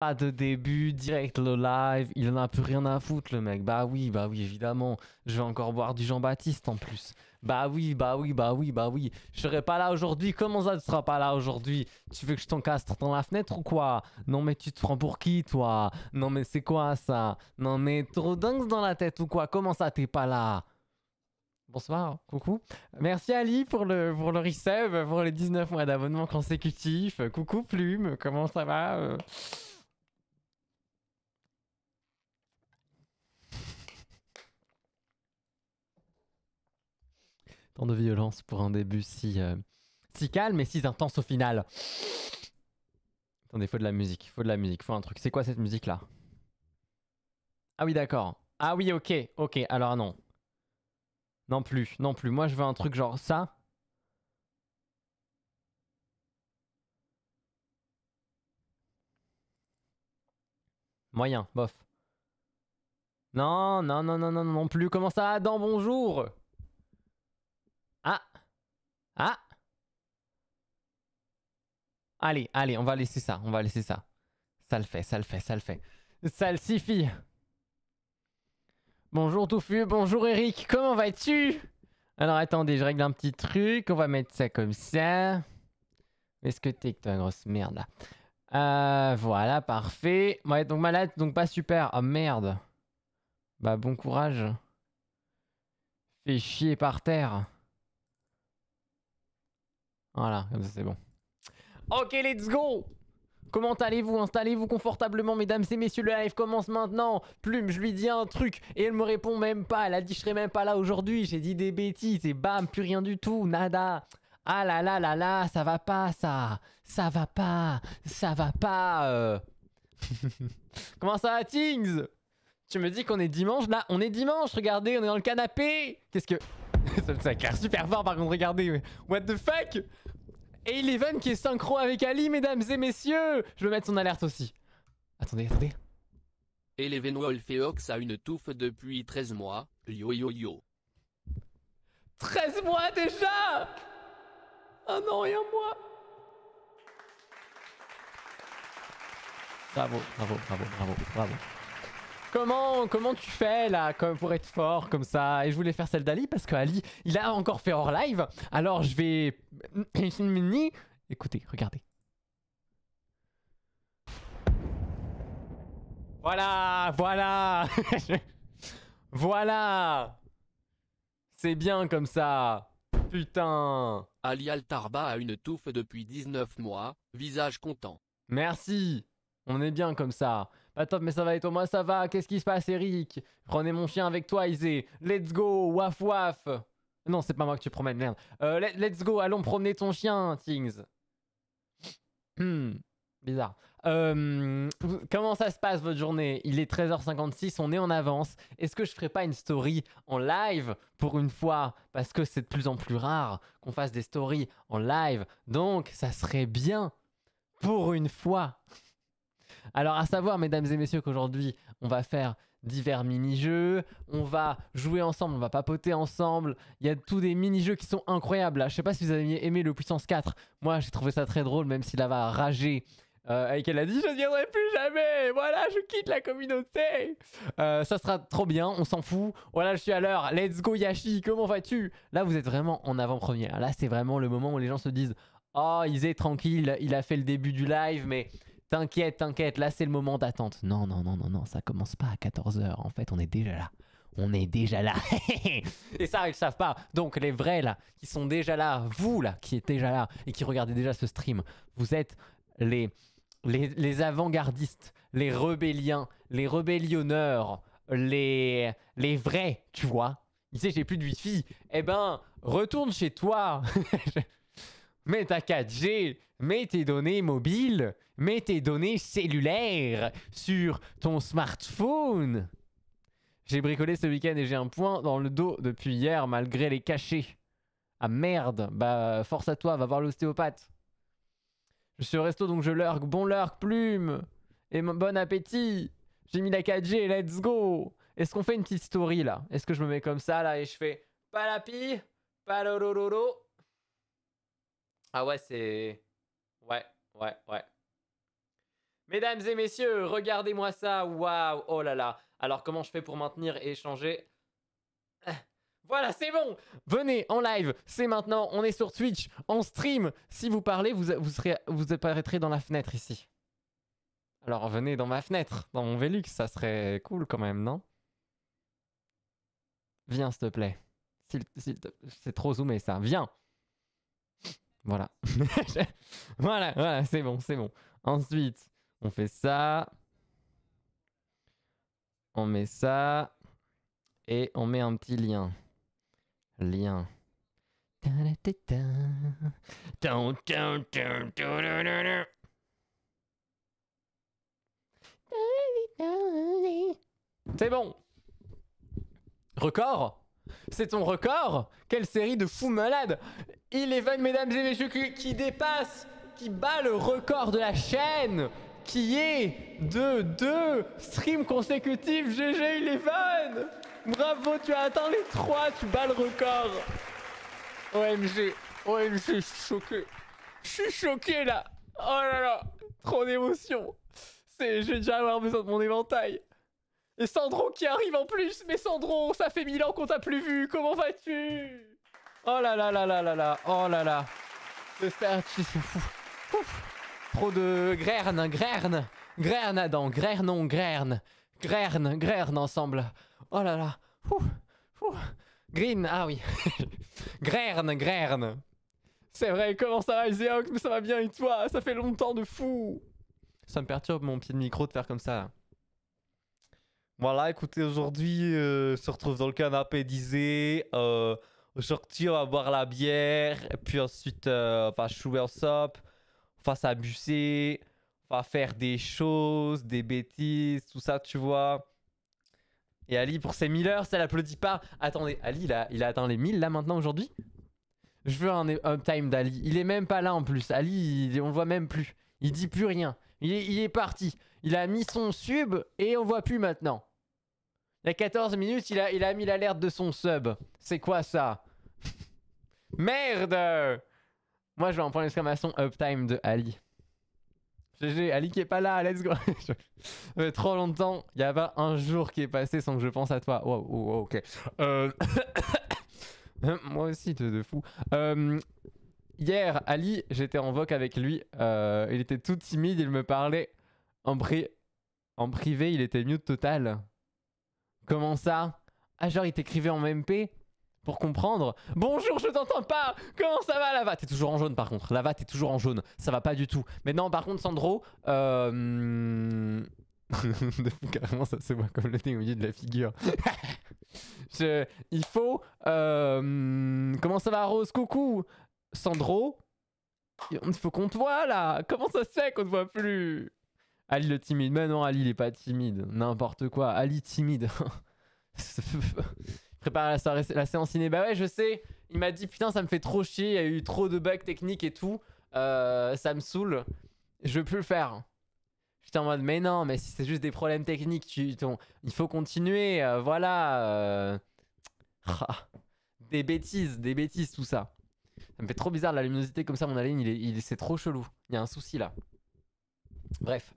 Pas de début, direct le live, il en a plus rien à foutre le mec. Bah oui, bah oui, évidemment. Je vais encore boire du Jean-Baptiste en plus. Bah oui, bah oui, bah oui, bah oui. Je serai pas là aujourd'hui. Comment ça, tu seras pas là aujourd'hui Tu veux que je t'encastre dans la fenêtre ou quoi Non, mais tu te prends pour qui, toi Non, mais c'est quoi ça Non, mais trop dingue dans la tête ou quoi Comment ça, t'es pas là Bonsoir, coucou. Merci Ali pour le, pour le pour les 19 mois d'abonnement consécutif. Coucou Plume, comment ça va euh? Tant de violence pour un début si, euh, si calme et si intense au final. Attendez, faut de la musique, faut de la musique, faut un truc. C'est quoi cette musique-là Ah oui, d'accord. Ah oui, ok, ok, alors non. Non plus, non plus. Moi, je veux un truc genre ça. Moyen, bof. Non, non, non, non, non, non plus. Comment ça, Adam Bonjour ah Allez, allez, on va laisser ça, on va laisser ça. Ça le fait, ça le fait, ça le fait. Ça le suffit. Bonjour Touffu, bonjour Eric, comment vas-tu Alors attendez, je règle un petit truc, on va mettre ça comme ça. Est-ce que t'es que toi, grosse merde là euh, voilà, parfait. Ouais, donc malade, donc pas super. Oh merde. Bah bon courage. Fais chier par terre. Voilà, comme ça c'est bon. Ok, let's go Comment allez-vous Installez-vous confortablement, mesdames et messieurs, le live commence maintenant. Plume, je lui dis un truc et elle me répond même pas. Elle a dit je serai même pas là aujourd'hui. J'ai dit des bêtises et bam, plus rien du tout, nada. Ah là là là là, ça va pas ça. Ça va pas, ça va pas. Euh. Comment ça, va Things Tu me dis qu'on est dimanche là On est dimanche, regardez, on est dans le canapé. Qu'est-ce que... ça, ça, super fort par contre, regardez. What the fuck et Eleven qui est synchro avec Ali, mesdames et messieurs Je veux mettre son alerte aussi. Attendez, attendez. Eleven Wolféox a une touffe depuis 13 mois. Yo yo yo. 13 mois déjà Un an et un mois Bravo, bravo, bravo, bravo, bravo. Comment, comment tu fais là pour être fort comme ça Et je voulais faire celle d'Ali parce que Ali, il a encore fait hors live. Alors je vais... Écoutez, regardez. Voilà, voilà Voilà C'est bien comme ça Putain Ali Altarba a une touffe depuis 19 mois, visage content. Merci On est bien comme ça Attends, mais ça va et toi Moi, ça va. Qu'est-ce qui se passe, Eric Prenez mon chien avec toi, Isé. Let's go, waf waf. Non, c'est pas moi que tu promènes, merde. Euh, let's go, allons promener ton chien, Things. Hmm. bizarre. Euh, comment ça se passe votre journée Il est 13h56, on est en avance. Est-ce que je ferai pas une story en live pour une fois Parce que c'est de plus en plus rare qu'on fasse des stories en live. Donc, ça serait bien pour une fois. Alors à savoir, mesdames et messieurs, qu'aujourd'hui, on va faire divers mini-jeux, on va jouer ensemble, on va papoter ensemble, il y a tous des mini-jeux qui sont incroyables Je sais pas si vous avez aimé le Puissance 4, moi j'ai trouvé ça très drôle même s'il va rager. Euh, et qu'elle a dit je ne viendrai plus jamais, voilà je quitte la communauté euh, Ça sera trop bien, on s'en fout, voilà je suis à l'heure, let's go Yashi, comment vas-tu Là vous êtes vraiment en avant-première, là c'est vraiment le moment où les gens se disent Oh, est tranquille, il a fait le début du live, mais T'inquiète, t'inquiète, là c'est le moment d'attente. Non, non, non, non, non, ça commence pas à 14h. En fait, on est déjà là. On est déjà là. et ça, ils savent pas. Donc, les vrais là, qui sont déjà là, vous là, qui êtes déjà là et qui regardez déjà ce stream, vous êtes les, les, avant-gardistes, les rebelliens, les rébellionneurs, les, les vrais, tu vois. Il sait, j'ai plus de wifi. Eh ben, retourne chez toi. Mets ta 4G, mets tes données mobiles, mets tes données cellulaires sur ton smartphone. J'ai bricolé ce week-end et j'ai un point dans le dos depuis hier malgré les cachets. Ah merde, bah force à toi, va voir l'ostéopathe. Je suis au resto donc je lurk, bon lurk, plume. Et bon appétit. J'ai mis la 4G, let's go. Est-ce qu'on fait une petite story là Est-ce que je me mets comme ça là et je fais pas lolo. Ah ouais, c'est. Ouais, ouais, ouais. Mesdames et messieurs, regardez-moi ça. Waouh, oh là là. Alors, comment je fais pour maintenir et échanger voilà, c'est bon Venez en live, c'est maintenant, on est sur Twitch, en stream. Si vous parlez, vous, vous, serez, vous apparaîtrez dans la fenêtre ici. Alors venez dans ma fenêtre, dans mon Velux, ça serait cool quand même, non Viens, s'il te plaît. C'est trop zoomé ça, viens voilà. voilà, voilà, c'est bon, c'est bon. Ensuite, on fait ça. On met ça. Et on met un petit lien. Lien. C'est bon. Record c'est ton record Quelle série de fous malades Il est vain, mesdames et messieurs, qui, dépasse, qui bat le record de la chaîne qui est de deux streams consécutifs GG fun Bravo, tu as atteint les trois, tu bats le record OMG, OMG, je suis choqué. Je suis choqué là Oh là là, trop d'émotion. C'est, je vais déjà avoir besoin de mon éventail. Et Sandro qui arrive en plus Mais Sandro, ça fait mille ans qu'on t'a plus vu Comment vas-tu Oh là là là là là là Oh là là que tu es fou Trop de grerne, grerne Grerne Adam, non, grerne Grerne, grerne ensemble Oh là là Ouf. Green, ah oui Grerne, grerne C'est vrai, comment ça va Iséox Mais ça va bien et toi Ça fait longtemps de fou Ça me perturbe mon pied de micro de faire comme ça voilà, écoutez, aujourd'hui, euh, se retrouve dans le canapé disé. aujourd'hui, euh, on va boire la bière. Et puis ensuite, enfin, euh, on va jouer sop, On va s'abuser, On va faire des choses, des bêtises, tout ça, tu vois. Et Ali, pour ses 1000 heures, ça l'applaudit pas. Attendez, Ali, il a, il a atteint les 1000 là maintenant aujourd'hui Je veux un time d'Ali. Il est même pas là en plus. Ali, il, on le voit même plus. Il dit plus rien. Il est, il est parti. Il a mis son sub et on voit plus maintenant. 14 minutes, il a, mis l'alerte de son sub. C'est quoi ça Merde Moi, je vais en prendre l'exclamation uptime de Ali. GG, Ali qui est pas là, let's go Trop longtemps, il y a pas un jour qui est passé sans que je pense à toi. Wow, ok. Euh, moi aussi, de, de fou. Euh, hier, Ali, j'étais en voc avec lui. Euh, il était tout timide, il me parlait en, en privé, il était mute total. Comment ça Ah genre il t'écrivait en MP pour comprendre. Bonjour, je t'entends pas. Comment ça va, Lava T'es toujours en jaune, par contre. Lava, t'es toujours en jaune. Ça va pas du tout. Mais non, par contre, Sandro, euh... carrément, ça se voit comme le nez de la figure. Il faut. Euh, comment ça va, Rose Coucou, Sandro. Il faut qu'on te voit là. Comment ça se fait qu'on te voit plus Ali le timide. Mais non, Ali, il est pas timide. N'importe quoi. Ali timide. prépare la, la séance ciné. Bah ouais, je sais. Il m'a dit putain, ça me fait trop chier. Il y a eu trop de bugs techniques et tout. Euh, ça me saoule. Je veux plus le faire. Putain en mode mais non, mais si c'est juste des problèmes techniques, tu, il faut continuer. Euh, voilà. Euh. Ah, des bêtises, des bêtises, tout ça. Ça me fait trop bizarre la luminosité comme ça, mon Alien. il c'est trop chelou. Il y a un souci là. Bref.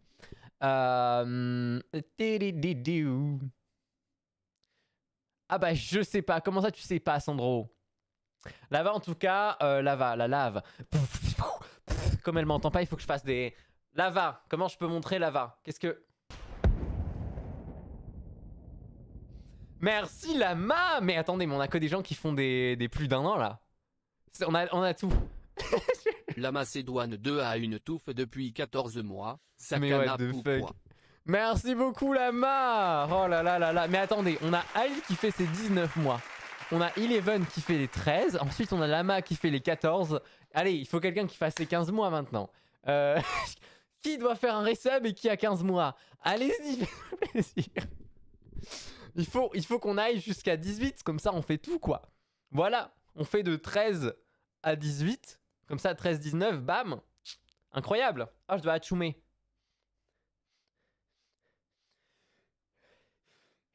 Euh, ah bah je sais pas. Comment ça tu sais pas, Sandro Lava en tout cas, euh, lava, la lave. Comme elle m'entend pas, il faut que je fasse des... Lava, comment je peux montrer lava Qu'est-ce que... Merci lama Mais attendez, mais on a que des gens qui font des, des plus d'un an là. On a, on a tout. La Macédoine 2 a une touffe depuis 14 mois. ça Merci beaucoup Lama Oh là là là là Mais attendez, on a Ali qui fait ses 19 mois. On a Eleven qui fait les 13. Ensuite, on a Lama qui fait les 14. Allez, il faut quelqu'un qui fasse ses 15 mois maintenant. Euh, qui doit faire un resub et qui a 15 mois Allez-y, Il faut, il faut qu'on aille jusqu'à 18, comme ça on fait tout quoi. Voilà, on fait de 13 à 18. Comme ça, 13-19, bam Incroyable Ah, je dois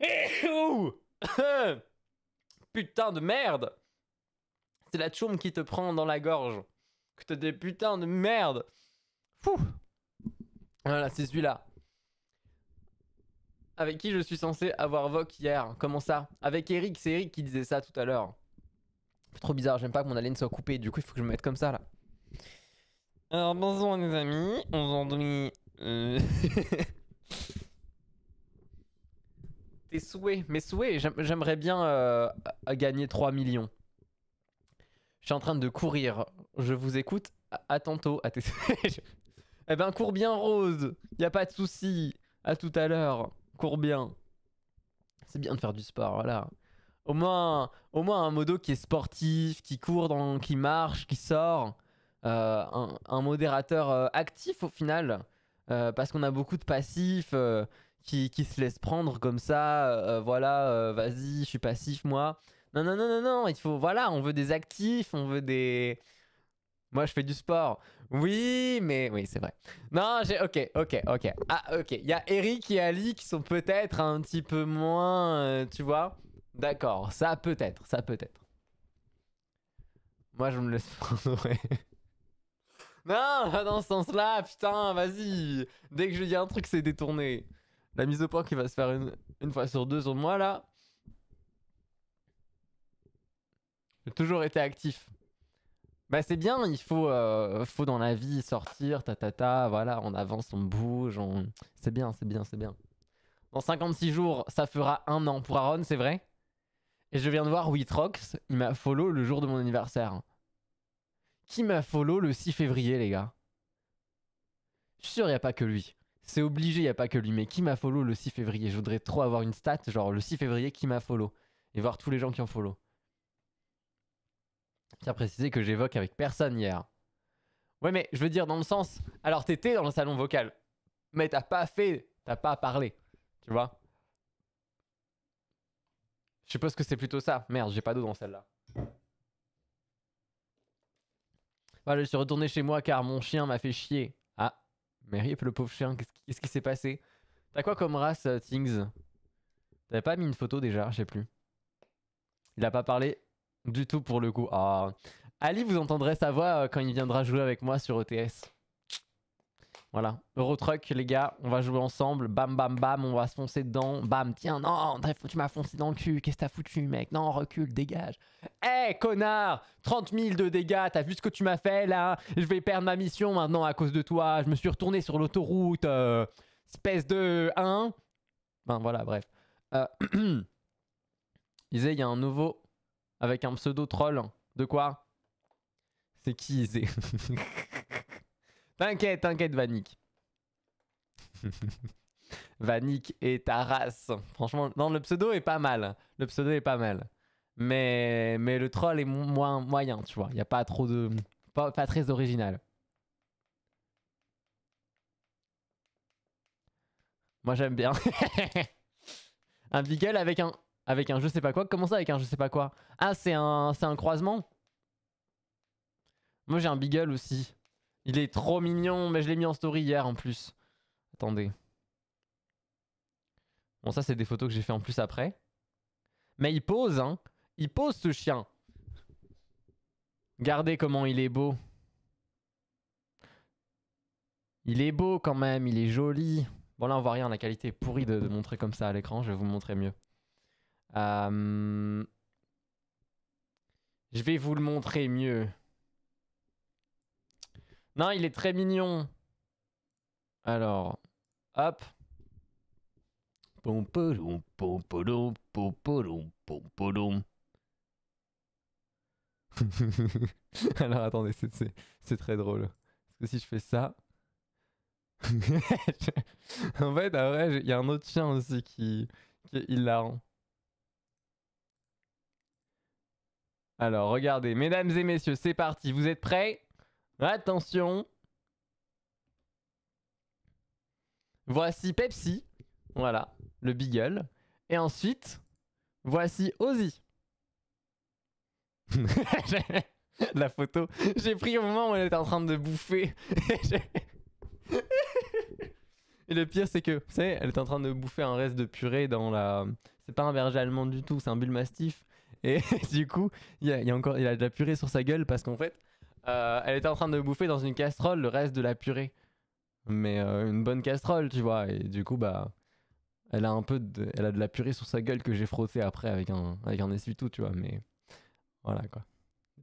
eh, ouh Putain de merde C'est la tchoum qui te prend dans la gorge. Que te des putains de merde Fou Voilà, c'est celui-là. Avec qui je suis censé avoir Vogue hier Comment ça Avec Eric, c'est Eric qui disait ça tout à l'heure. Trop bizarre, j'aime pas que mon haleine soit coupée, du coup il faut que je me mette comme ça là. Alors bonjour les amis, on dit euh, Tes souhaits, mes souhaits, j'aimerais bien euh, gagner 3 millions. Je suis en train de courir, je vous écoute, à, tantôt, à tes Eh ben cours bien Rose, y a pas de souci, à tout à l'heure, cours bien. C'est bien de faire du sport, voilà. Au moins, au moins un modo qui est sportif, qui court, qui marche, qui sort. Euh, un, modérateur euh, actif au final. Euh, parce qu'on a beaucoup de passifs qui, se laissent prendre comme ça. voilà, vas-y, je suis passif moi. Non, non, non, non, non. Il faut, voilà, on veut des actifs, on veut des. Moi, je fais du sport. Oui, mais oui, c'est vrai. Non, j'ai. Ok, ok, ok. Ah, ok. Il y a Eric et Ali qui sont peut-être un petit peu moins, tu vois. D'accord, ça peut être, ça peut être. Moi, je me laisse prendre, Non, pas dans ce sens-là, putain, vas-y. Dès que je dis un truc, c'est détourné. La mise au point qui va se faire une, fois sur deux sur moi, là. J'ai toujours été actif. Bah c'est bien, il faut, euh, faut dans la vie sortir, ta, ta, ta voilà, on avance, on bouge, on... c'est bien, c'est bien, c'est bien. Dans 56 jours, ça fera un an pour Aaron, c'est vrai et je viens de voir Witrox, il m'a follow le jour de mon anniversaire. Qui m'a follow le 6 février, les gars Je suis sûr, il n'y a pas que lui. C'est obligé, il n'y a pas que lui. Mais qui m'a follow le 6 février Je voudrais trop avoir une stat, genre le 6 février, qui m'a follow Et voir tous les gens qui ont follow. Tiens, préciser que j'évoque avec personne hier. Ouais, mais je veux dire, dans le sens. Alors, t'étais dans le salon vocal, mais t'as pas fait, t'as pas parlé. Tu vois je suppose que c'est plutôt ça. Merde, j'ai pas d'eau dans celle-là. Voilà, je suis retourné chez moi car mon chien m'a fait chier. Ah, mais le pauvre chien, qu'est-ce qui, s'est passé T'as quoi comme race, euh, Things T'avais pas mis une photo déjà, je sais plus. Il a pas parlé du tout pour le coup. Ah. Ali, vous entendrez sa voix euh, quand il viendra jouer avec moi sur OTS e voilà. Eurotruck, les gars, on va jouer ensemble. Bam, bam, bam, on va se foncer dedans. Bam, tiens, non, tu m'as foncé dans le cul. Qu'est-ce que t'as foutu, mec Non, recule, dégage. Hé, eh, connard 30 000 de dégâts, t'as vu ce que tu m'as fait, là Je vais perdre ma mission maintenant à cause de toi. Je me suis retourné sur l'autoroute. Euh, espèce de... 1. Hein ben, voilà, bref. Euh... Isé, il y a un nouveau avec un pseudo-troll. De quoi C'est qui, Isé T'inquiète, t'inquiète, Vanik. Vanik et ta race. Franchement, non, le pseudo est pas mal. Le pseudo est pas mal. Mais, mais le troll est moins moyen, tu vois. Il n'y a pas trop de. Pas, très original. Moi, j'aime bien. un beagle avec un. Avec un je sais pas quoi. Comment ça, avec un je sais pas quoi Ah, c'est un, un croisement Moi, j'ai un beagle aussi. Il est trop mignon, mais je l'ai mis en story hier en plus. Attendez. Bon, ça, c'est des photos que j'ai fait en plus après. Mais il pose, hein. Il pose ce chien. Regardez comment il est beau. Il est beau quand même, il est joli. Bon là on voit rien, la qualité est pourrie de, montrer comme ça à l'écran, je vais vous montrer mieux. Euh, je vais vous le montrer mieux. Non, il est très mignon. Alors, hop. Alors attendez, c'est très drôle. Parce que si je fais ça... en fait, il y a un autre chien aussi qui, qui est hilarant. Alors, regardez, mesdames et messieurs, c'est parti, vous êtes prêts Attention. Voici Pepsi. Voilà, le Beagle. Et ensuite, voici Ozzy. La photo. J'ai pris au moment où elle était en train de bouffer. Et le pire, c'est que, vous elle est en train de bouffer un reste de purée dans la. C'est pas un verger allemand du tout, c'est un bull mastiff. Et du coup, il y a, encore, il a de la purée sur sa gueule parce qu'en fait, euh, elle était en train de bouffer dans une casserole le reste de la purée. Mais euh, une bonne casserole, tu vois. Et du coup, bah, elle a un peu de, elle a de la purée sur sa gueule que j'ai frottée après avec un, avec un essuie-tout, tu vois. Mais voilà quoi.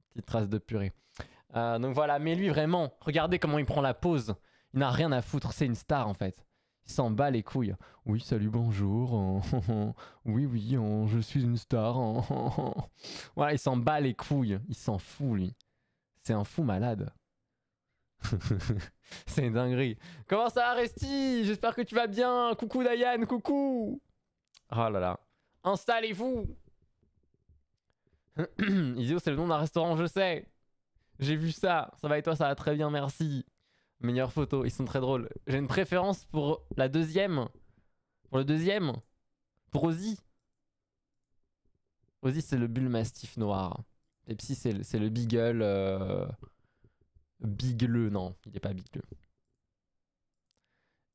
Petite trace de purée. Euh, donc voilà, mais lui vraiment, regardez comment il prend la pose Il n'a rien à foutre, c'est une star en fait. Il s'en bat les couilles. Oui, salut, bonjour. oui, oui, oh, je suis une star. voilà, il s'en bat les couilles. Il s'en fout lui. C'est un fou malade. c'est une dinguerie. Comment ça, Resty J'espère que tu vas bien. Coucou Diane. coucou. Oh là là. Installez-vous. Isio, c'est le nom d'un restaurant, je sais. J'ai vu ça. Ça va et toi, ça va très bien, merci. Meilleure photo, ils sont très drôles. J'ai une préférence pour la deuxième. Pour le deuxième. Pour Ozzy. Ozzy, c'est le bull mastif noir. Pepsi, c'est le, le euh, Beagle. non, il n'est pas bigleux.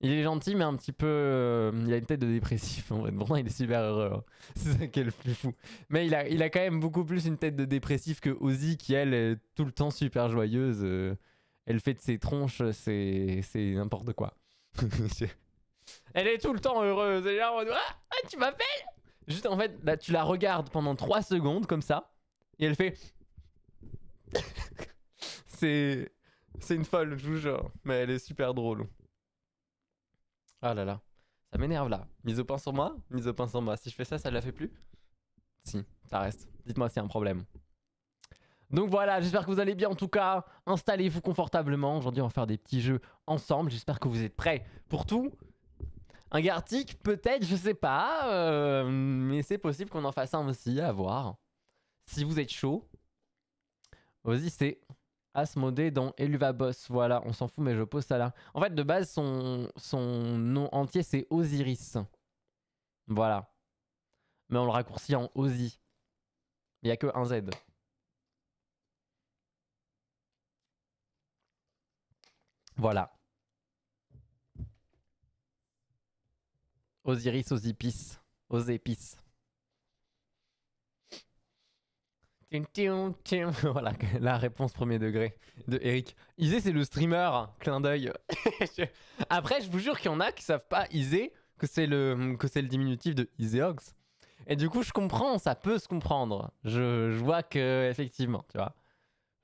Il est gentil, mais un petit peu. Euh, il a une tête de dépressif en vrai. Bon, il est super heureux. Hein. C'est ça qui est le plus fou. Mais il a, il a quand même beaucoup plus une tête de dépressif que Ozzy, qui elle est tout le temps super joyeuse. Euh, elle fait de ses tronches, c'est n'importe quoi. elle est tout le temps heureuse. Ah, ah, tu m'appelles Juste en fait, là, bah, tu la regardes pendant 3 secondes comme ça. Et elle fait. c'est. C'est une folle, je vous jure. Mais elle est super drôle. Ah là là. Ça m'énerve là. Mise au pain sur moi Mise au pain sur moi. Si je fais ça, ça ne la fait plus Si, ça reste. Dites-moi si c'est un problème. Donc voilà, j'espère que vous allez bien en tout cas. Installez-vous confortablement. Aujourd'hui, on va faire des petits jeux ensemble. J'espère que vous êtes prêts pour tout. Un Gartic, peut-être, je sais pas. Euh, mais c'est possible qu'on en fasse un aussi, à voir. Si vous êtes chaud, Ozzy c'est Asmodée dans Eluvaboss. Voilà, on s'en fout, mais je pose ça là. En fait, de base, son, son nom entier, c'est Osiris. Voilà. Mais on le raccourcit en Ozzy. Il n'y a que un Z. Voilà. Osiris, Osipis, Osépis. Voilà la réponse premier degré de Eric. Isé, c'est le streamer, clin d'œil. Après, je vous jure qu'il y en a qui savent pas Isé, que c'est le, que c'est le diminutif de Iséox. Et du coup, je comprends, ça peut se comprendre. Je, vois que, effectivement, tu vois,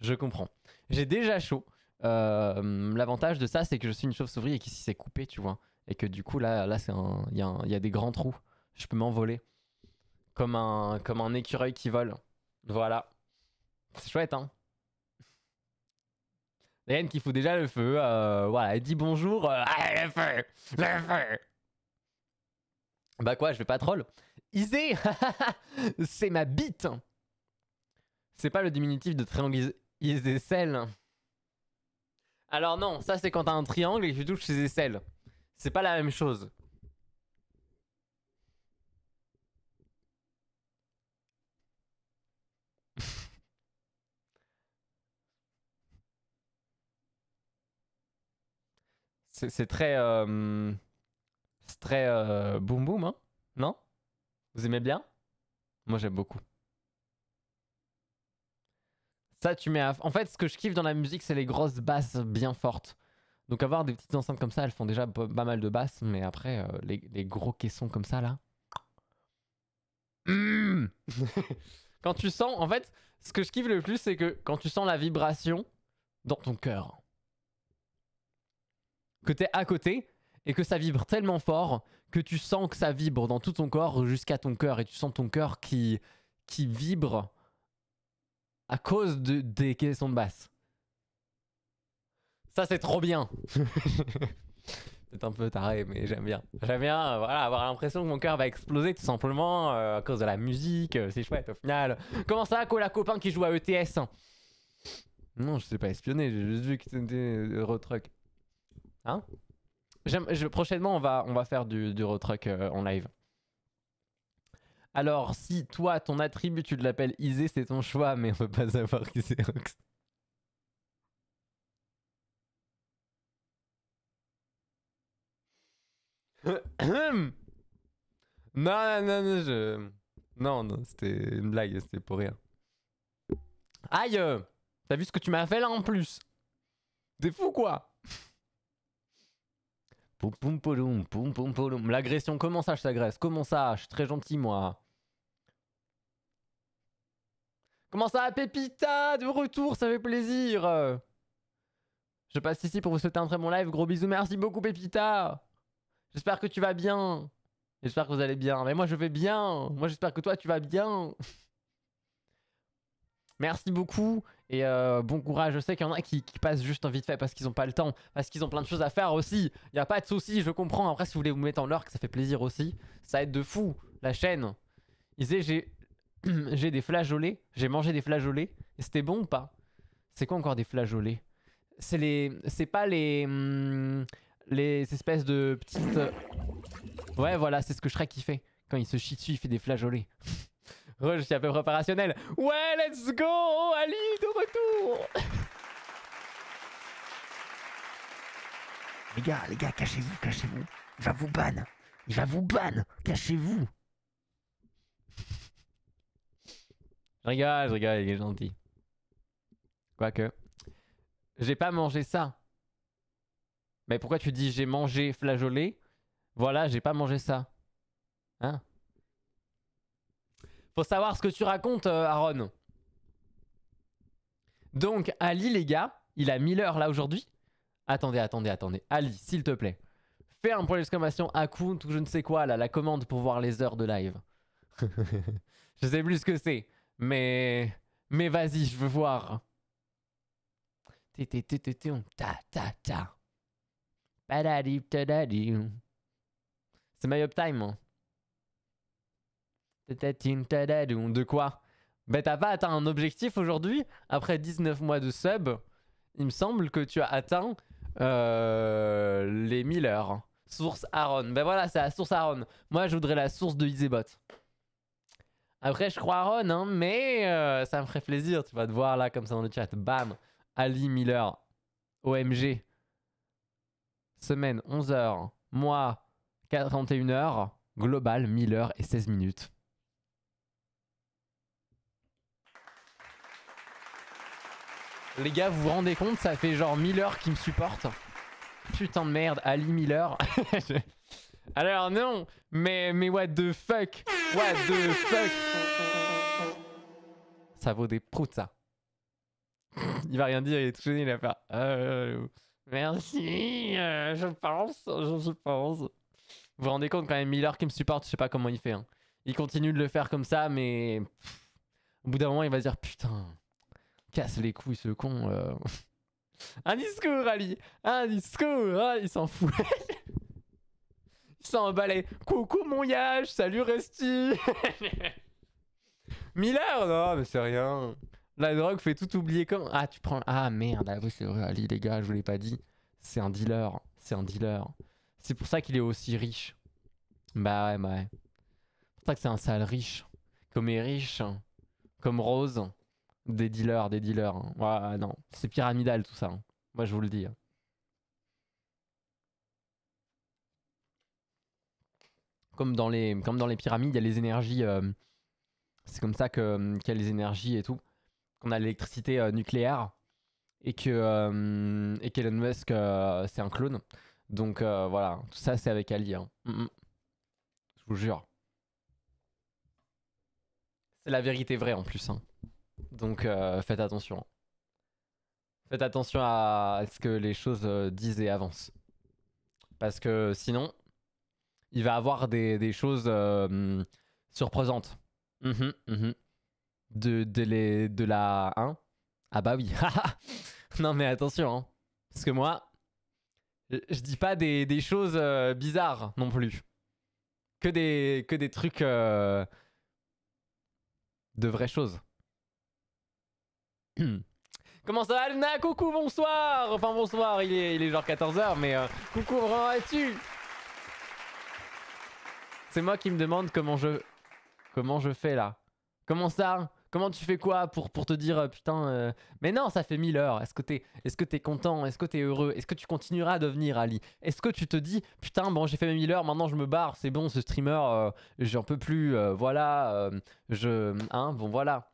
je comprends. J'ai déjà chaud. Euh, l'avantage de ça, c'est que je suis une chauve-souris et qu'ici c'est coupé, tu vois. Et que du coup, là, là, il y, y, a des grands trous. Je peux m'envoler. Comme un, comme un écureuil qui vole. Voilà. C'est chouette, hein Rien qui fout déjà le feu. Euh, voilà, elle dit bonjour. Euh, ah, le feu Le feu Bah quoi, je vais pas troll. Isé C'est ma bite C'est pas le diminutif de triangle Isé sel. Alors non, ça c'est quand t'as un triangle et que tu touches ses aisselles. C'est pas la même chose. C'est très. Euh, c'est très euh, boom-boom, hein Non Vous aimez bien Moi j'aime beaucoup. Ça, tu mets En fait, ce que je kiffe dans la musique, c'est les grosses basses bien fortes. Donc avoir des petites enceintes comme ça, elles font déjà pas mal de basses, mais après, euh, les, gros caissons comme ça, là... Mmh. quand tu sens... En fait, ce que je kiffe le plus, c'est que quand tu sens la vibration dans ton cœur, que t'es à côté et que ça vibre tellement fort que tu sens que ça vibre dans tout ton corps jusqu'à ton cœur et tu sens ton cœur qui, qui vibre à cause de, des caissons de basse. Ça c'est trop bien. c'est un peu taré mais j'aime bien. J'aime bien euh, voilà, avoir l'impression que mon cœur va exploser tout simplement euh, à cause de la musique, euh, c'est chouette au final. Comment ça, la copain qui joue à ETS Non, je sais pas espionner, j'ai juste vu que c'était Eurotruck. Hein? prochainement, on va, on va faire du, du road euh, en live. Alors, si toi, ton attribut, tu l'appelles Isé, c'est ton choix, mais on peut pas savoir qui c'est non, non, non, je... Non, non, c'était une blague, c'était pour rien. Aïe T'as vu ce que tu m'as fait là en plus T'es fou quoi L'agression, comment ça je t'agresse Comment ça Je suis très gentil moi. Comment ça, Pépita De retour, ça fait plaisir Je passe ici pour vous souhaiter un très bon live. Gros bisous, merci beaucoup, Pépita J'espère que tu vas bien. J'espère que vous allez bien. Mais moi, je vais bien. Moi, j'espère que toi, tu vas bien. merci beaucoup. Et euh, bon courage, je sais qu'il y en a qui, passent juste vite fait parce qu'ils n'ont pas le temps, parce qu'ils ont plein de choses à faire aussi. Il y a pas de souci, je comprends. Après, si vous voulez vous mettre en que ça fait plaisir aussi. Ça aide de fou, la chaîne. Ils disait j'ai des flageolets, j'ai mangé des flageolets, c'était bon ou pas C'est quoi encore des flageolets C'est les... C'est pas les... Hmm, les espèces de petites... Euh, ouais, voilà, c'est ce que Shrek il fait. Quand il se chie dessus, il fait des flageolets. Re, je suis à peu près Ouais, let's go Ali, de retour Les gars, les gars, cachez-vous, cachez-vous. Il va vous ban. Il va vous ban. Cachez-vous. Regarde, regarde, il est gentil. Quoique. J'ai pas mangé ça. Mais pourquoi tu dis j'ai mangé flageolé Voilà, j'ai pas mangé ça. Hein faut savoir ce que tu racontes, euh, Aaron. Donc, Ali, les gars, il a 1000 heures là aujourd'hui. Attendez, attendez, attendez. Ali, s'il te plaît, fais un point d'exclamation à count ou je ne sais quoi, là, la commande pour voir les heures de live. je sais plus ce que c'est, mais. Mais vas-y, je veux voir. Ta ta ta. C'est my uptime, time. Hein. De quoi Ben t'as pas atteint un objectif aujourd'hui Après 19 mois de sub, il me semble que tu as atteint euh, les 1000 heures. Source Aaron. Ben voilà, c'est la source Aaron. Moi, je voudrais la source de Izebot. Après, je crois Aaron, hein, mais euh, ça me ferait plaisir, tu vas te voir là, comme ça dans le chat. Bam Ali Miller. OMG. Semaine, 11h. Moi, 41h. Global, 1000 heures et 16 minutes. Les gars, vous vous rendez compte, ça fait genre 1000 heures qu'il me supporte. Putain de merde, Ali Miller. Alors non, mais, mais what the fuck What the fuck Ça vaut des proutes, ça. il va rien dire, il est tout gêné, il va faire... Euh, merci, euh, je pense, je, pense. Vous vous rendez compte quand même, Miller qui me supporte, je sais pas comment il fait. Hein. Il continue de le faire comme ça, mais... au bout d'un moment, il va dire, putain casse les couilles ce con. Euh. Un discours, Ali Un discours ah, Il s'en fout. il s'en balait. Coucou mon yage, salut Resti. Miller Non, mais c'est rien. La drogue fait tout oublier quand. Ah, tu prends... Ah merde, ah, oui c'est vrai, Ali, les gars, je vous l'ai pas dit. C'est un dealer, c'est un dealer. C'est pour ça qu'il est aussi riche. Bah ouais, bah ouais. C'est pour ça que c'est un sale riche. Comme est riche. Comme Rose. Des dealers, des dealers. Hein. Ah non, c'est pyramidal tout ça. Hein. Moi, je vous le dis. Hein. Comme dans, les, comme dans les pyramides, il y a les énergies. Euh, c'est comme ça qu'il y a les énergies et tout. Qu'on a l'électricité euh, nucléaire. Et que euh, et Musk, euh, c'est un clone. Donc voilà, tout ça, c'est avec Ali. Mm, mm. Je vous jure. C'est la vérité vraie en plus. Donc euh, faites attention. Faites attention à ce que les choses euh, disent et avancent. Parce que sinon, il va avoir des, choses euh, surprenantes. Mhm, mhm. De, de, les, de la 1. ah bah oui. non mais attention. Hein. Parce que moi, je dis pas des, choses bizarres non plus. Que des, que des trucs de vraies choses. Comment ça va Coucou, bonsoir Enfin bonsoir, il est, il est genre 14h, mais euh, coucou, comment tu C'est moi qui me demande comment je... Comment je fais là Comment ça Comment tu fais quoi pour, pour te dire euh, putain euh, Mais non, ça fait 1000 heures. Est-ce que t'es est-ce que t'es content Est-ce que t'es heureux Est-ce que tu continueras à devenir Ali Est-ce que tu te dis putain bon j'ai fait mes 1000 heures, maintenant je me barre, c'est bon ce streamer, j'en peux plus, voilà, je hein bon voilà.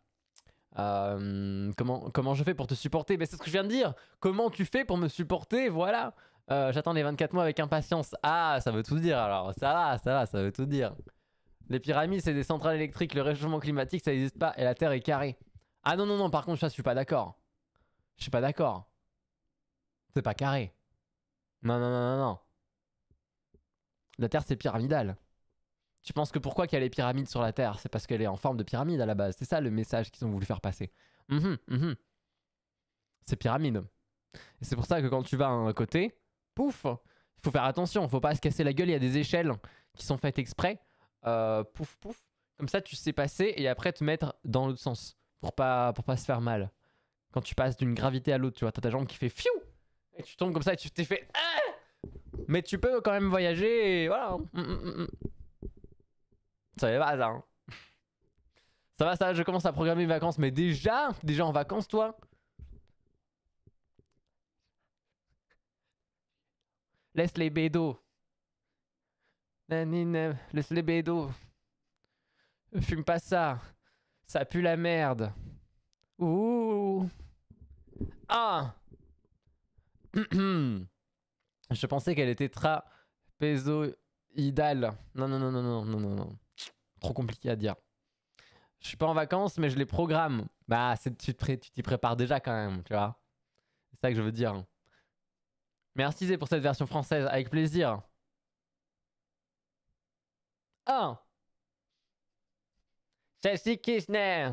Euh, comment, comment je fais pour te supporter Mais ben, c'est ce que je viens de dire. Comment tu fais pour me supporter Voilà. Euh, j'attends les 24 mois avec impatience. Ah, ça veut tout dire alors. Ça va, ça va, ça veut tout dire. Les pyramides, c'est des centrales électriques. Le réchauffement climatique, ça n'existe pas. Et la Terre est carrée. Ah non, non, non, par contre, je suis pas d'accord. Je suis pas d'accord. C'est pas carré. Non, non, non, non, non. La Terre, c'est pyramidal. Tu penses que pourquoi qu'il y a les pyramides sur la Terre C'est parce qu'elle est en forme de pyramide à la base. C'est ça le message qu'ils ont voulu faire passer. Mhm, mhm. C'est pyramide. Et c'est pour ça que quand tu vas à un côté, pouf, il faut faire attention, faut pas se casser la gueule, il y a des échelles qui sont faites exprès. Euh, pouf, pouf. Comme ça, tu sais passer et après te mettre dans l'autre sens pour pas, pour pas se faire mal. Quand tu passes d'une gravité à l'autre, tu vois, t'as ta jambe qui fait fiou et tu tombes comme ça et tu t'es fait. Ah! Mais tu peux quand même voyager et voilà. Hein. Mm, mm, mm, ça va ça. va, ça, je commence à programmer mes vacances. Mais déjà, déjà en vacances, toi Laisse les bédos. Nanine, laisse les bédos. Fume pas ça. Ça pue la merde. Ouh. Ah Je pensais qu'elle était trapézoïdale. Non, non, non, non, non, non, non, non. Trop compliqué à dire. Je suis pas en vacances, mais je les programme. Bah, tu t'y prépares déjà quand même, tu vois. C'est ça que je veux dire. Merci Zé pour cette version française, avec plaisir. Oh c'est Kishner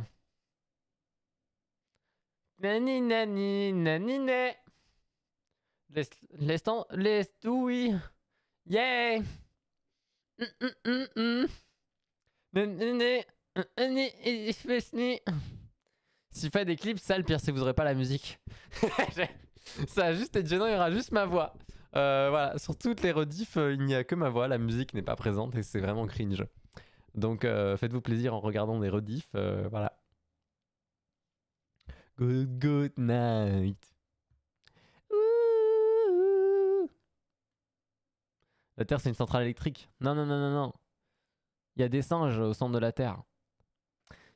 Nani nani nani ne Laisse laisse laisse tout oui Yeah mm, mm, mm, s'il fait des clips, ça le pire, c'est que vous aurez pas la musique. ça va juste être gênant, il y aura juste ma voix. Euh, voilà, sur toutes les rediffs, euh, il n'y a que ma voix, la musique n'est pas présente et c'est vraiment cringe. Donc euh, faites-vous plaisir en regardant Les rediffs, voilà. Good, night. La Terre, c'est une centrale électrique. Non, non, non, non, non il y a des singes au centre de la Terre.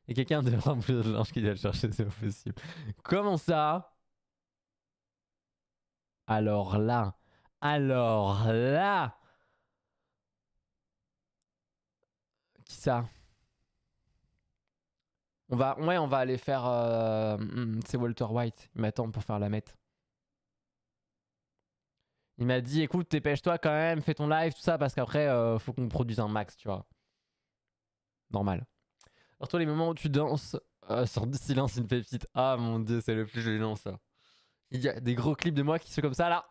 Et quelqu'un de plus de linge qui vient le chercher, c'est possible. Comment ça Alors là, alors là Qui ça on va, ouais, on va aller faire. Euh, hmm, c'est Walter White. Il m'attend pour faire la mette. Il m'a dit, écoute, dépêche-toi quand même, fais ton live, tout ça, parce qu'après, euh, faut qu'on produise un max, tu vois normal. Alors toi, les moments où tu danses euh, Silence, une pépite. Ah mon dieu, c'est le plus gênant ça. Il y a des gros clips de moi qui sont comme ça là.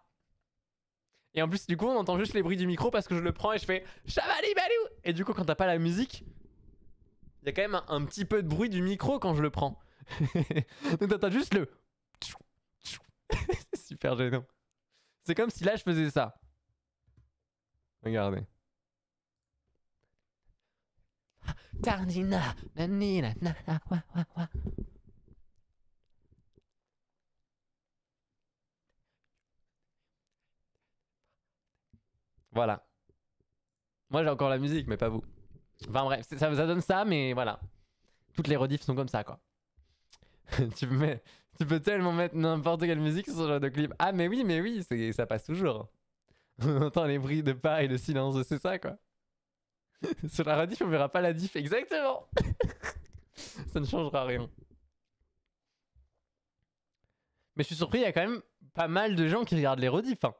Et en plus, du coup, on entend juste les bruits du micro parce que je le prends et je fais Chavali Et du coup, quand t'as pas la musique, il y a quand même un, petit peu de bruit du micro quand je le prends. Donc t'entends juste le. c'est super gênant. C'est comme si là je faisais ça. Regardez. Tardina. Voilà. Moi, j'ai encore la musique, mais pas vous. Enfin bref, ça, vous donne ça, mais voilà. Toutes les rediffs sont comme ça, quoi. tu, mets, tu peux tellement mettre n'importe quelle musique sur ce genre de clip. Ah, mais oui, mais oui, ça passe toujours. On entend les bruits de pas et le silence, c'est ça, quoi. Sur la rediff, on verra pas la diff. Exactement. ça ne changera rien. Mais je suis surpris, il y a quand même pas mal de gens qui regardent les rediffs. Hein.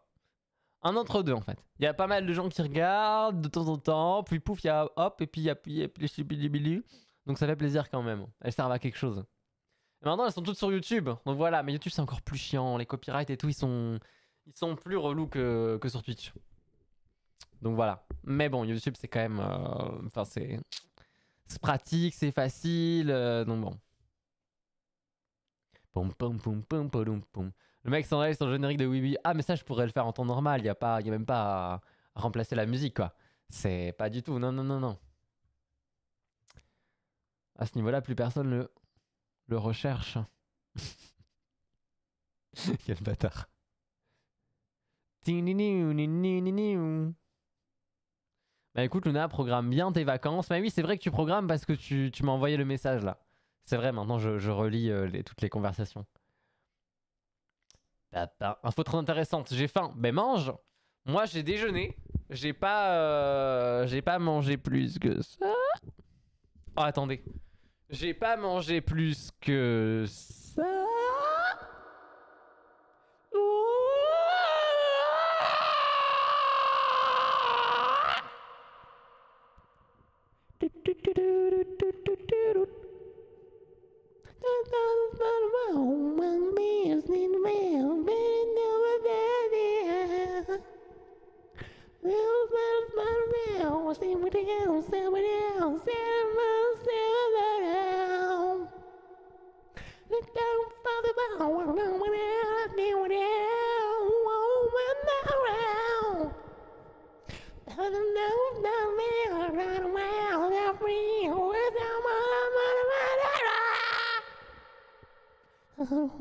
Un entre deux, en fait. Il y a pas mal de gens qui regardent de temps en temps, puis pouf, il y a hop, et puis il y a puis Donc ça fait plaisir quand même. Elles servent à quelque chose. maintenant, elles sont toutes sur YouTube. Donc voilà, mais YouTube, c'est encore plus chiant. Les copyrights et tout, ils sont, ils sont plus relous que, que sur Twitch. Donc voilà. Mais bon, YouTube, c'est quand même. Euh, enfin, c'est. C'est pratique, c'est facile. Euh, donc bon. Pom, pom, pom, pom, pom, pom. Le mec s'enlève sur le générique de Oui Ah, mais ça, je pourrais le faire en temps normal. Il n'y a, pas, y a même pas à, remplacer la musique, quoi. C'est pas du tout. Non, non, non, non. À ce niveau-là, plus personne le, le recherche. Quel bâtard. Bah écoute Luna, programme bien tes vacances. Bah oui, c'est vrai que tu programmes parce que tu, tu m'as envoyé le message là. C'est vrai, maintenant je, relis euh, toutes les conversations. Bah, bah, info trop intéressante, j'ai faim. mais bah, mange Moi j'ai déjeuné, j'ai pas, euh, j'ai pas mangé plus que ça. Oh attendez, j'ai pas mangé plus que ça. Oh Wow, wow, wow.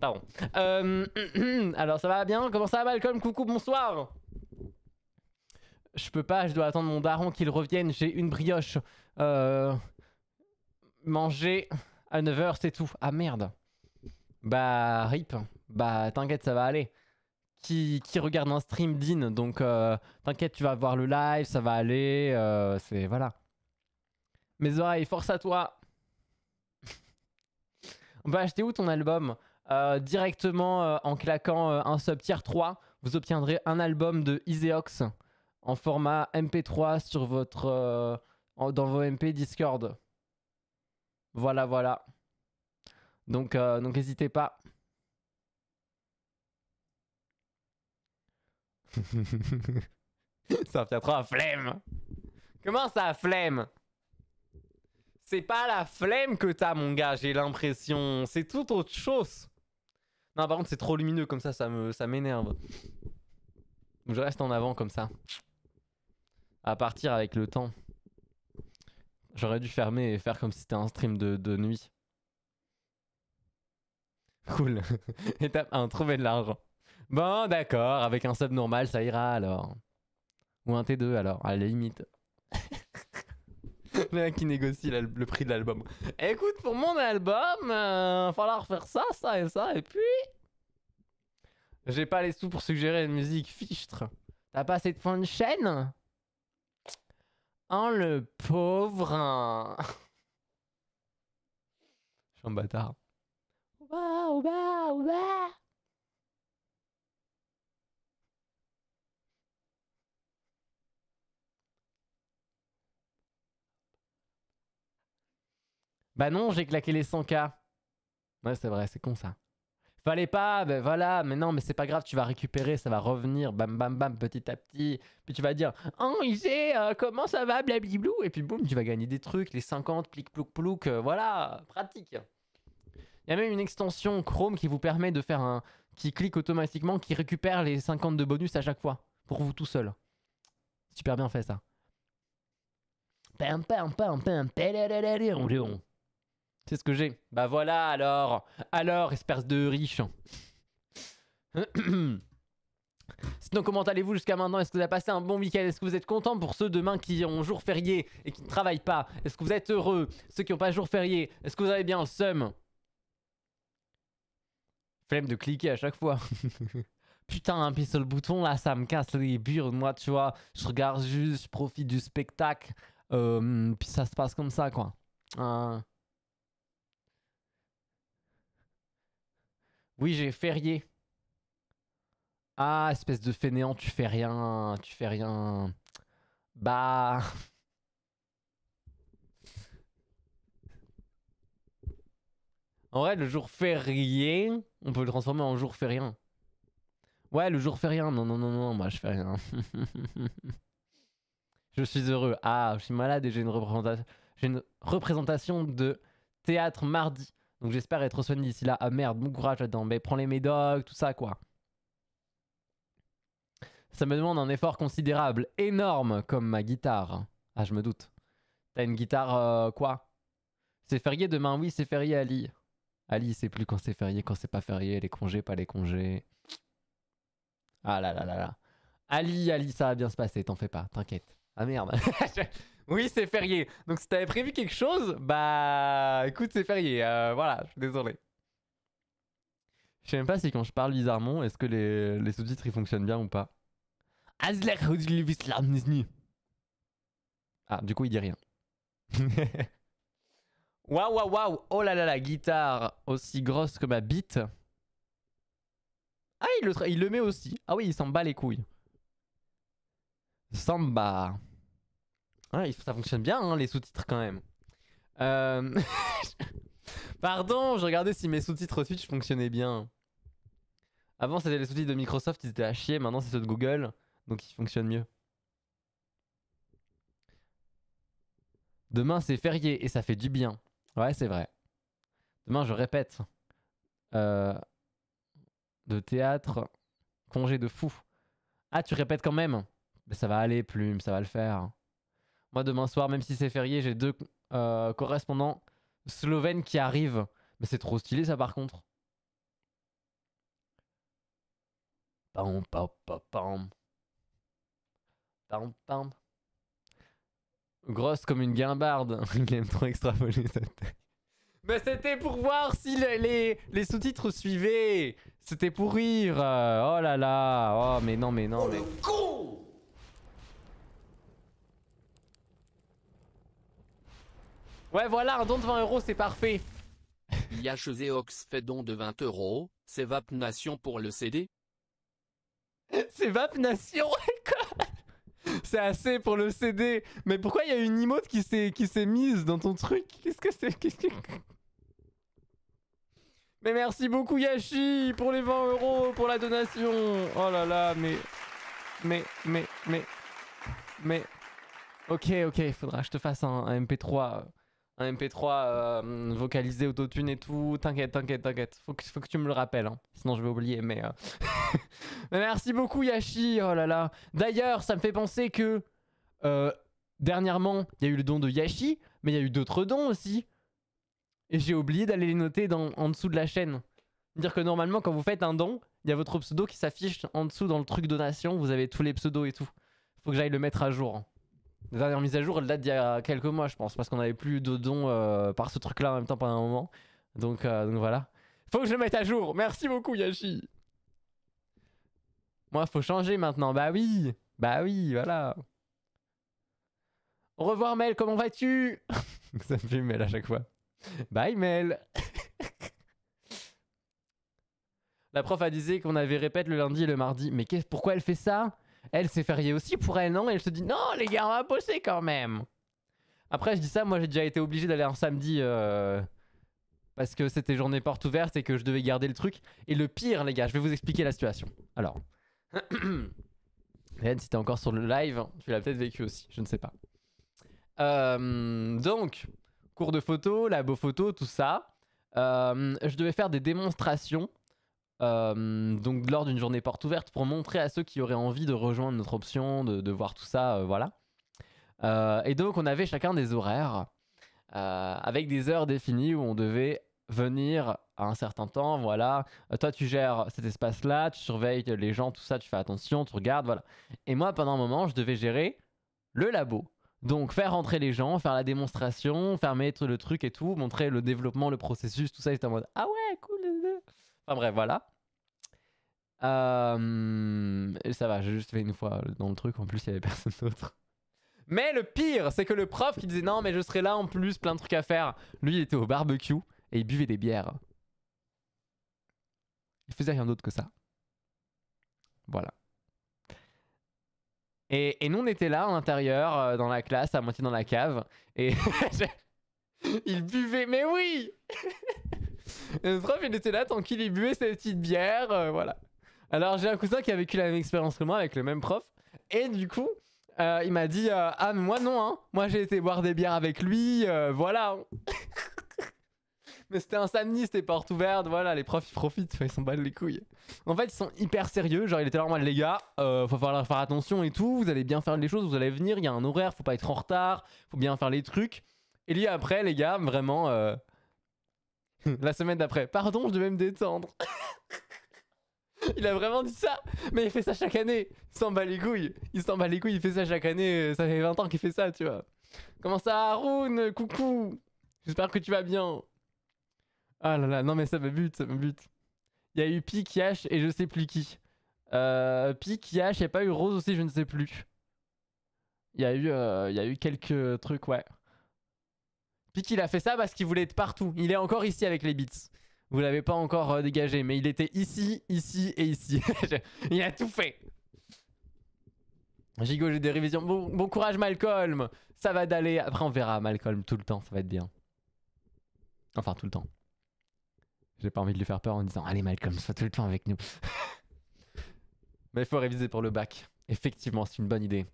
Pardon. Euh, alors ça va bien Comment ça va Malcolm Coucou, bonsoir Je peux pas, je dois attendre mon daron qu'il revienne, j'ai une brioche. Euh, manger à 9h c'est tout. Ah merde. Bah rip, bah t'inquiète ça va aller qui, regarde un stream d'In. Donc euh, t'inquiète, tu vas voir le live, ça va aller. Euh, c'est voilà. Mes oreilles, force à toi. On va acheter où ton album euh, Directement en claquant un sub tier 3, vous obtiendrez un album de Iseox en format MP3 sur votre dans vos MP Discord. Voilà, voilà. Donc, donc n'hésitez pas. ça trop la flemme. Comment ça flemme C'est pas la flemme que t'as, mon gars, j'ai l'impression. C'est tout autre chose. Non, par contre, c'est trop lumineux comme ça, ça me, ça m'énerve. Je reste en avant comme ça. À partir avec le temps. J'aurais dû fermer et faire comme si c'était un stream de, de nuit. Cool. Étape 1, trouver de l'argent. Bon, d'accord, avec un sub normal, ça ira alors. Ou un T2 alors, à la limite. le mec qui négocie le prix de l'album. Écoute, pour mon album, il euh, va falloir faire ça, ça et ça, et puis. J'ai pas les sous pour suggérer une musique fichtre. T'as pas assez de points de chaîne Oh le pauvre Je suis un bâtard. Ouba, ouba, ouba Bah non, j'ai claqué les 100K. Ouais, c'est vrai, c'est con ça. Fallait pas, ben voilà, mais non, mais c'est pas grave, tu vas récupérer, ça va revenir, bam bam bam, petit à petit. Puis tu vas dire, oh, il sait, comment ça va, blabliblou Et puis boum, tu vas gagner des trucs, les 50, clic, plouk plouk voilà, pratique. Il y a même une extension Chrome qui vous permet de faire un. qui clique automatiquement, qui récupère les 50 de bonus à chaque fois, pour vous tout seul. Super bien fait ça. Pam pam pam pam, c'est ce que j'ai. Bah voilà alors. Alors, espèce de riche. Sinon, comment allez-vous jusqu'à maintenant Est-ce que vous avez passé un bon week-end Est-ce que vous êtes content pour ceux demain qui ont jour férié et qui ne travaillent pas Est-ce que vous êtes heureux Ceux qui n'ont pas jour férié, est-ce que vous avez bien le seum Flemme de cliquer à chaque fois. Putain, un sur le bouton là, ça me casse les burnes. Moi, tu vois, je regarde juste, je profite du spectacle. Euh, puis ça se passe comme ça, quoi. Euh... Oui, j'ai férié. Ah, espèce de fainéant, tu fais rien, tu fais rien. Bah... En vrai, le jour férié, on peut le transformer en jour fait Ouais, le jour fait rien. Non, non, non, non, moi je fais rien. je suis heureux. Ah, je suis malade et j'ai une représentation, j'ai une représentation de théâtre mardi. Donc j'espère être soigné d'ici là. Ah merde, bon courage là-dedans. Mais prends les médocs, tout ça quoi. Ça me demande un effort considérable, énorme, comme ma guitare. Ah, je me doute. T'as une guitare euh, quoi C'est férié demain, oui, c'est férié Ali. Ali, c'est plus quand c'est férié, quand c'est pas férié, les congés, pas les congés. Ah là là là là. Ali, Ali, ça va bien se passer, t'en fais pas, t'inquiète. Ah merde. Oui, c'est férié. Donc si t'avais prévu quelque chose, bah écoute, c'est férié. Euh, voilà, je suis désolé. Je sais même pas si quand je parle bizarrement, est-ce que les, sous-titres ils fonctionnent bien ou pas. Ah, du coup, il dit rien. Waouh, waouh, waouh! Oh là là, la guitare aussi grosse que ma bite. Ah, il le, il le met aussi. Ah oui, il s'en bat les couilles. Samba ça fonctionne bien, hein, les sous-titres quand même. Euh, pardon, je regardais si mes sous-titres Twitch fonctionnaient bien. Avant, c'était les sous-titres de Microsoft, ils étaient à chier. Maintenant, c'est ceux de Google, donc ils fonctionnent mieux. Demain, c'est férié et ça fait du bien. Ouais, c'est vrai. Demain, je répète. Euh, de théâtre, congé de fou. Ah, tu répètes quand même. Ben, ça va aller, plume, ça va le faire. Moi, demain soir, même si c'est férié, j'ai deux euh, correspondants slovènes qui arrivent. Mais c'est trop stylé, ça, par contre. Pam, pam, pam, pam. Grosse comme une guimbarde. Il aime trop extrapoler Mais c'était pour voir si les, sous-titres suivaient. C'était pour rire. Oh là là. Oh, mais non, mais non. Oh, mais... Ouais, voilà, un don de 20 euros, c'est parfait. Ox fait don de 20 euros. C'est Vap Nation pour le CD. c'est Vap Nation C'est assez pour le CD. Mais pourquoi il y a une emote qui s'est qui s'est mise dans ton truc Qu'est-ce que c'est Mais merci beaucoup Yashi pour les 20 euros pour la donation. Oh là là, mais mais mais mais mais. Ok, ok, faudra que je te fasse un MP3 un MP3 vocalisé euh, vocalisé, autotune et tout. T'inquiète, t'inquiète, t'inquiète. Faut que, faut que tu me le rappelles, hein. sinon je vais oublier. Mais, euh. merci beaucoup Yashi. Oh là là. D'ailleurs, ça me fait penser que euh, dernièrement, il y a eu le don de Yashi, mais il y a eu d'autres dons aussi. Et j'ai oublié d'aller les noter dans, en dessous de la chaîne. Dire que normalement, quand vous faites un don, il y a votre pseudo qui s'affiche en dessous dans le truc donation. Vous avez tous les pseudos et tout. Faut que j'aille le mettre à jour. Hein. La dernière mise à jour, elle date d'il y a quelques mois, je pense, parce qu'on n'avait plus de dons euh, par ce truc-là en même temps pendant un moment. Euh, donc, voilà. Faut que je le mette à jour. Merci beaucoup, Yashi. Moi, faut changer maintenant. Bah oui. Bah oui, voilà. Au revoir, Mel. Comment vas-tu Ça me fait Mel à chaque fois. Bye, Mel. La prof a disait qu'on avait répète le lundi et le mardi. Mais pourquoi elle fait ça elle, s'est férié aussi pour elle, non Et elle se dit non, les gars, on va bosser quand même. Après, je dis ça, moi j'ai déjà été obligé d'aller en samedi euh, parce que c'était journée porte ouverte et que je devais garder le truc. Et le pire, les gars, je vais vous expliquer la situation. Alors, Hélène, si t'es encore sur le live, tu l'as peut-être vécu aussi, je ne sais pas. Euh, donc, cours de photo, labo photo, tout ça. Euh, je devais faire des démonstrations euh, donc lors d'une journée porte ouverte pour montrer à ceux qui auraient envie de rejoindre notre option, de, voir tout ça, euh, voilà. Euh, et donc on avait chacun des horaires avec des heures définies où on devait venir à un certain temps, voilà. toi tu gères cet espace-là, tu surveilles les gens, tout ça, tu fais attention, tu regardes, voilà. Et moi pendant un moment je devais gérer le labo. Donc faire rentrer les gens, faire la démonstration, faire mettre le truc et tout, montrer le développement, le processus, tout ça, c'était en mode ah ouais cool. Enfin bref, voilà. Euh, et ça va, j'ai juste fait une fois dans le truc, en plus il y avait personne d'autre. Mais le pire, c'est que le prof qui disait non mais je serai là en plus, plein de trucs à faire, lui il était au barbecue et il buvait des bières. Il faisait rien d'autre que ça. Voilà. Et, et, nous on était là à l'intérieur, euh, dans la classe, à moitié dans la cave, et il buvait, mais oui prof il était là, tranquille, il buvait ses petite bière, euh, voilà. Alors, j'ai un cousin qui a vécu la même expérience que moi avec le même prof. Et du coup, euh, il m'a dit euh, Ah, mais moi non, hein. Moi, j'ai été boire des bières avec lui, voilà. Hein. mais c'était un samedi, c'était porte ouverte, voilà. Les profs, ils profitent, ils s'en battent les couilles. En fait, ils sont hyper sérieux. Genre, il était normal Les gars, faut faire attention et tout. Vous allez bien faire les choses, vous allez venir, il y a un horaire, faut pas être en retard, faut bien faire les trucs. Et lui, après, les gars, vraiment. La semaine d'après, pardon, je devais me détendre. il a vraiment dit ça Mais il fait ça chaque année. Il s'en bat les couilles. Il s'en bat les couilles, il fait ça chaque année. Euh, ça fait 20 ans qu'il fait ça, tu vois. Comment ça, Haroun Coucou J'espère que tu vas bien. Ah là là, non mais ça me bute, ça me bute. Il y a eu Pi qui et je sais plus qui. Euh, Pi qui il pas eu Rose aussi, je ne sais plus. Il y, a eu, euh, il y a eu quelques trucs, ouais. Puis a fait ça parce qu'il voulait être partout. Il est encore ici avec les bits. Vous l'avez pas encore euh, dégagé, mais il était ici, ici et ici. il a tout fait. Gigo, j'ai des révisions. Bon, courage, Malcolm. Ça va d'aller. Après, on verra Malcolm tout le temps. Ça va être bien. Enfin, tout le temps. J'ai pas envie de lui faire peur en disant Allez, Malcolm, sois tout le temps avec nous. mais il faut réviser pour le bac. Effectivement, c'est une bonne idée.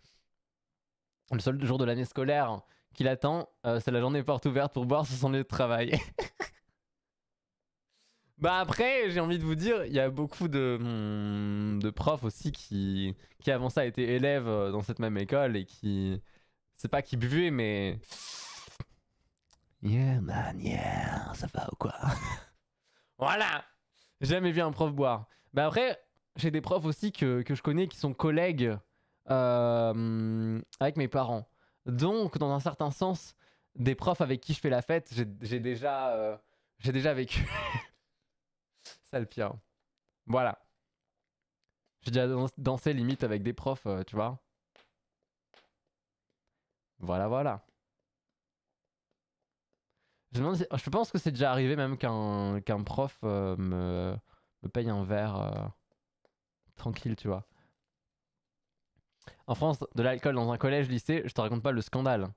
Le seul jour de l'année scolaire qui attend, euh, c'est la journée porte ouverte pour boire sur son lieu de travail. bah après, j'ai envie de vous dire, il y a beaucoup de, hmm, de profs aussi qui, qui avant ça étaient élèves euh, dans cette même école et qui... C'est pas qui buvaient, mais... Yeah man, yeah, ça va ou quoi Voilà Jamais vu un prof boire. Bah après, j'ai des profs aussi que, que, je connais qui sont collègues euh, avec mes parents. Donc, dans un certain sens, des profs avec qui je fais la fête, j'ai déjà, euh, j'ai déjà vécu. ça le pire. Voilà. J'ai déjà dansé limite avec des profs, euh, tu vois. Voilà, voilà. Je, je pense que c'est déjà arrivé même qu'un prof euh, me, me, paye un verre tranquille, tu vois. En France, de l'alcool dans un collège, lycée, je te raconte pas le scandale.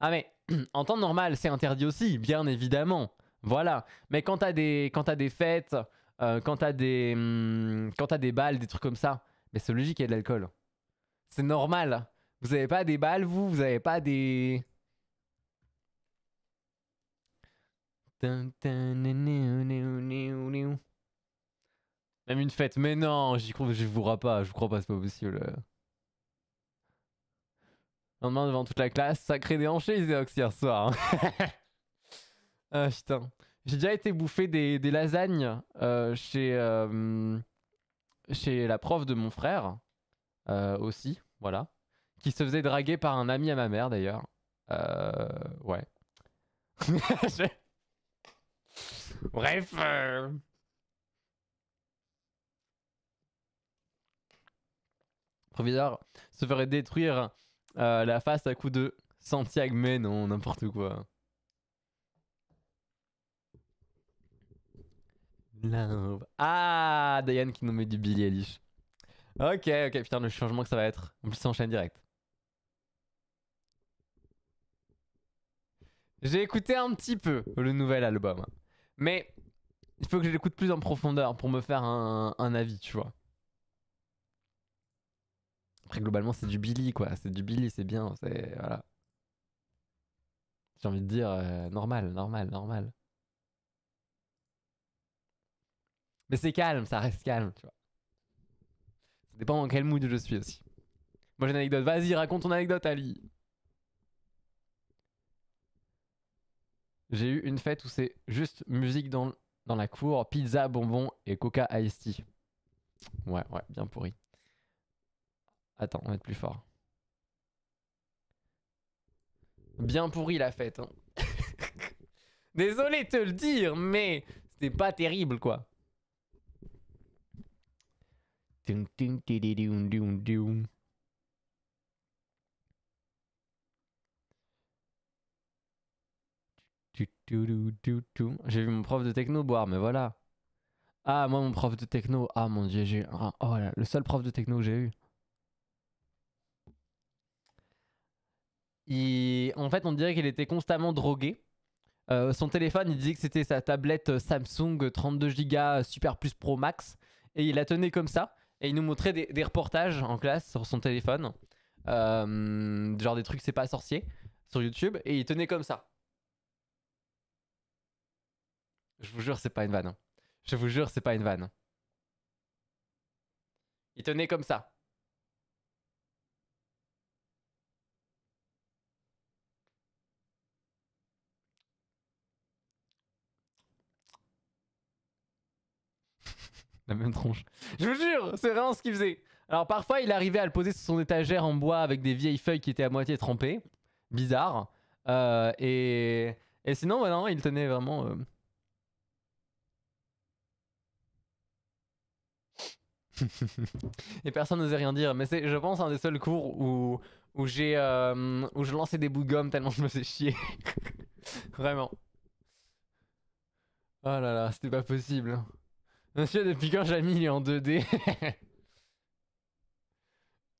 Ah mais, en temps normal, c'est interdit aussi, bien évidemment. Voilà. Mais quand t'as des, quand as des fêtes, euh, quand t'as des, hmm, as des balles, des trucs comme ça, mais c'est logique qu'il y ait de l'alcool. C'est normal. Vous avez pas des balles, vous Vous avez pas des... Même une fête. Mais non, j'y crois, je vous crois pas, je crois pas, c'est pas possible. Lendemain devant toute la classe, sacré déhanché Iséox hier soir. ah putain. J'ai déjà été bouffer des, lasagnes euh, chez, euh, chez la prof de mon frère. Euh, aussi, voilà. Qui se faisait draguer par un ami à ma mère d'ailleurs. ouais. Bref. se ferait détruire euh, la face à coup de Santiago, mais non, n'importe quoi. Ah, Diane qui nous met du Billy Eilish. Ok, ok, putain, le changement que ça va être. En plus, en enchaîne direct. J'ai écouté un petit peu le nouvel album, mais il faut que je l'écoute plus en profondeur pour me faire un avis, tu vois. Après, globalement, c'est du Billy, quoi. C'est du Billy, c'est bien. C'est. Voilà. J'ai envie de dire euh, normal, normal, normal. Mais c'est calme, ça reste calme, tu vois. Ça dépend dans quel mood je suis aussi. Moi, j'ai une anecdote. Vas-y, raconte ton anecdote, Ali. J'ai eu une fête où c'est juste musique dans, dans la cour, pizza, bonbons et coca iced tea. Ouais, ouais, bien pourri. Attends, on va être plus fort. Bien pourri la fête. Hein. Désolé de te le dire, mais c'était pas terrible quoi. J'ai vu mon prof de techno boire, mais voilà. Ah, moi, mon prof de techno. Ah, mon dieu, j'ai. oh là, le seul prof de techno que j'ai eu. En fait, on dirait qu'il était constamment drogué. Euh, son téléphone, il disait que c'était sa tablette Samsung 32Go euh, Super Plus Pro Max. Et il la tenait comme ça. Et il nous montrait des, reportages en classe sur son téléphone. Euh, genre des trucs, c'est pas sorcier, sur YouTube. Et il tenait comme ça. Je vous jure, c'est pas une vanne. Hein. Je vous jure, c'est pas une vanne. Il tenait comme ça. La même tronche. Je vous jure, c'est vraiment ce qu'il faisait. Alors parfois, il arrivait à le poser sur son étagère en bois avec des vieilles feuilles qui étaient à moitié trempées. Bizarre. Euh, et... sinon, bah il tenait vraiment... Euh, et personne n'osait rien dire. Mais c'est, je pense, un des seuls cours où, où j'ai, euh, où je lançais des bouts de gomme tellement je me suis chier. Vraiment. Oh là là, c'était pas possible. Monsieur, depuis quand j'ai mis est en 2D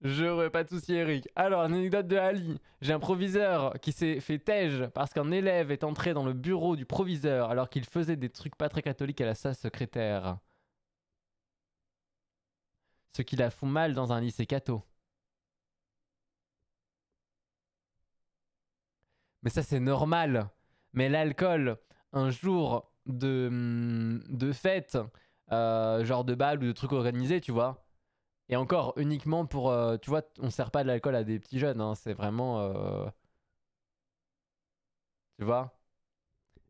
Je J'aurais pas de soucis, Eric. Alors, une anecdote de Ali. J'ai un proviseur qui s'est fait tège parce qu'un élève est entré dans le bureau du proviseur alors qu'il faisait des trucs pas très catholiques à la salle secrétaire. Ce qui la font mal dans un lycée catho. Mais ça, c'est normal. Mais l'alcool, un jour de, hum, de fête, euh, genre de balles ou de trucs organisés, tu vois. Et encore, uniquement pour. Euh, tu vois, on sert pas de l'alcool à des petits jeunes, hein, c'est vraiment. Euh, tu vois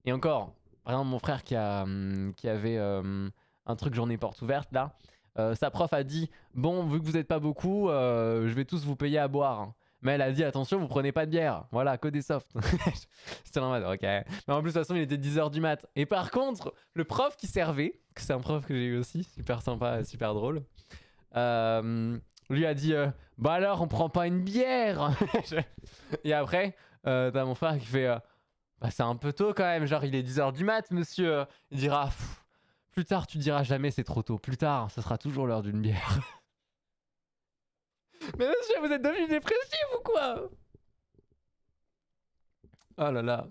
Et encore, par mon frère qui, hum, qui avait un truc journée porte ouverte, là, sa prof a dit Bon, vu que vous n'êtes pas beaucoup, je vais tous vous payer à boire. Hein. Mais elle a dit attention, vous prenez pas de bière. Voilà, que des soft C'était normal, ok. Mais en plus, de toute façon, il était 10h du mat. Et par contre, le prof qui servait, c'est un prof que j'ai eu aussi, super sympa, super drôle, euh, lui a dit euh, Bah alors, on prend pas une bière. et après, euh, t'as mon frère qui fait Bah c'est un peu tôt quand même, genre il est 10h du mat, monsieur. Il dira Plus tard, tu diras jamais c'est trop tôt. Plus tard, ça sera toujours l'heure d'une bière. Mais monsieur, vous êtes devenu dépressif ou quoi Oh là là.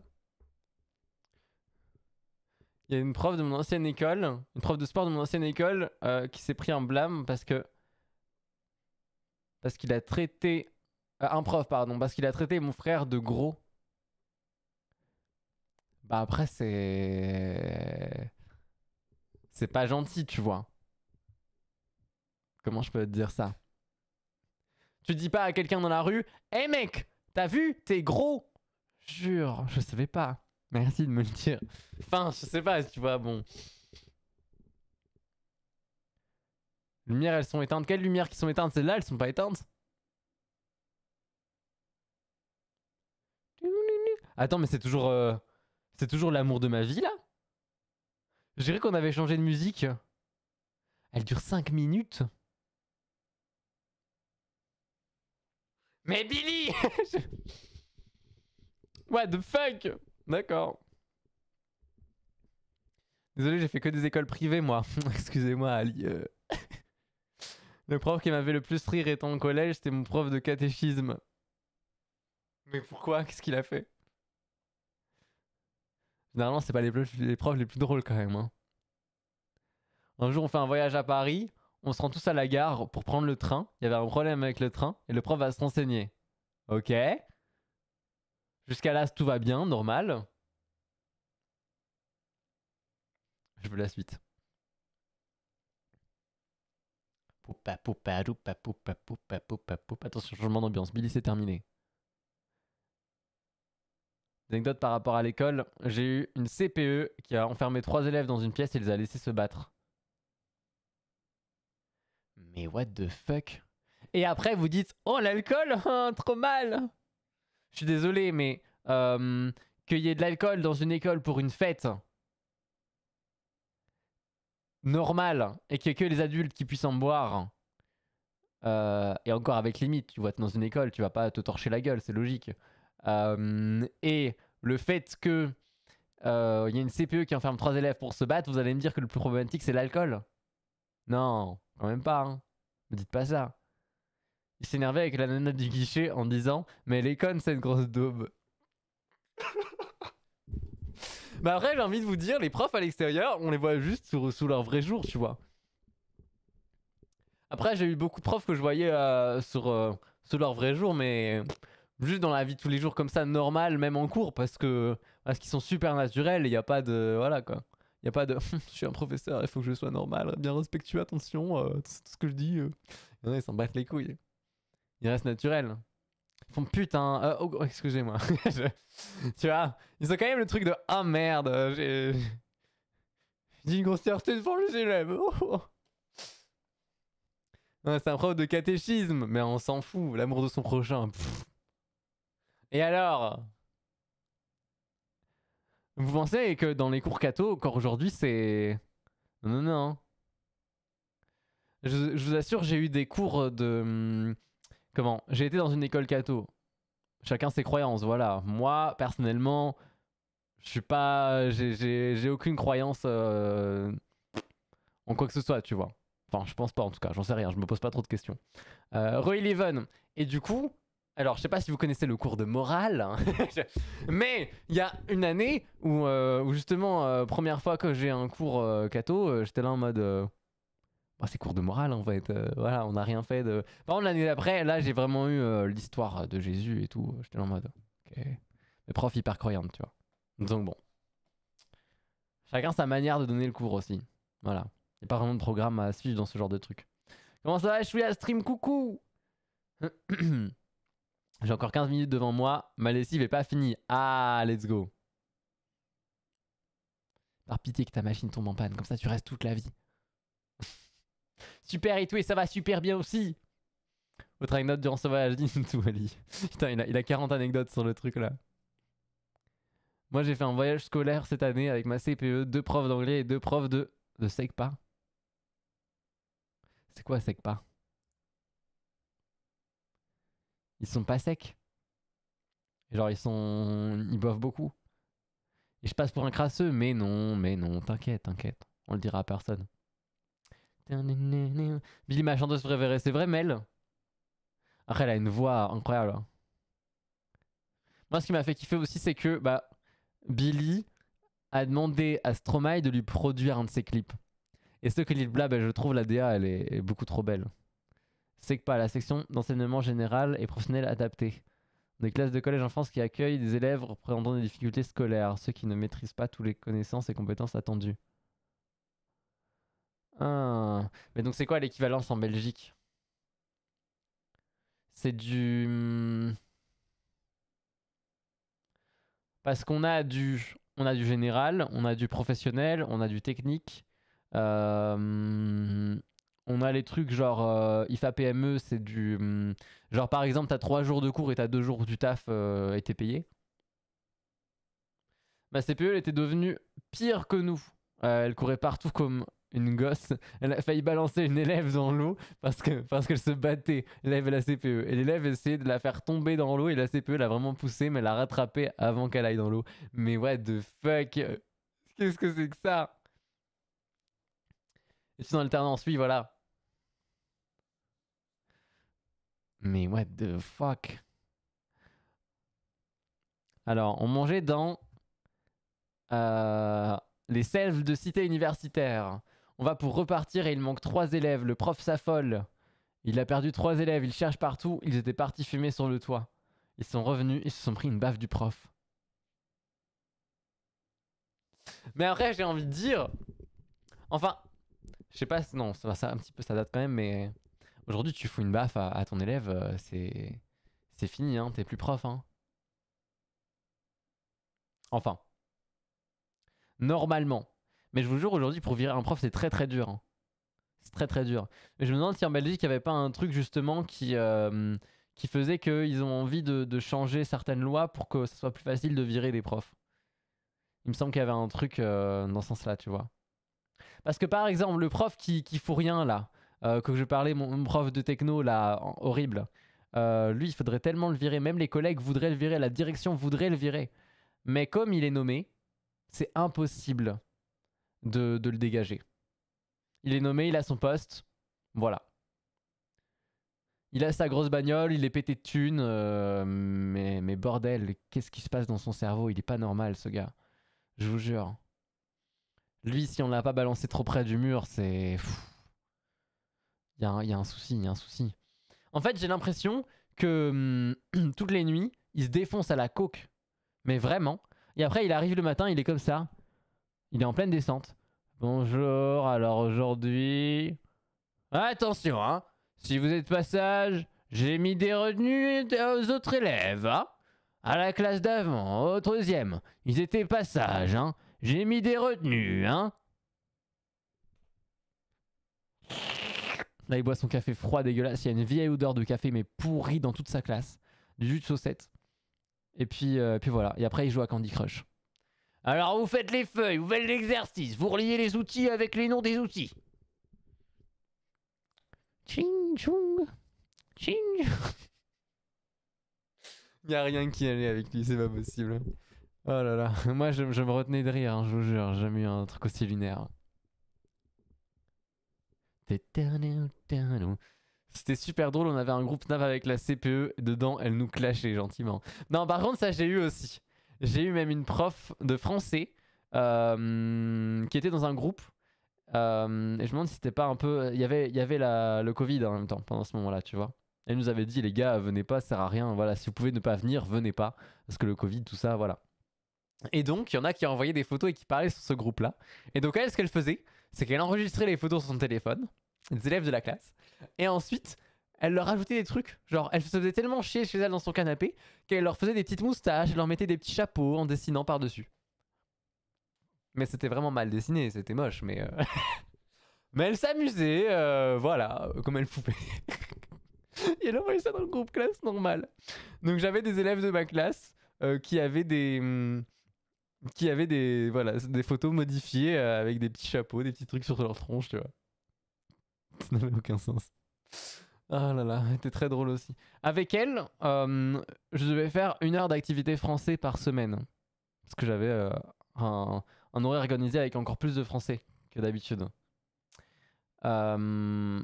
Il y a une prof de mon ancienne école, une prof de sport de mon ancienne école, euh, qui s'est pris en blâme parce que. Parce qu'il a traité. Euh, un prof, pardon, parce qu'il a traité mon frère de gros. Bah après, c'est. C'est pas gentil, tu vois. Comment je peux te dire ça tu dis pas à quelqu'un dans la rue Hé eh, hey mec, t'as vu T'es gros Jure, je savais pas. Merci de me le dire. Enfin, je sais pas, tu vois, bon. Lumière elles sont éteintes. Quelles lumières qui sont éteintes Celles-là, elles sont pas éteintes Attends, mais c'est toujours... Euh, c'est toujours l'amour de ma vie, là Je dirais qu'on avait changé de musique. Elle dure 5 minutes Mais Billy What the fuck D'accord. Désolé, j'ai fait que des écoles privées, moi. Excusez-moi, Ali. Euh. le prof qui m'avait le plus rire étant au collège, c'était mon prof de catéchisme. Mais pourquoi Qu'est-ce qu'il a fait Généralement, c'est pas les, les, profs les plus drôles quand même. Hein. Un jour, on fait un voyage à Paris on se rend tous à la gare pour prendre le train. Il y avait un problème avec le train et le prof va se renseigner. Ok. Jusqu'à là, tout va bien, normal. Je veux la suite. Attention, changement d'ambiance. Billy, c'est terminé. Anecdote par rapport à l'école, j'ai eu une CPE qui a enfermé trois élèves dans une pièce et les a laissés se battre. Mais what the fuck Et après, vous dites Oh, l'alcool hein, Trop mal Je suis désolé, mais euh, qu'il y ait de l'alcool dans une école pour une fête normale et qu'il n'y ait que les adultes qui puissent en boire. Euh, et encore avec limite, tu vois, dans une école, tu vas pas te torcher la gueule, c'est logique. Euh, et le fait que il y a une CPE qui enferme trois élèves pour se battre, vous allez me dire que le plus problématique c'est l'alcool Non. Quand même pas, hein. Me dites pas ça. Il s'énervait avec la nana du guichet en disant Mais elle est conne cette grosse daube. bah après, j'ai envie de vous dire, les profs à l'extérieur, on les voit juste sous, leur vrai jour, tu vois. Après, j'ai eu beaucoup de profs que je voyais euh, sur, euh, sous leur vrai jour, mais juste dans la vie de tous les jours comme ça, normal, même en cours, parce que parce qu'ils sont super naturels, il n'y a pas de... Voilà quoi. Il n'y a pas de je suis un professeur, il faut que je sois normal, bien respectueux, attention, euh, tout, ce que je dis. Euh. ils s'en battent les couilles. Ils restent naturels. Ils font putain, euh, oh, oh, excusez-moi. Tu vois, ils ont quand même le truc de ah merde, j'ai. J'ai une grosse devant le GLM. Oh, c'est un prof de catéchisme, mais on s'en fout, l'amour de son prochain. Et alors vous pensez que dans les cours cato, encore aujourd'hui, c'est. Non, non, non. Je, vous assure, j'ai eu des cours de. Hmm, comment J'ai été dans une école catho. Chacun ses croyances, voilà. Moi, personnellement, je suis pas. J'ai aucune croyance euh, en quoi que ce soit, tu vois. Enfin, je pense pas en tout cas, j'en sais rien, je me pose pas trop de questions. Euh, Roy Leven. Et du coup, alors, je sais pas si vous connaissez le cours de morale, hein. mais il y a une année où, euh, justement, euh, première fois que j'ai un cours euh, euh j'étais là en mode. Bah, c'est cours de morale en fait, voilà, on n'a rien fait de. Par contre, l'année d'après, là, j'ai vraiment eu l'histoire de Jésus et tout. J'étais là en mode. Ok. Le prof hyper croyante, tu vois. Donc bon. Chacun sa manière de donner le cours aussi. Voilà. Il n'y a pas vraiment de programme à suivre dans ce genre de truc. Comment ça va, je suis à Stream, coucou J'ai encore 15 minutes devant moi, ma lessive est pas finie. Ah, let's go. Par pitié que ta machine tombe en panne, comme ça tu restes toute la vie. super et tout, et ça va super bien aussi. Autre anecdote durant ce voyage Putain, il a, 40 anecdotes sur le truc là. Moi j'ai fait un voyage scolaire cette année avec ma CPE, deux profs d'anglais et deux profs de... de SECPA. C'est quoi SECPA ils sont pas secs. Genre, ils sont. Ils boivent beaucoup. Et je passe pour un crasseux, mais non, mais non, t'inquiète, t'inquiète. On le dira à personne. Billy, ma chanteuse préférée, c'est vrai, Mel. Après, elle a une voix incroyable. Hein. Moi, ce qui m'a fait kiffer aussi, c'est que bah, Billy a demandé à Stromae de lui produire un de ses clips. Et ce que là bah, je trouve la DA, elle est beaucoup trop belle. C'est pas. la section d'enseignement général et professionnel adapté. Des classes de collège en France qui accueillent des élèves représentant des difficultés scolaires, ceux qui ne maîtrisent pas toutes les connaissances et compétences attendues. Ah. Mais donc c'est quoi l'équivalence en Belgique C'est du... Hmm, parce qu'on a du... On a du général, on a du professionnel, on a du technique. Euh... Hmm, on a les trucs genre euh, IFA PME, c'est du. Mm, genre par exemple, t'as 3 jours de cours et t'as 2 jours du taf été euh, payé. Ma bah, CPE, elle était devenue pire que nous. Euh, elle courait partout comme une gosse. Elle a failli balancer une élève dans l'eau parce que parce qu'elle se battait, l'élève et la CPE. Et l'élève essayait de la faire tomber dans l'eau et la CPE l'a vraiment poussée, mais elle l'a rattrapée avant qu'elle aille dans l'eau. Mais what the fuck Qu'est-ce que c'est que ça Et puis en alternance, oui, voilà. Mais what the fuck Alors, on mangeait dans euh, les selves de cité universitaire. On va pour repartir et il manque trois élèves. Le prof s'affole. Il a perdu trois élèves. Il cherche partout. Ils étaient partis fumer sur le toit. Ils sont revenus. Ils se sont pris une baffe du prof. Mais après, j'ai envie de dire. Enfin, je sais pas. Non, ça, ça, un petit peu, ça date quand même, mais. Aujourd'hui, tu fous une baffe à, ton élève, euh, c'est c'est fini, hein, t'es plus prof. Hein. Enfin. Normalement. Mais je vous jure, aujourd'hui, pour virer un prof, c'est très très dur. Hein. C'est très très dur. Mais je me demande si en Belgique, il n'y avait pas un truc justement qui, euh, qui faisait qu'ils ont envie de, changer certaines lois pour que ce soit plus facile de virer des profs. Il me semble qu'il y avait un truc euh, dans ce sens-là, tu vois. Parce que par exemple, le prof qui, qui fout rien là, euh, que je parlais, mon, prof de techno, là, horrible, euh, lui, il faudrait tellement le virer, même les collègues voudraient le virer, la direction voudrait le virer. Mais comme il est nommé, c'est impossible de, le dégager. Il est nommé, il a son poste, voilà. Il a sa grosse bagnole, il est pété de thunes, euh, mais, bordel, qu'est-ce qui se passe dans son cerveau Il est pas normal, ce gars. Je vous jure. Lui, si on l'a pas balancé trop près du mur, c'est. Il y, a un souci, il y a un souci. En fait, j'ai l'impression que hum, toutes les nuits, il se défonce à la coke. Mais vraiment. Et après, il arrive le matin, il est comme ça. Il est en pleine descente. Bonjour, alors aujourd'hui... Attention, hein Si vous êtes passage, j'ai mis des retenues aux autres élèves, hein À la classe d'avant, au troisième. Ils étaient passage, hein J'ai mis des retenues, hein Là, il boit son café froid, dégueulasse. Il y a une vieille odeur de café, mais pourri dans toute sa classe. Du jus de saucette Et puis, euh, puis voilà. Et après, il joue à Candy Crush. Alors, vous faites les feuilles, vous faites l'exercice, vous reliez les outils avec les noms des outils. Ching chung. Ching. Il n'y a rien qui allait avec lui, c'est pas possible. Oh là là. Moi, je, me retenais de rire, hein, je vous jure. J'ai jamais eu un truc aussi lunaire. C'était super drôle, on avait un groupe nav avec la CPE, dedans elle nous clashait gentiment. Non, par contre, ça j'ai eu aussi. J'ai eu même une prof de français euh, qui était dans un groupe. Euh, et je me demande si c'était pas un peu. Il y avait, il y avait la, le Covid hein, en même temps, pendant ce moment-là, tu vois. Elle nous avait dit, les gars, venez pas, ça sert à rien. Voilà, si vous pouvez ne pas venir, venez pas. Parce que le Covid, tout ça, voilà. Et donc, il y en a qui envoyé des photos et qui parlaient sur ce groupe-là. Et donc, elle, ce qu'elle faisait, c'est qu'elle enregistrait les photos sur son téléphone, des élèves de la classe, et ensuite, elle leur ajoutait des trucs. Genre, elle se faisait tellement chier chez elle dans son canapé qu'elle leur faisait des petites moustaches, elle leur mettait des petits chapeaux en dessinant par-dessus. Mais c'était vraiment mal dessiné, c'était moche, mais. Euh, mais elle s'amusait, euh, voilà, euh, comme elle pouvait. et elle envoyait ça dans le groupe classe normal. Donc j'avais des élèves de ma classe qui avaient des. Hmm, qui avaient des, voilà, des photos modifiées euh, avec des petits chapeaux, des petits trucs sur leur tronche, tu vois. Ça n'avait aucun sens. Ah là là, c'était très drôle aussi. Avec elle, euh, je devais faire une heure d'activité français par semaine. Parce que j'avais euh, un, un, horaire organisé avec encore plus de français que d'habitude.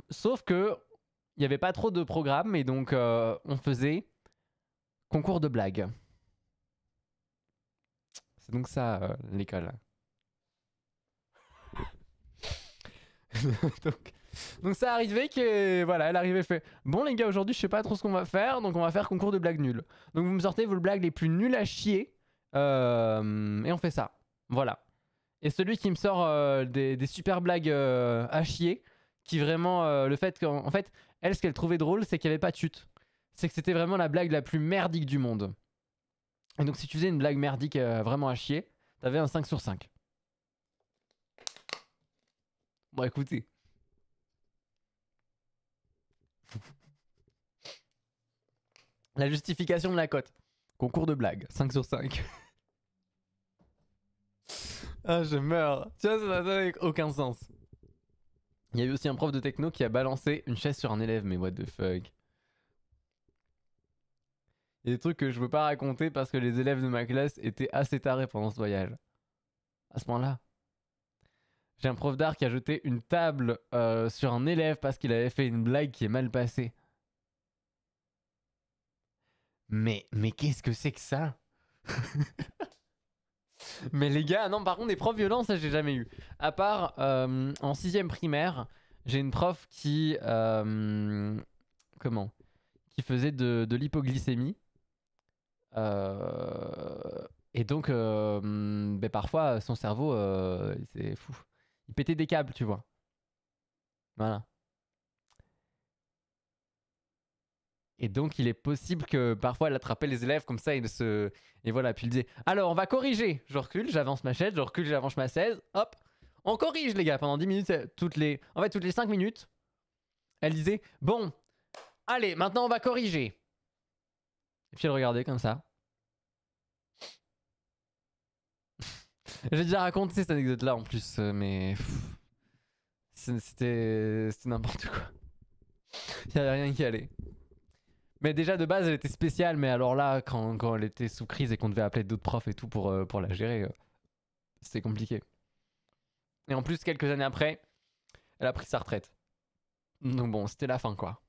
sauf que il n'y avait pas trop de programmes et donc on faisait concours de blagues donc ça, euh, l'école. donc, ça arrivait que voilà, elle arrivait fait Bon les gars, aujourd'hui je sais pas trop ce qu'on va faire, donc on va faire concours de blagues nulles. Donc vous me sortez vos blagues les plus nulles à chier euh, et on fait ça. Voilà. Et celui qui me sort euh, des, super blagues à chier, qui vraiment le fait qu'en en fait, elle ce qu'elle trouvait drôle, c'est qu'il y avait pas de chute. C'est que c'était vraiment la blague la plus merdique du monde. Et donc si tu faisais une blague merdique euh, vraiment à chier, t'avais un 5 sur 5. Bon écoutez. la justification de la cote. Concours de blagues, 5 sur 5. ah je meurs. Tu vois, ça n'a aucun sens. Il y a eu aussi un prof de techno qui a balancé une chaise sur un élève, mais what the fuck. Il y a des trucs que je ne veux pas raconter parce que les élèves de ma classe étaient assez tarés pendant ce voyage. À ce moment là J'ai un prof d'art qui a jeté une table euh, sur un élève parce qu'il avait fait une blague qui est mal passée. Mais, mais qu'est-ce que c'est que ça Mais les gars, non, par contre, des profs violents, ça, j'ai jamais eu. À part euh, en sixième primaire, j'ai une prof qui. Euh, comment Qui faisait de l'hypoglycémie. Euh, et donc, euh, ben parfois, son cerveau, euh, c'est fou. Il pétait des câbles, tu vois. Voilà. Et donc, il est possible que parfois elle attrapait les élèves comme ça et se. Et voilà, puis il disait Alors, on va corriger Je recule, j'avance ma chaise, je recule, j'avance ma 16, hop On corrige, les gars, pendant 10 minutes, toutes les. En fait, toutes les 5 minutes, elle disait Bon, allez, maintenant on va corriger. Et puis elle regardait comme ça. J'ai déjà raconté cette anecdote-là en plus, euh, mais. C'était. n'importe quoi. Il n'y avait rien qui allait. Mais déjà de base, elle était spéciale, mais alors là, quand, quand elle était sous crise et qu'on devait appeler d'autres profs et tout pour, euh, pour la gérer, euh, c'était compliqué. Et en plus, quelques années après, elle a pris sa retraite. Donc bon, c'était la fin quoi.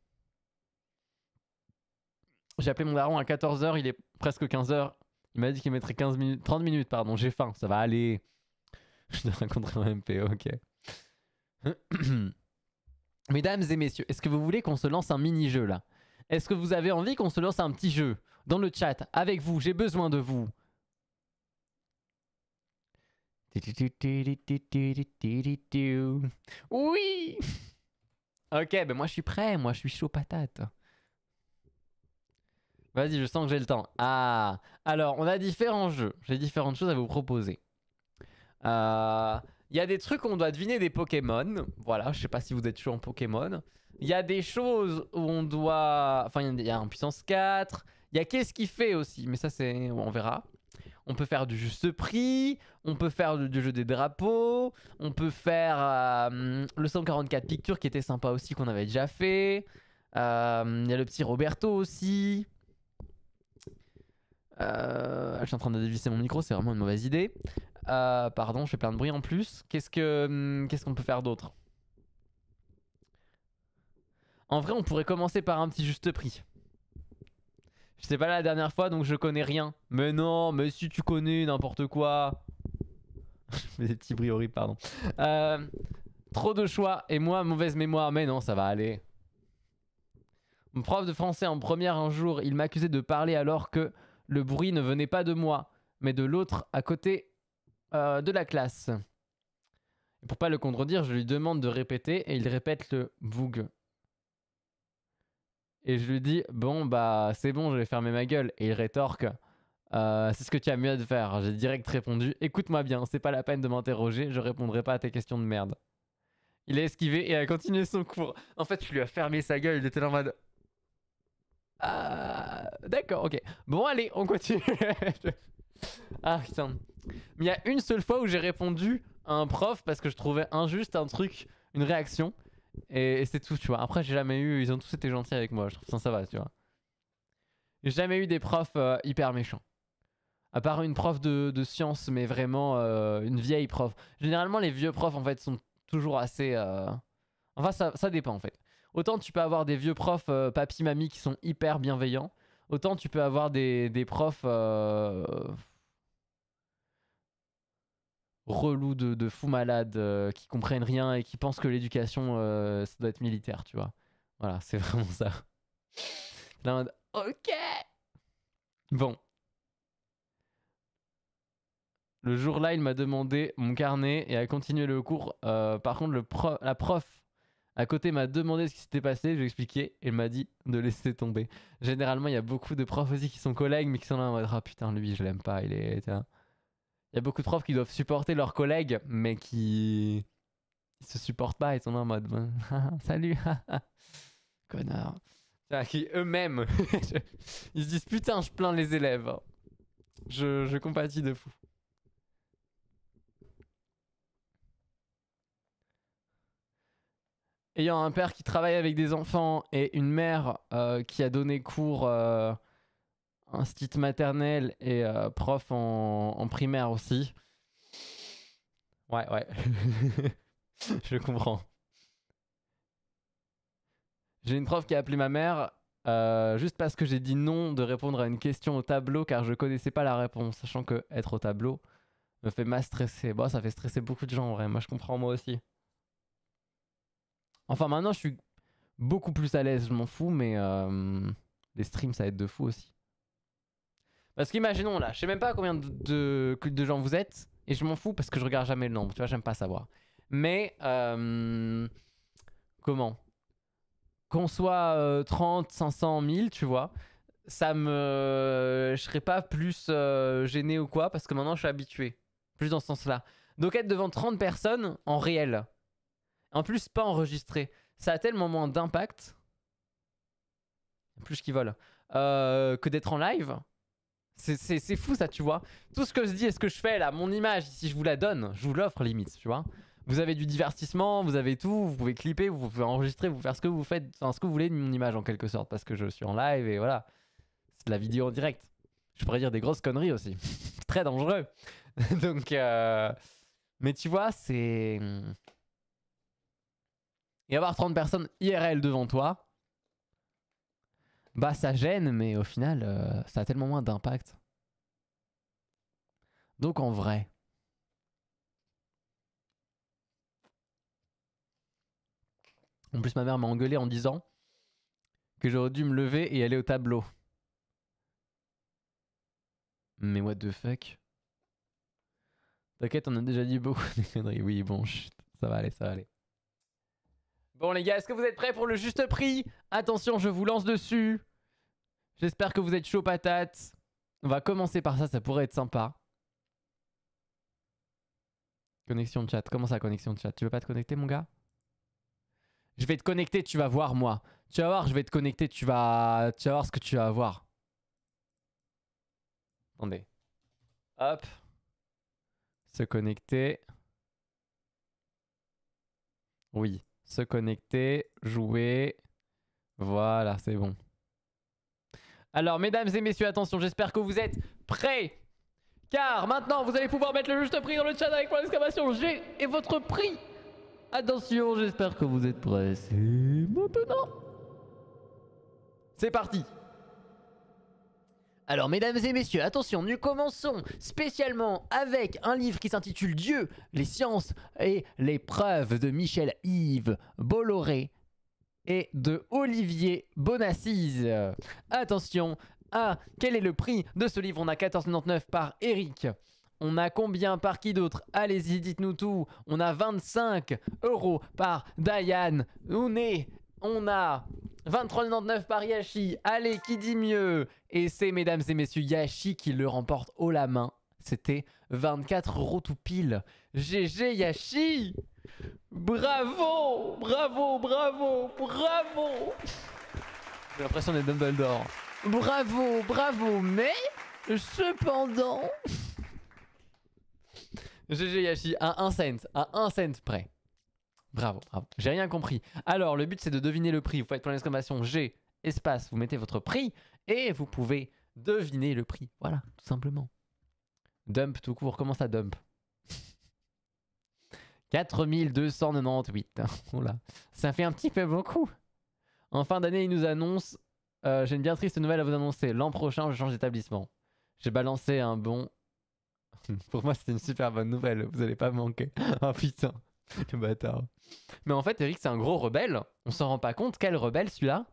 J'ai appelé mon daron à 14h, il est presque 15h. Il m'a dit qu'il mettrait 15 minutes, 30 minutes, pardon, j'ai faim, ça va aller. Je vais rencontrer un MP, ok. Mesdames et messieurs, est-ce que vous voulez qu'on se lance un mini-jeu là Est-ce que vous avez envie qu'on se lance un petit jeu Dans le chat, avec vous, j'ai besoin de vous. Oui Ok, ben moi je suis prêt, moi je suis chaud patate. Vas-y, je sens que j'ai le temps. Ah Alors, on a différents jeux. J'ai différentes choses à vous proposer. Il euh, y a des trucs où on doit deviner des Pokémon. Voilà, je sais pas si vous êtes chaud en Pokémon. Il y a des choses où on doit... Enfin, il y, a un puissance 4. Il y a qu'est-ce qui fait aussi. Mais ça, c'est... On verra. On peut faire du juste prix, on peut faire du, jeu des drapeaux, on peut faire euh, le 144 Pictures qui était sympa aussi, qu'on avait déjà fait. Il euh, y a le petit Roberto aussi. Euh, je suis en train de dévisser mon micro, c'est vraiment une mauvaise idée. Euh, pardon, je fais plein de bruit en plus. Qu'est-ce que hum, qu'est-ce qu'on peut faire d'autre En vrai, on pourrait commencer par un petit juste prix. Je sais pas la dernière fois, donc je connais rien. Mais non, mais si tu connais n'importe quoi. je des petits bruits pardon. Euh, trop de choix et moi mauvaise mémoire. Mais non, ça va aller. Mon prof de français en première un jour, il m'accusait de parler alors que le bruit ne venait pas de moi, mais de l'autre à côté euh, de la classe. Et pour pas le contredire, je lui demande de répéter et il répète le boug. Et je lui dis Bon, bah, c'est bon, je vais fermer ma gueule. Et il rétorque euh, C'est ce que tu as mieux de faire. J'ai direct répondu Écoute-moi bien, c'est pas la peine de m'interroger, je répondrai pas à tes questions de merde. Il a esquivé et a continué son cours. En fait, tu lui as fermé sa gueule, il était en mode euh, d'accord, ok. Bon, allez, on continue. ah, putain. Mais il y a une seule fois où j'ai répondu à un prof parce que je trouvais injuste un truc, une réaction. Et, c'est tout, tu vois. Après, j'ai jamais eu. Ils ont tous été gentils avec moi. Je trouve ça, ça va, tu vois. J'ai jamais eu des profs euh, hyper méchants. À part une prof de, science sciences, mais vraiment euh, une vieille prof. Généralement, les vieux profs, en fait, sont toujours assez. Enfin, ça dépend, en fait. Autant tu peux avoir des vieux profs, papi, euh, papy, mamie, qui sont hyper bienveillants, autant tu peux avoir des, profs euh, relous de, fous malades euh, qui comprennent rien et qui pensent que l'éducation, ça doit être militaire, tu vois. Voilà, c'est vraiment ça. ok Bon. Le jour-là, il m'a demandé mon carnet et a continué le cours. par contre, le la prof à côté m'a demandé ce qui s'était passé, je lui ai expliqué, et il m'a dit de laisser tomber. Généralement, il y a beaucoup de profs aussi qui sont collègues, mais qui sont là en mode Ah putain, lui, je l'aime pas, il est. Il y a beaucoup de profs qui doivent supporter leurs collègues, mais qui. Ils se supportent pas, et sont là en mode ah, Salut ah, ah, Connard qui eux-mêmes, ils se disent putain, je plains les élèves. Je, je compatis de fou. ayant un père qui travaille avec des enfants et une mère euh, qui a donné cours euh, institut maternel et euh, prof en, primaire aussi. Ouais, ouais. Je comprends. J'ai une prof qui a appelé ma mère euh, juste parce que j'ai dit non de répondre à une question au tableau car je connaissais pas la réponse, sachant que être au tableau me fait ma stresser. Bon, ça fait stresser beaucoup de gens en vrai, moi je comprends moi aussi. Enfin, maintenant, je suis beaucoup plus à l'aise, je m'en fous, mais euh, les streams, ça aide de fou aussi. Parce qu'imaginons là, je sais même pas combien de, gens vous êtes, et je m'en fous parce que je regarde jamais le nombre, tu vois, j'aime pas savoir. Mais, euh, comment Qu'on soit 30, 500, 1000, tu vois, ça me. Je serais pas plus euh, gêné ou quoi, parce que maintenant je suis habitué. Plus dans ce sens-là. Donc être devant 30 personnes en réel, en plus, pas enregistré. Ça a tellement moins d'impact. Plus qu'il vole. Euh, que d'être en live. C'est fou ça, tu vois. Tout ce que je dis et ce que je fais là, mon image, si je vous la donne, je vous l'offre limite, tu vois. Vous avez du divertissement, vous avez tout, vous pouvez clipper, vous pouvez enregistrer, vous faire ce que vous faites, ce que vous voulez de mon image en quelque sorte, parce que je suis en live et voilà. C'est de la vidéo en direct. Je pourrais dire des grosses conneries aussi. Très dangereux. Donc, euh, mais tu vois, c'est. Hmm, et avoir 30 personnes IRL devant toi, bah ça gêne, mais au final, euh, ça a tellement moins d'impact. Donc en vrai, en plus ma mère m'a engueulé en disant que j'aurais dû me lever et aller au tableau. Mais what the fuck T'inquiète, on a déjà dit beaucoup Oui, bon, chut, ça va aller, ça va aller. Bon les gars, est-ce que vous êtes prêts pour le juste prix Attention, je vous lance dessus. J'espère que vous êtes chaud patate. On va commencer par ça, ça pourrait être sympa. Connexion de chat, comment ça connexion de chat Tu veux pas te connecter mon gars Je vais te connecter, tu vas voir moi. Tu vas voir, je vais te connecter, tu vas, tu vas voir ce que tu vas voir. Attendez. Hop. Se connecter. Oui se connecter, jouer. Voilà, c'est bon. Alors, mesdames et messieurs, attention, j'espère que vous êtes prêts. Car maintenant, vous allez pouvoir mettre le juste prix dans le chat avec moi, d'exclamation G et votre prix. Attention, j'espère que vous êtes prêts. maintenant. C'est parti. Alors mesdames et messieurs, attention, nous commençons spécialement avec un livre qui s'intitule Dieu, les sciences et les preuves de Michel Yves Bolloré et de Olivier Bonassise. Attention, à quel est le prix de ce livre On a 14,99 par Eric. On a combien par qui d'autre Allez-y, dites-nous tout. On a 25 euros par Diane est On a 23,99 par Yashi. Allez, qui dit mieux Et c'est, mesdames et messieurs, Yashi qui le remporte haut la main. C'était 24 euros tout pile. GG Yashi Bravo Bravo, bravo, bravo J'ai l'impression d'être Dumbledore. Bravo, bravo, mais cependant... GG Yashi, à 1 cent, à 1 cent près. Bravo, J'ai rien compris. Alors, le but, c'est de deviner le prix. Vous faites point d'exclamation G, espace, vous mettez votre prix et vous pouvez deviner le prix. Voilà, tout simplement. Dump tout court. Comment ça dump 4298. Oula. Ça fait un petit peu beaucoup. En fin d'année, il nous annonce euh, J'ai une bien triste nouvelle à vous annoncer. L'an prochain, je change d'établissement. J'ai balancé un bon. Pour moi, c'est une super bonne nouvelle. Vous n'allez pas manquer. oh putain. Mais en fait, Eric, c'est un gros rebelle. On s'en rend pas compte. Quel rebelle, celui-là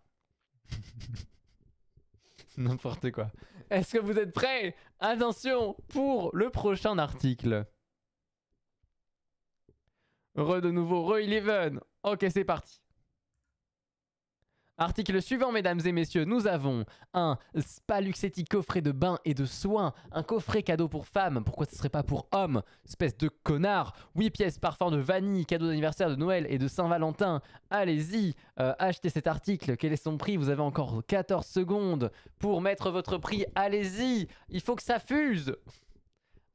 N'importe quoi. Est-ce que vous êtes prêts Attention pour le prochain article. Re de nouveau, re Eleven. Ok, c'est parti. Article suivant, mesdames et messieurs, nous avons un spa coffret de bain et de soins, un coffret cadeau pour femmes, pourquoi ce serait pas pour hommes Espèce de connard 8 pièces parfum de vanille, cadeau d'anniversaire de Noël et de Saint-Valentin. Allez-y, euh, achetez cet article, quel est son prix Vous avez encore 14 secondes pour mettre votre prix, allez-y, il faut que ça fuse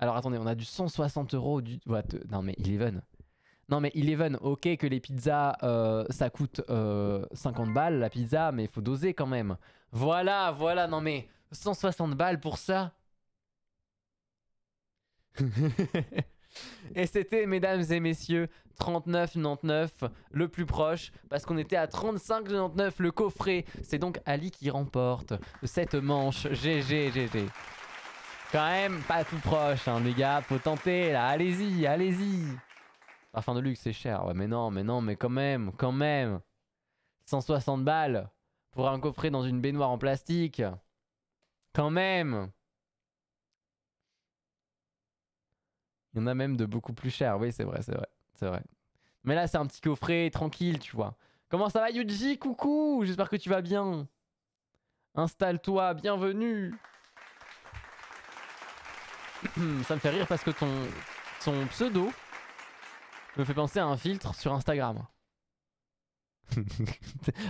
Alors attendez, on a du 160 euros, du... What non mais venu. Non mais Eleven, ok que les pizzas euh, ça coûte 50 euh, balles la pizza, mais il faut doser quand même. Voilà, voilà, non mais 160 balles pour ça Et c'était, mesdames et messieurs, 39,99 le plus proche, parce qu'on était à 35,99 le coffret. C'est donc Ali qui remporte cette manche. GG, GG. Quand même, pas tout proche, hein, les gars, faut tenter là, allez-y, allez-y fin de luxe, c'est cher. mais non, mais non, mais quand même, quand même. 160 balles pour un coffret dans une baignoire en plastique. Quand même. Il y en a même de beaucoup plus cher. Oui, c'est vrai, c'est vrai, c'est vrai. Mais là, c'est un petit coffret tranquille, tu vois. Comment ça va, Yuji Coucou J'espère que tu vas bien. Installe-toi, bienvenue. ça me fait rire parce que ton, ton pseudo me fait penser à un filtre sur Instagram.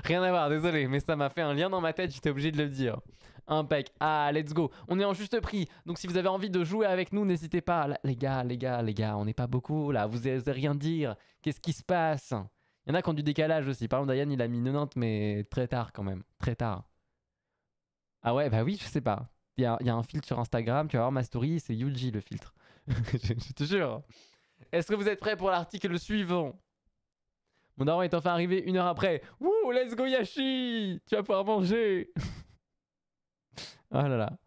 Rien à voir, désolé, mais ça m'a fait un lien dans ma tête, j'étais obligé de le dire. Un Impec. Ah, let's go. On est en juste prix. Donc si vous avez envie de jouer avec nous, n'hésitez pas. les gars, les gars, les gars, on n'est pas beaucoup là. Vous n'osez rien dire. Qu'est-ce qui se passe Il y en a qui ont du décalage aussi. Par exemple, Diane, il a mis 90, mais très tard quand même. Très tard. Ah ouais, bah oui, je sais pas. Il y, a, un filtre sur Instagram, tu vas voir ma story, c'est Yuji le filtre. je te jure. Est-ce que vous êtes prêts pour l'article suivant Mon daron est enfin arrivé une heure après. Wouh, let's go Yashi Tu vas pouvoir manger Oh là là.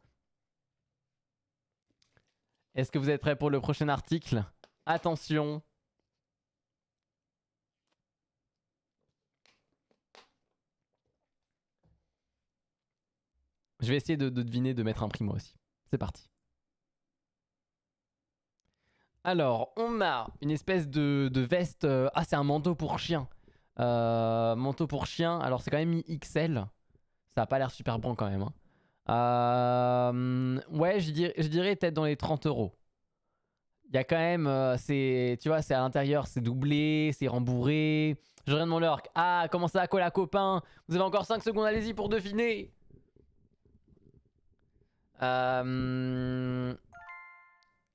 Est-ce que vous êtes prêts pour le prochain article Attention Je vais essayer de, deviner, de mettre un primo aussi. C'est parti. Alors, on a une espèce de, veste. Euh, ah, c'est un manteau pour chien. Euh, manteau pour chien. Alors, c'est quand même XL. Ça a pas l'air super bon quand même. Hein. Euh, ouais, je dirais, je dirais peut-être dans les 30 euros. Il y a quand même. c'est, tu vois, c'est à l'intérieur, c'est doublé, c'est rembourré. Je rien de mon lurk. Ah, comment ça, cola copain Vous avez encore 5 secondes, allez-y pour deviner. Euh.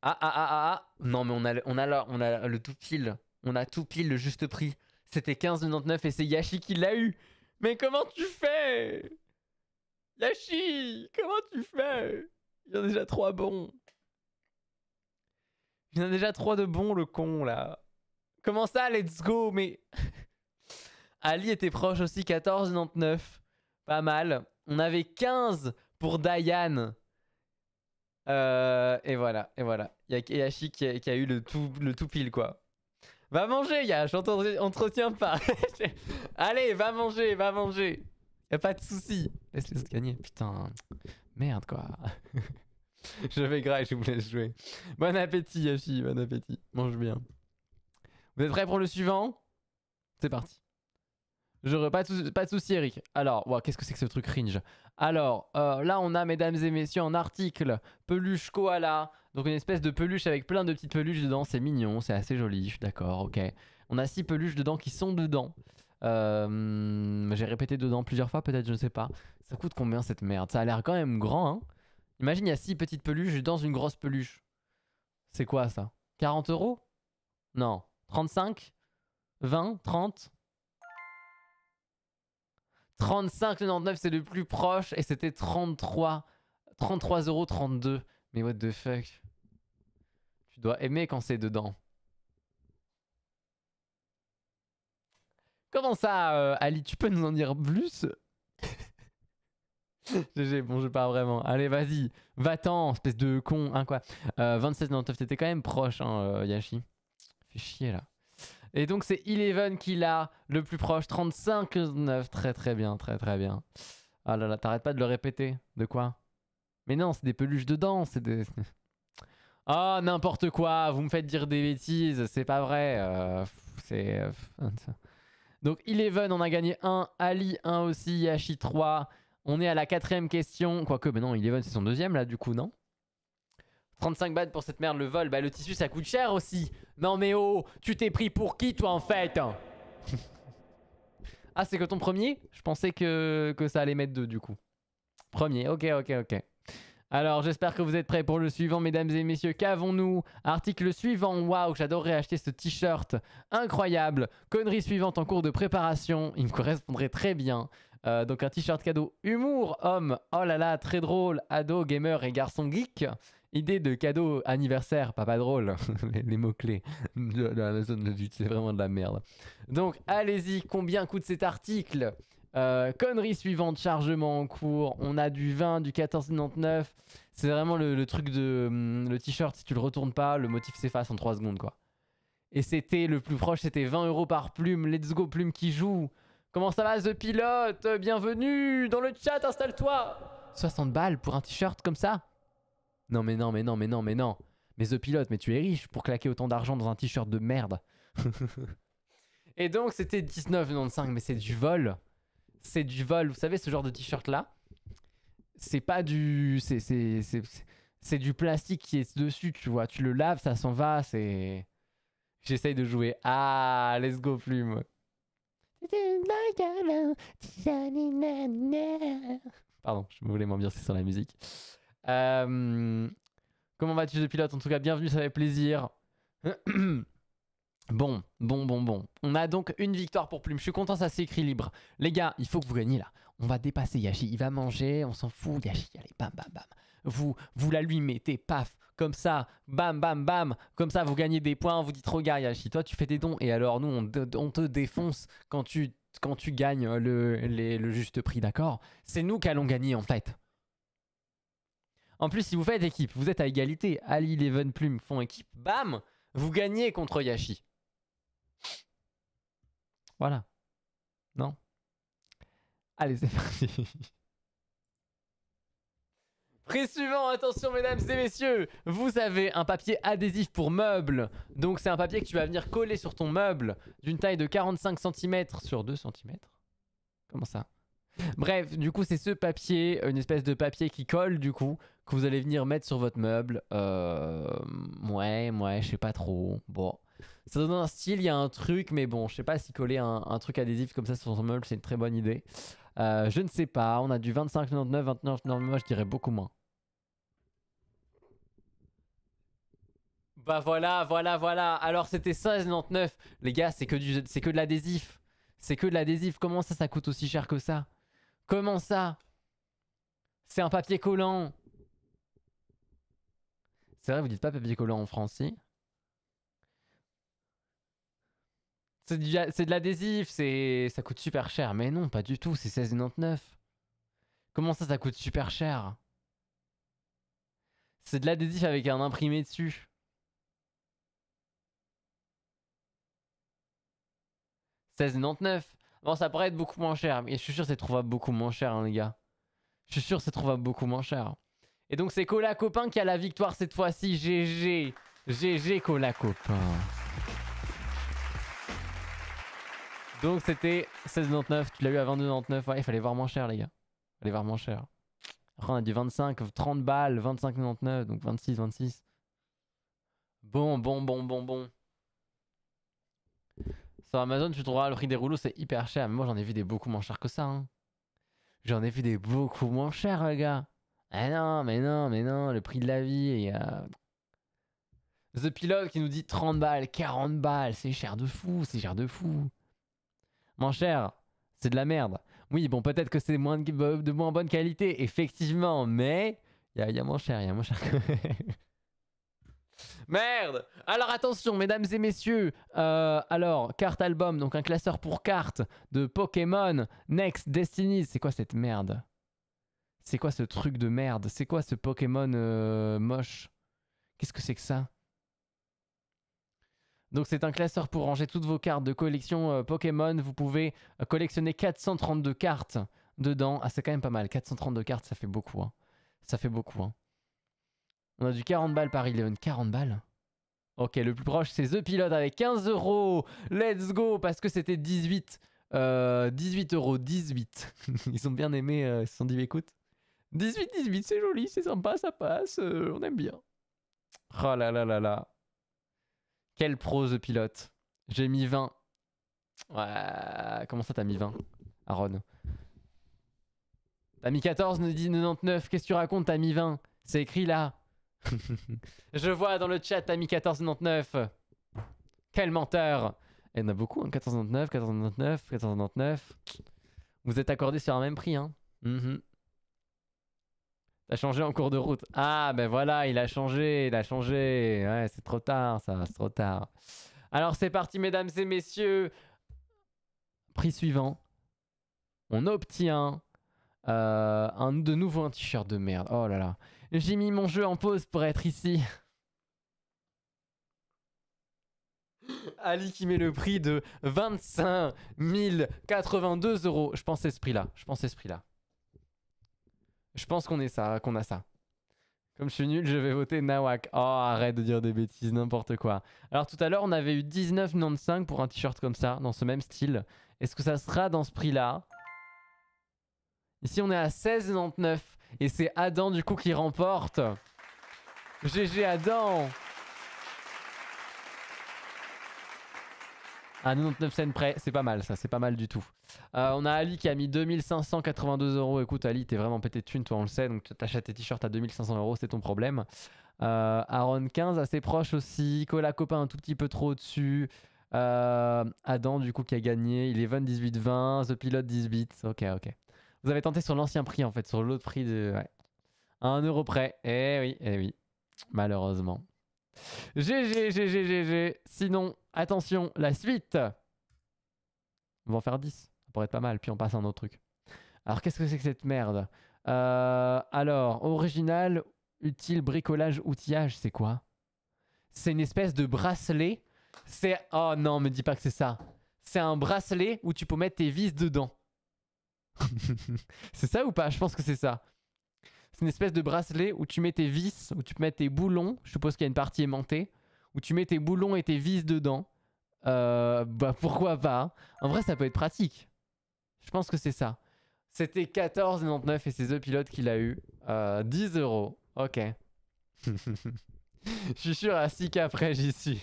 Ah, ah, ah, ah, ah, Non, mais on a, on, a on a le tout pile. On a tout pile le juste prix. C'était 15,99 et c'est Yashi qui l'a eu. Mais comment tu fais Yashi Comment tu fais Il y en a déjà trois bons. Il y en a déjà trois de bons, le con, là. Comment ça, let's go Mais. Ali était proche aussi, 14,99. Pas mal. On avait 15 pour Diane. Euh, et voilà, et voilà. Il y a qui, a, eu le tout, le tout pile, quoi. Va manger, On t'entretient pas. Allez, va manger, va manger. Y'a pas de souci. Laisse les autres gagner. Putain, merde, quoi. je vais grave, je vous laisse jouer. Bon appétit, Yashi, bon appétit. Mange bien. Vous êtes prêts pour le suivant C'est parti. Je pas, de soucis, pas de souci Eric. Alors, qu'est-ce que c'est que ce truc cringe Alors, euh, là, on a, mesdames et messieurs, un article, peluche koala, donc une espèce de peluche avec plein de petites peluches dedans, c'est mignon, c'est assez joli, je suis d'accord, ok. On a six peluches dedans qui sont dedans. Euh, j'ai répété dedans plusieurs fois, peut-être, je ne sais pas. Ça coûte combien cette merde Ça a l'air quand même grand, hein Imagine, il y a six petites peluches dans une grosse peluche. C'est quoi ça 40 euros Non. 35 20 30 35,99 c'est le plus proche et c'était 33 33,32 euros Mais what the fuck tu dois aimer quand c'est dedans. Comment ça, euh, Ali Tu peux nous en dire plus GG, bon, je parle vraiment. Allez, vas-y, va-t'en, espèce de con, hein, quoi. Euh, 27-99, t'étais quand même proche, hein, euh, Yashi. Fais chier, là. Et donc, c'est Eleven qui l'a, le plus proche, 35,9. Très, très bien, très, très bien. Ah là là, t'arrêtes pas de le répéter. De quoi Mais non, c'est des peluches dedans, c'est des. Oh, n'importe quoi, vous me faites dire des bêtises, c'est pas vrai. Euh, c'est... Euh, Donc, Eleven, on a gagné 1, Ali 1 aussi, Yashi 3. On est à la quatrième question. Quoique, mais non, Eleven, c'est son deuxième là, du coup, non 35 bad pour cette merde, le vol. Bah, le tissu, ça coûte cher aussi. Non, mais oh, tu t'es pris pour qui, toi, en fait Ah, c'est que ton premier Je pensais que, que ça allait mettre deux, du coup. Premier, ok, ok, ok. Alors j'espère que vous êtes prêts pour le suivant mesdames et messieurs. Qu'avons-nous Article suivant, waouh j'adorerais acheter ce t-shirt incroyable. Connerie suivante en cours de préparation, il me correspondrait très bien. Euh, donc un t-shirt cadeau humour homme, oh là là très drôle, ado, gamer et garçon geek. Idée de cadeau anniversaire, pas, drôle, les, mots-clés. La zone C'est vraiment de la merde. Donc allez-y, combien coûte cet article Conneries euh, connerie suivante, chargement en cours. On a du 20, du 1499. C'est vraiment le, truc de. Hum, le t-shirt, si tu le retournes pas, le motif s'efface en 3 secondes, quoi. Et c'était le plus proche, c'était 20 euros par plume. Let's go, plume qui joue. Comment ça va, The Pilote Bienvenue dans le chat, installe-toi 60 balles pour un t-shirt comme ça Non, mais non, mais non, mais non, mais non. Mais The Pilote, mais tu es riche pour claquer autant d'argent dans un t-shirt de merde. Et donc, c'était 19,95, mais c'est du vol c'est du vol. Vous savez, ce genre de t-shirt là, c'est pas du. C'est du plastique qui est dessus, tu vois. Tu le laves, ça s'en va, c'est. J'essaye de jouer. Ah, let's go, plume. Pardon, je voulais m'ambiancer sur la musique. Euh, comment vas-tu, pilote En tout cas, bienvenue, ça fait plaisir. Bon, bon, bon, bon. On a donc une victoire pour Plume. Je suis content, ça s'écrit libre. Les gars, il faut que vous gagniez là. On va dépasser Yashi. Il va manger, on s'en fout. Yashi, allez, bam, bam, bam. Vous, vous la lui mettez, paf, comme ça, bam, bam, bam. Comme ça, vous gagnez des points. Vous dites, regarde Yashi, toi tu fais des dons. Et alors, nous, on, te défonce quand tu, quand tu gagnes le, le juste prix, d'accord C'est nous qui allons gagner en fait. En plus, si vous faites équipe, vous êtes à égalité. Ali, Leven, Plume font équipe, bam Vous gagnez contre Yashi. Voilà. Non Allez, c'est parti. Prix suivant, attention mesdames et messieurs, vous avez un papier adhésif pour meubles. Donc c'est un papier que tu vas venir coller sur ton meuble d'une taille de 45 cm sur 2 cm. Comment ça Bref, du coup c'est ce papier, une espèce de papier qui colle du coup, que vous allez venir mettre sur votre meuble. Euh... Ouais, ouais, je sais pas trop. Bon, ça donne un style, il y a un truc, mais bon, je sais pas si coller un, truc adhésif comme ça sur son meuble, c'est une très bonne idée. Euh, je ne sais pas, on a du 25,99, 29,99, moi je dirais beaucoup moins. Bah voilà, voilà, voilà. Alors c'était 16,99. Les gars, c'est que, du, que de l'adhésif. C'est que de l'adhésif. Comment ça, ça coûte aussi cher que ça Comment ça C'est un papier collant. C'est vrai, vous dites pas papier collant en français C'est de l'adhésif, c'est ça coûte super cher. Mais non, pas du tout, c'est 16,99. Comment ça, ça coûte super cher C'est de l'adhésif avec un imprimé dessus. $16,99. Bon, ça pourrait être beaucoup moins cher, mais je suis sûr que c'est trouvable beaucoup moins cher, hein, les gars. Je suis sûr que c'est trouvable beaucoup moins cher. Et donc, c'est Cola Copain qui a la victoire cette fois-ci. GG. GG, Cola Copain. Donc c'était 16,99. Tu l'as eu à 22,99. Ouais, il fallait voir moins cher, les gars. Il fallait voir moins cher. Après, on a du 25, 30 balles, 25,99. Donc 26, 26. Bon, bon, bon, bon, bon. Sur Amazon, tu trouveras le prix des rouleaux, c'est hyper cher. Mais moi, j'en ai vu des beaucoup moins chers que ça. Hein. J'en ai vu des beaucoup moins chers, les gars. Eh non, mais non, mais non, le prix de la vie. Et, The Pilot qui nous dit 30 balles, 40 balles, c'est cher de fou, c'est cher de fou. Mon cher, c'est de la merde. Oui, bon, peut-être que c'est moins de, de, moins bonne qualité, effectivement, mais il y, y, a mon cher, il y a mon cher. Merde Alors attention, mesdames et messieurs, euh, alors, carte album, donc un classeur pour cartes de Pokémon, Next, Destiny, c'est quoi cette merde C'est quoi ce truc de merde C'est quoi ce Pokémon euh, moche Qu'est-ce que c'est que ça donc c'est un classeur pour ranger toutes vos cartes de collection euh, Pokémon. Vous pouvez euh, collectionner 432 cartes dedans. Ah c'est quand même pas mal. 432 cartes, ça fait beaucoup. Hein. Ça fait beaucoup. Hein. On a du 40 balles par une 40 balles Ok, le plus proche c'est The Pilot avec 15 euros. Let's go parce que c'était 18. 18 euh, euros, 18. ils ont bien aimé, ils se sont dit bah, écoute. 18, 18, c'est joli, c'est sympa, ça passe, on aime bien. Oh là là là là. Quelle prose pilote. J'ai mis 20. Ouais, comment ça t'as mis 20 Aaron T'as mis 14, 99. Qu'est-ce que tu racontes T'as mis 20. C'est écrit là. Je vois dans le chat, t'as mis 99. Quel menteur Il y en a beaucoup, 14, 99, 14, 99. Vous êtes accordés sur un même prix, hein. Mm -hmm a changé en cours de route. Ah, ben voilà, il a changé, il a changé. Ouais, c'est trop tard, ça, c'est trop tard. Alors, c'est parti, mesdames et messieurs. Prix suivant. On obtient euh, un, de nouveau un t-shirt de merde. Oh là là. J'ai mis mon jeu en pause pour être ici. Ali qui met le prix de 25 082 euros. Je pense à ce prix-là. Je pense à ce prix-là. Je pense qu'on est ça, qu'on a ça. Comme je suis nul, je vais voter Nawak. Oh, arrête de dire des bêtises, n'importe quoi. Alors tout à l'heure, on avait eu 19,95 pour un t-shirt comme ça, dans ce même style. Est-ce que ça sera dans ce prix-là Ici, on est à 16,99. Et c'est Adam, du coup, qui remporte. GG Adam À 99 cents près, c'est pas mal ça, c'est pas mal du tout. Euh, on a Ali qui a mis 2582 euros. Écoute, Ali, t'es vraiment pété de thunes, toi on le sait, donc t'achètes tes t-shirts à 2500 euros, c'est ton problème. Euh, Aaron 15, assez proche aussi. Cola Copain un tout petit peu trop au-dessus. Euh, Adam, du coup, qui a gagné. Il est 20, 18, 20. The Pilot 18. Ok, ok. Vous avez tenté sur l'ancien prix en fait, sur l'autre prix de. Ouais. 1 euro près. Eh oui, eh oui. Malheureusement. GG, GG, GG. Sinon, Attention, la suite On va en faire 10. Ça pourrait être pas mal, puis on passe à un autre truc. Alors, qu'est-ce que c'est que cette merde euh, Alors, original, utile, bricolage, outillage, c'est quoi C'est une espèce de bracelet. C'est... Oh non, me dis pas que c'est ça. C'est un bracelet où tu peux mettre tes vis dedans. c'est ça ou pas Je pense que c'est ça. C'est une espèce de bracelet où tu mets tes vis, où tu mets tes boulons. Je suppose qu'il y a une partie aimantée où tu mets tes boulons et tes vis dedans, euh, bah pourquoi pas En vrai, ça peut être pratique. Je pense que c'est ça. C'était 14,99 et c'est The pilotes qu'il a eu. 10 euh, euros. Ok. Je suis sûr, à 6 qu'après, j'y suis.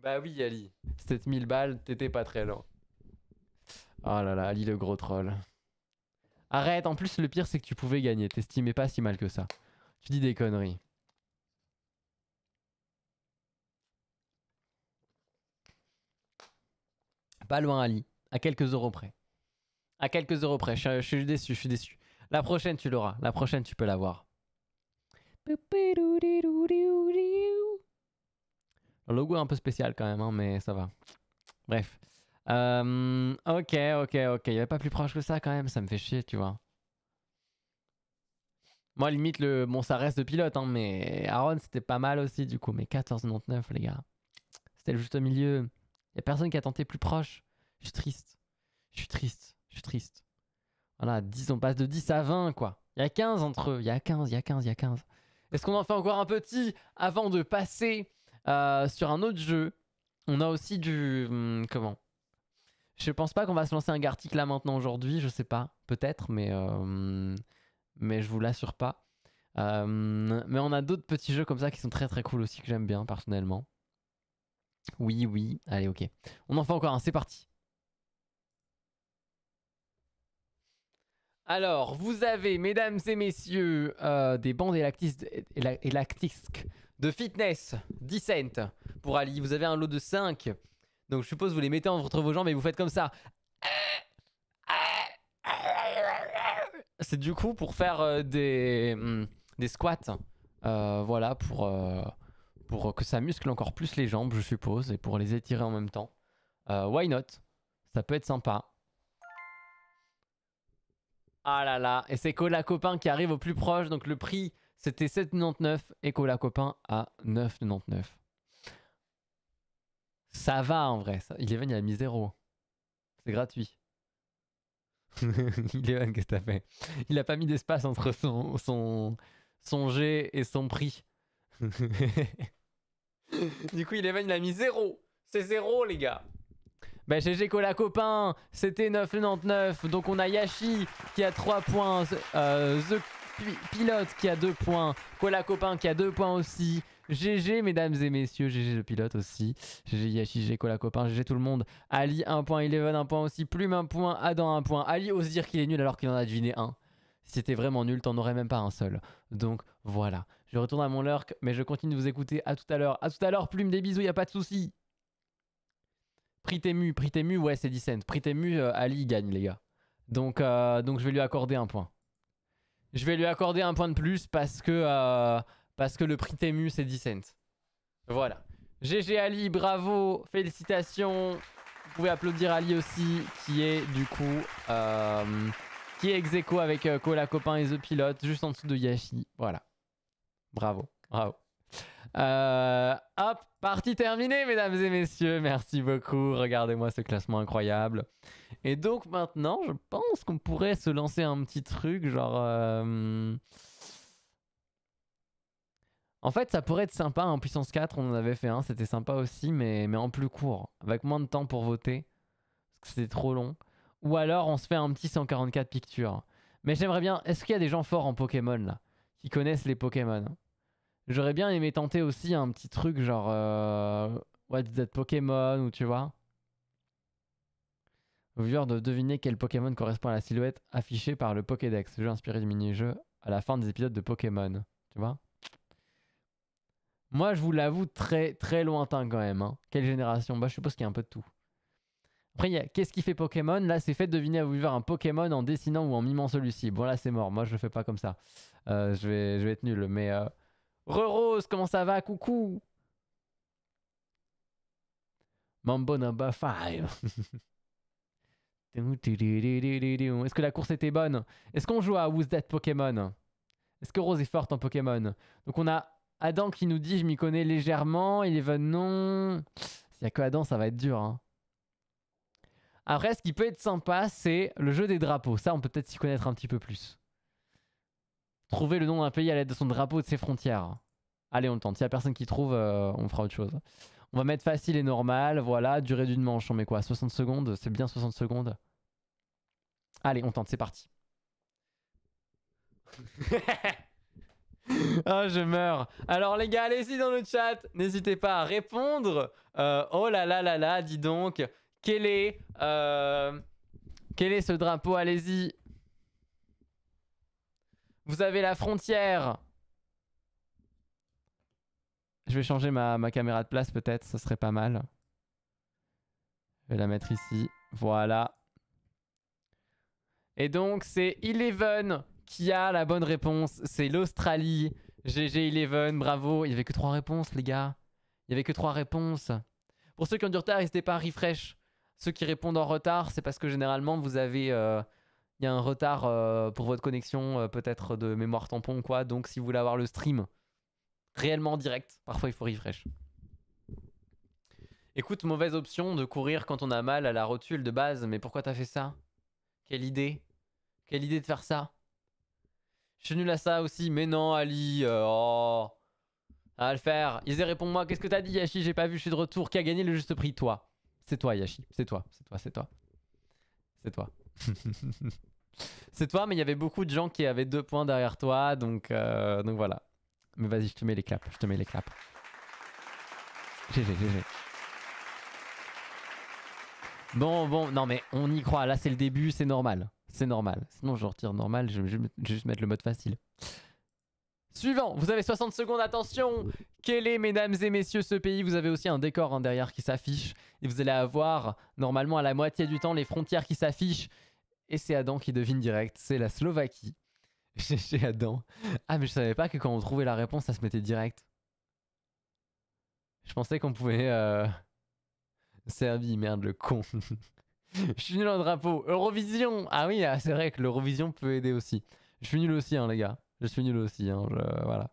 bah oui, Ali. 7000 balles, t'étais pas très lent. Oh là là, Ali le gros troll. Arrête, en plus, le pire, c'est que tu pouvais gagner. T'estimais pas si mal que ça. Tu dis des conneries. pas loin, Ali. À quelques euros près. À quelques euros près. Je, suis déçu, je suis déçu. La prochaine, tu l'auras. La prochaine, tu peux l'avoir. Le logo est un peu spécial quand même, hein, mais ça va. Bref. Euh, ok, ok, ok. Il n'y avait pas plus proche que ça quand même. Ça me fait chier, tu vois. Moi, limite, le... bon, ça reste de pilote, hein, mais Aaron, c'était pas mal aussi, du coup. Mais 14,99, les gars. C'était juste au milieu. Il n'y a personne qui a tenté plus proche. Je suis triste. Je suis triste. Je suis triste. Voilà, 10, on passe de 10 à 20, quoi. Il y a 15 entre eux. Il y a 15, il y a 15, il y a 15. Est-ce qu'on en fait encore un petit avant de passer euh, sur un autre jeu On a aussi du. Hmm, comment Je pense pas qu'on va se lancer un Gartic là maintenant aujourd'hui. Je sais pas. Peut-être, mais. Euh, hmm, mais je vous l'assure pas. Euh, hmm, mais on a d'autres petits jeux comme ça qui sont très très cool aussi que j'aime bien personnellement. Oui, oui. Allez, ok. On en fait encore un, c'est parti. Alors, vous avez, mesdames et messieurs, euh, des bandes élastiques de fitness, 10 pour Ali. Vous avez un lot de 5. Donc, je suppose vous les mettez entre vos jambes et vous faites comme ça. C'est du coup pour faire euh, des, hmm, des squats. Euh, voilà, pour pour que ça muscle encore plus les jambes, je suppose, et pour les étirer en même temps. Euh, why not Ça peut être sympa. Ah là là, et c'est Cola Copain qui arrive au plus proche, donc le prix c'était 7,99 et Cola Copain à 9,99. Ça va en vrai, il est il a mis zéro. C'est gratuit. Eleven, qu'est-ce que t'as fait Il a pas mis d'espace entre son, son, son G et son prix. du coup, Eleven, il a mis 0. C'est 0, les gars. Bah, GG Cola copain, c'était 9,99. Donc, on a Yashi qui a 3 points. Euh, The Pilote qui a 2 points. Cola copain qui a 2 points aussi. GG mesdames et messieurs, GG le pilote aussi, GG Yashi, GG Cola Copain, GG tout le monde, Ali 1 point, Eleven 1 point aussi, Plume 1 point, Adam 1 point, Ali ose dire qu'il est nul alors qu'il en a deviné 1 Si c'était vraiment nul, t'en aurais même pas un seul. Donc voilà. Je retourne à mon lurk, mais je continue de vous écouter. À tout à l'heure. À tout à l'heure, plume des bisous, y a pas de souci. Prix Tému, prix Tému, ouais, c'est 10 cents. Prix ému euh, Ali gagne, les gars. Donc, euh, donc je vais lui accorder un point. Je vais lui accorder un point de plus parce que, euh, parce que le prix Tému, c'est 10 Voilà. GG Ali, bravo, félicitations. Vous pouvez applaudir Ali aussi, qui est du coup. qui est ex avec Cola Copain et The Pilot, juste en dessous de Yashi. Voilà. Bravo, bravo. Euh, hop, partie terminée, mesdames et messieurs. Merci beaucoup. Regardez-moi ce classement incroyable. Et donc maintenant, je pense qu'on pourrait se lancer un petit truc, genre... Euh, en fait, ça pourrait être sympa. En puissance 4, on en avait fait un, c'était sympa aussi, mais, mais en plus court, avec moins de temps pour voter, parce que c'était trop long. Ou alors, on se fait un petit 144 pictures. Mais j'aimerais bien... Est-ce qu'il y a des gens forts en Pokémon, là Qui connaissent les Pokémon J'aurais bien aimé tenter aussi un petit truc genre What What's That Pokémon ou tu vois. Au de deviner quel Pokémon correspond à la silhouette affichée par le Pokédex, jeu inspiré du mini-jeu à la fin des épisodes de Pokémon. Tu vois Moi, je vous l'avoue, très très lointain quand même. Hein. Quelle génération Bah, je suppose qu'il y a un peu de tout. Après, qu'est-ce qui fait Pokémon Là, c'est fait deviner à vous un Pokémon en dessinant ou en mimant celui-ci. Bon, là, c'est mort. Moi, je le fais pas comme ça. Euh, je, vais, je vais être nul. Mais euh, Re-Rose, comment ça va Coucou Mambo number 5 Est-ce que la course était bonne Est-ce qu'on joue à Who's That Pokémon Est-ce que Rose est forte en Pokémon Donc on a Adam qui nous dit je m'y connais légèrement, Il venu... non. S'il n'y a que Adam, ça va être dur. Hein. Après, ce qui peut être sympa, c'est le jeu des drapeaux. Ça, on peut peut-être s'y connaître un petit peu plus. Trouver le nom d'un pays à l'aide de son drapeau et de ses frontières. Allez, on tente. S'il n'y a personne qui trouve, euh, on fera autre chose. On va mettre facile et normal. Voilà, durée d'une manche. On met quoi 60 secondes C'est bien 60 secondes. Allez, on tente. C'est parti. oh, je meurs. Alors, les gars, allez-y dans le chat. N'hésitez pas à répondre. Euh, oh là là là là, dis donc. Quel est, euh, quel est ce drapeau Allez-y. Vous avez la frontière. Je vais changer ma, caméra de place peut-être, Ça serait pas mal. Je vais la mettre ici. Voilà. Et donc c'est Eleven qui a la bonne réponse. C'est l'Australie. GG Eleven, bravo. Il n'y avait que trois réponses les gars. Il n'y avait que trois réponses. Pour ceux qui ont du retard, n'hésitez pas à refresh. Ceux qui répondent en retard, c'est parce que généralement vous avez... Euh, il y a un retard euh, pour votre connexion, euh, peut-être de mémoire tampon ou quoi. Donc, si vous voulez avoir le stream réellement direct, parfois il faut refresh. Écoute, mauvaise option de courir quand on a mal à la rotule de base, mais pourquoi t'as fait ça Quelle idée Quelle idée de faire ça Je suis nul à ça aussi, mais non, Ali, euh, oh à le faire. Isé, réponds-moi, qu'est-ce que t'as dit, Yashi J'ai pas vu, je suis de retour. Qui a gagné le juste prix Toi. C'est toi, Yashi. C'est toi, c'est toi, c'est toi. C'est toi. C'est toi, mais il y avait beaucoup de gens qui avaient deux points derrière toi, donc, euh, donc voilà. Mais vas-y, je te mets les claps, je te mets les claps. GG, GG. Bon, bon, non mais on y croit, là c'est le début, c'est normal. C'est normal. Sinon je retire normal, je vais juste mettre le mode facile. Suivant, vous avez 60 secondes, attention Quel est, mesdames et messieurs, ce pays Vous avez aussi un décor en hein, derrière qui s'affiche. Et vous allez avoir, normalement, à la moitié du temps, les frontières qui s'affichent. Et c'est Adam qui devine direct, c'est la Slovaquie. Chez Adam. Ah, mais je savais pas que quand on trouvait la réponse, ça se mettait direct. Je pensais qu'on pouvait. Euh... Serbie, merde, le con. je suis nul en drapeau. Eurovision Ah oui, ah, c'est vrai que l'Eurovision peut aider aussi. Je suis nul aussi, hein, les gars. Je suis nul aussi, hein, je... voilà.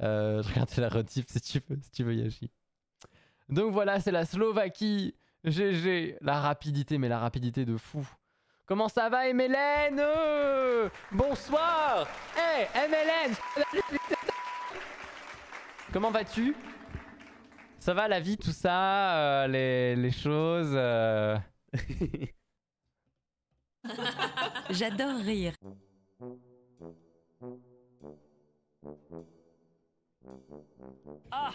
Euh, la rediff si tu veux, si tu veux Yashi. Donc voilà, c'est la Slovaquie. GG. La rapidité, mais la rapidité de fou. Comment ça va, MLN euh, Bonsoir Hey, eh, MLN Comment vas-tu Ça va, la vie, tout ça, euh, les, choses euh? J'adore rire. Ah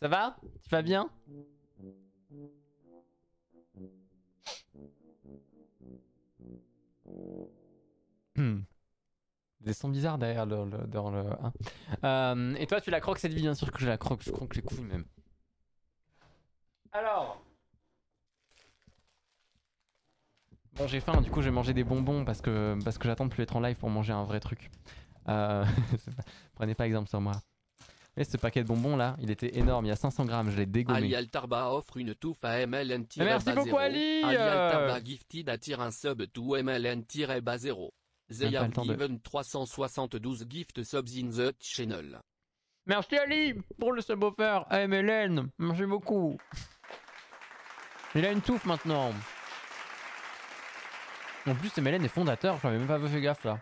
Ça va Tu vas bien Hmm. Des sons bizarres derrière dans le hein. euh, et toi, tu la croques cette vie, bien sûr que je la croque, je croque les couilles même. Alors. Bon, j'ai faim, du coup, je vais manger des bonbons parce que, parce que j'attends de plus être en live pour manger un vrai truc. Euh, prenez pas exemple sur moi. Et ce paquet de bonbons là, il était énorme, il y a 500 grammes, je l'ai dégommé. Ali Altarba offre une touffe à MLN-0. Merci beaucoup Ali Ali Altarba gifted attire un sub to MLN-0. They have given 372 gift subs in the channel. Merci Ali pour le sub offer à MLN, merci beaucoup. Il a une touffe maintenant. En plus, MLN est fondateur, j'avais même pas fait gaffe là.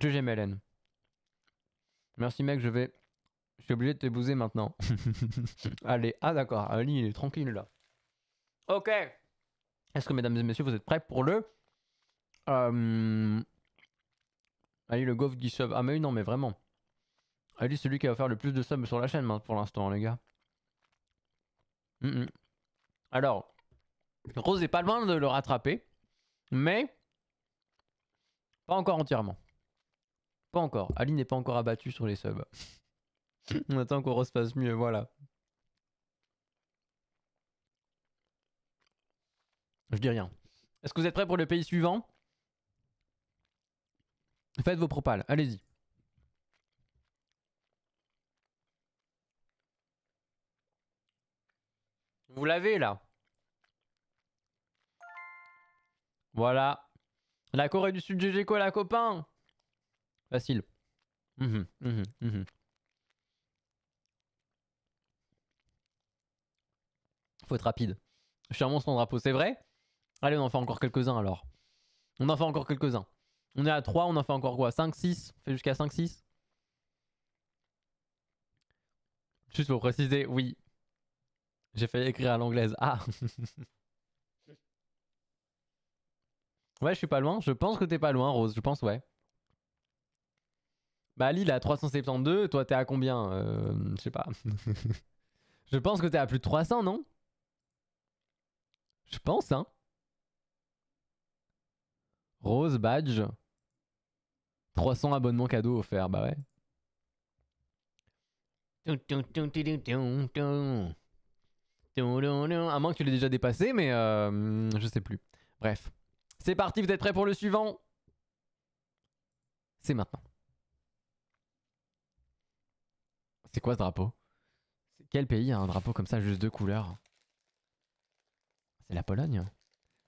GG MLN. Merci mec, je vais je suis obligé de te t'épouser maintenant. Allez, ah d'accord, Ali il est tranquille là. Ok. Est-ce que mesdames et messieurs, vous êtes prêts pour le... Euh... Ali le Gov qui sub. Ah mais non, mais vraiment. Ali celui qui va faire le plus de subs sur la chaîne hein, pour l'instant, les gars. Alors, Rose est pas loin de le rattraper, mais pas encore entièrement. Pas encore. Ali n'est pas encore abattu sur les subs. On attend qu'on repasse mieux, voilà. Je dis rien. Est-ce que vous êtes prêts pour le pays suivant Faites vos propales, allez-y. Vous l'avez là Voilà. La Corée du Sud, GG quoi, la copain Facile. Mhm, mhm, mhm. Faut être rapide. Je suis un monstre en drapeau, c'est vrai Allez, on en fait encore quelques-uns alors. On en fait encore quelques-uns. On est à 3, on en fait encore quoi 5, 6 On fait jusqu'à 5, 6 Juste pour préciser, oui. J'ai failli écrire à l'anglaise. Ah Ouais, je suis pas loin. Je pense que t'es pas loin, Rose. Je pense, ouais. Bah, Ali, il est à 372. Toi, t'es à combien euh, Je sais pas. je pense que t'es à plus de 300, non je pense, hein. Rose Badge. 300 abonnements cadeaux offerts, bah ouais. À moins que tu l'aies déjà dépassé, mais euh, hmm, je sais plus. Bref. C'est parti, vous êtes prêts pour le suivant C'est maintenant. C'est quoi ce drapeau Quel pays a un drapeau comme ça, juste deux couleurs la Pologne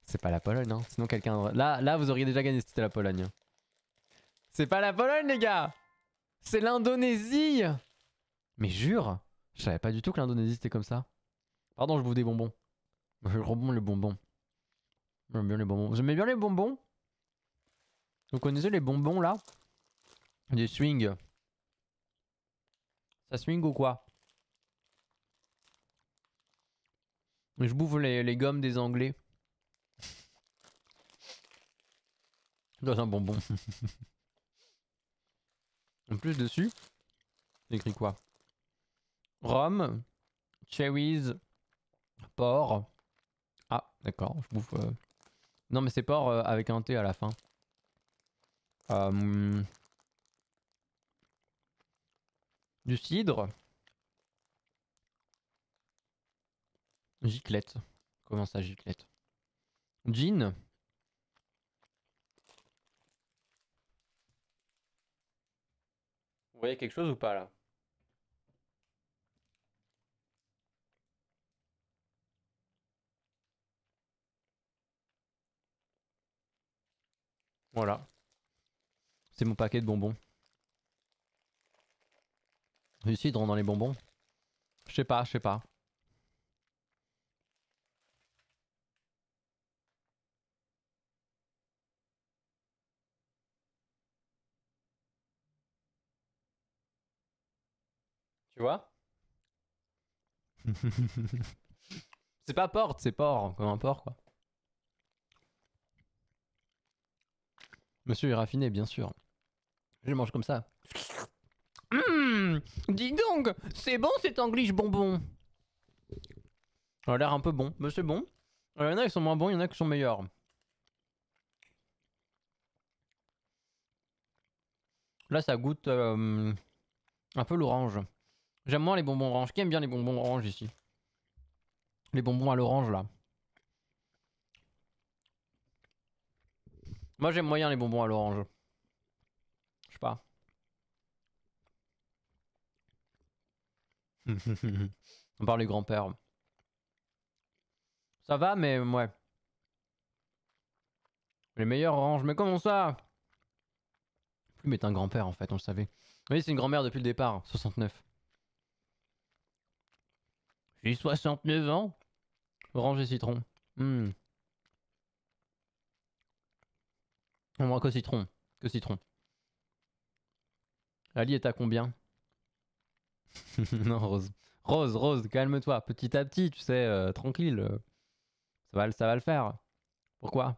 C'est pas la Pologne, hein Sinon quelqu'un... Là, là, vous auriez déjà gagné si c'était la Pologne. C'est pas la Pologne, les gars C'est l'Indonésie Mais jure Je savais pas du tout que l'Indonésie, c'était comme ça. Pardon, je bouffe des bonbons. Je rebonds le bonbon. J'aime bien les bonbons. J'aime bien les bonbons Vous connaissez les bonbons, là Des swings. Ça swing ou quoi Je bouffe les, gommes des Anglais. Dans un bonbon. en plus, dessus, écrit quoi Rhum, cherries, porc. Ah, d'accord, je bouffe. Euh. Non, mais c'est porc euh, avec un T à la fin. Euh, du cidre. Giclette. Comment ça, giclette Jean Vous voyez quelque chose ou pas là Voilà. C'est mon paquet de bonbons. Lucide dans les bonbons. Je sais pas, je sais pas. Tu vois C'est pas porte, c'est porc, comme un porc, quoi. Monsieur est raffiné, bien sûr. Je mange comme ça. Hum, dis donc, c'est bon cet anglais bonbon. Ça a l'air un peu bon, mais c'est bon. Il y en a qui sont moins bons, il y en a qui sont meilleurs. Là, ça goûte euh, un peu l'orange. J'aime moins les bonbons orange. Qui aime bien les bonbons orange ici Les bonbons à l'orange là. Moi j'aime moyen les bonbons à l'orange. Je sais pas. On parle du grand-père. Ça va, mais ouais. Les meilleurs oranges. Mais comment ça Plume est un grand-père en fait, on le savait. Oui, c'est une grand-mère depuis le départ, 69. J'ai 69 ans. Orange et citron. Hmm. On voit que citron. Que citron. Ali est à combien Non, Rose. Rose, Rose, calme-toi. Petit à petit, tu sais, euh, tranquille. ça, va, ça va le faire. Pourquoi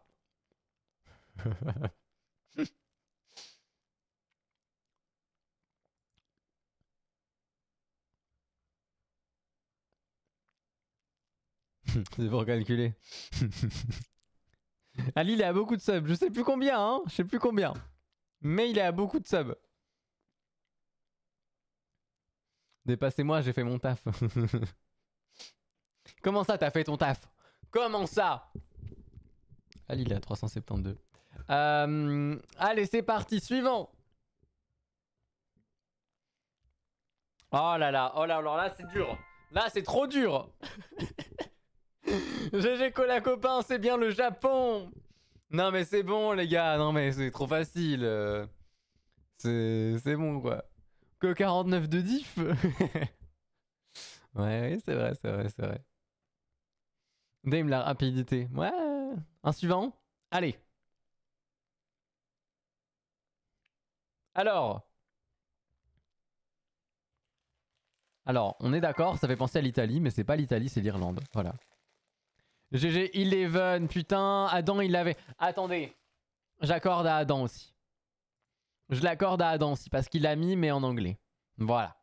C'est pour calculer. Ali, il est beaucoup de subs. Je sais plus combien, hein. Je sais plus combien. Mais il a beaucoup de subs. Dépassez-moi, j'ai fait mon taf. Comment ça, t'as fait ton taf Comment ça Ali, il est à 372. allez, c'est parti. Suivant. Oh là là, oh là là, là c'est dur. Là, c'est trop dur. GG Cola copain, c'est bien le Japon Non mais c'est bon les gars, non mais c'est trop facile. C'est bon quoi. Que 49 de diff Ouais, c'est vrai, c'est vrai, c'est vrai. Dame la rapidité. Ouais. Un suivant Allez. Alors. Alors, on est d'accord, ça fait penser à l'Italie, mais c'est pas l'Italie, c'est l'Irlande. Voilà. GG Eleven, putain. Adam, il l'avait. Attendez. J'accorde à Adam aussi. Je l'accorde à Adam aussi parce qu'il l'a mis, mais en anglais. Voilà.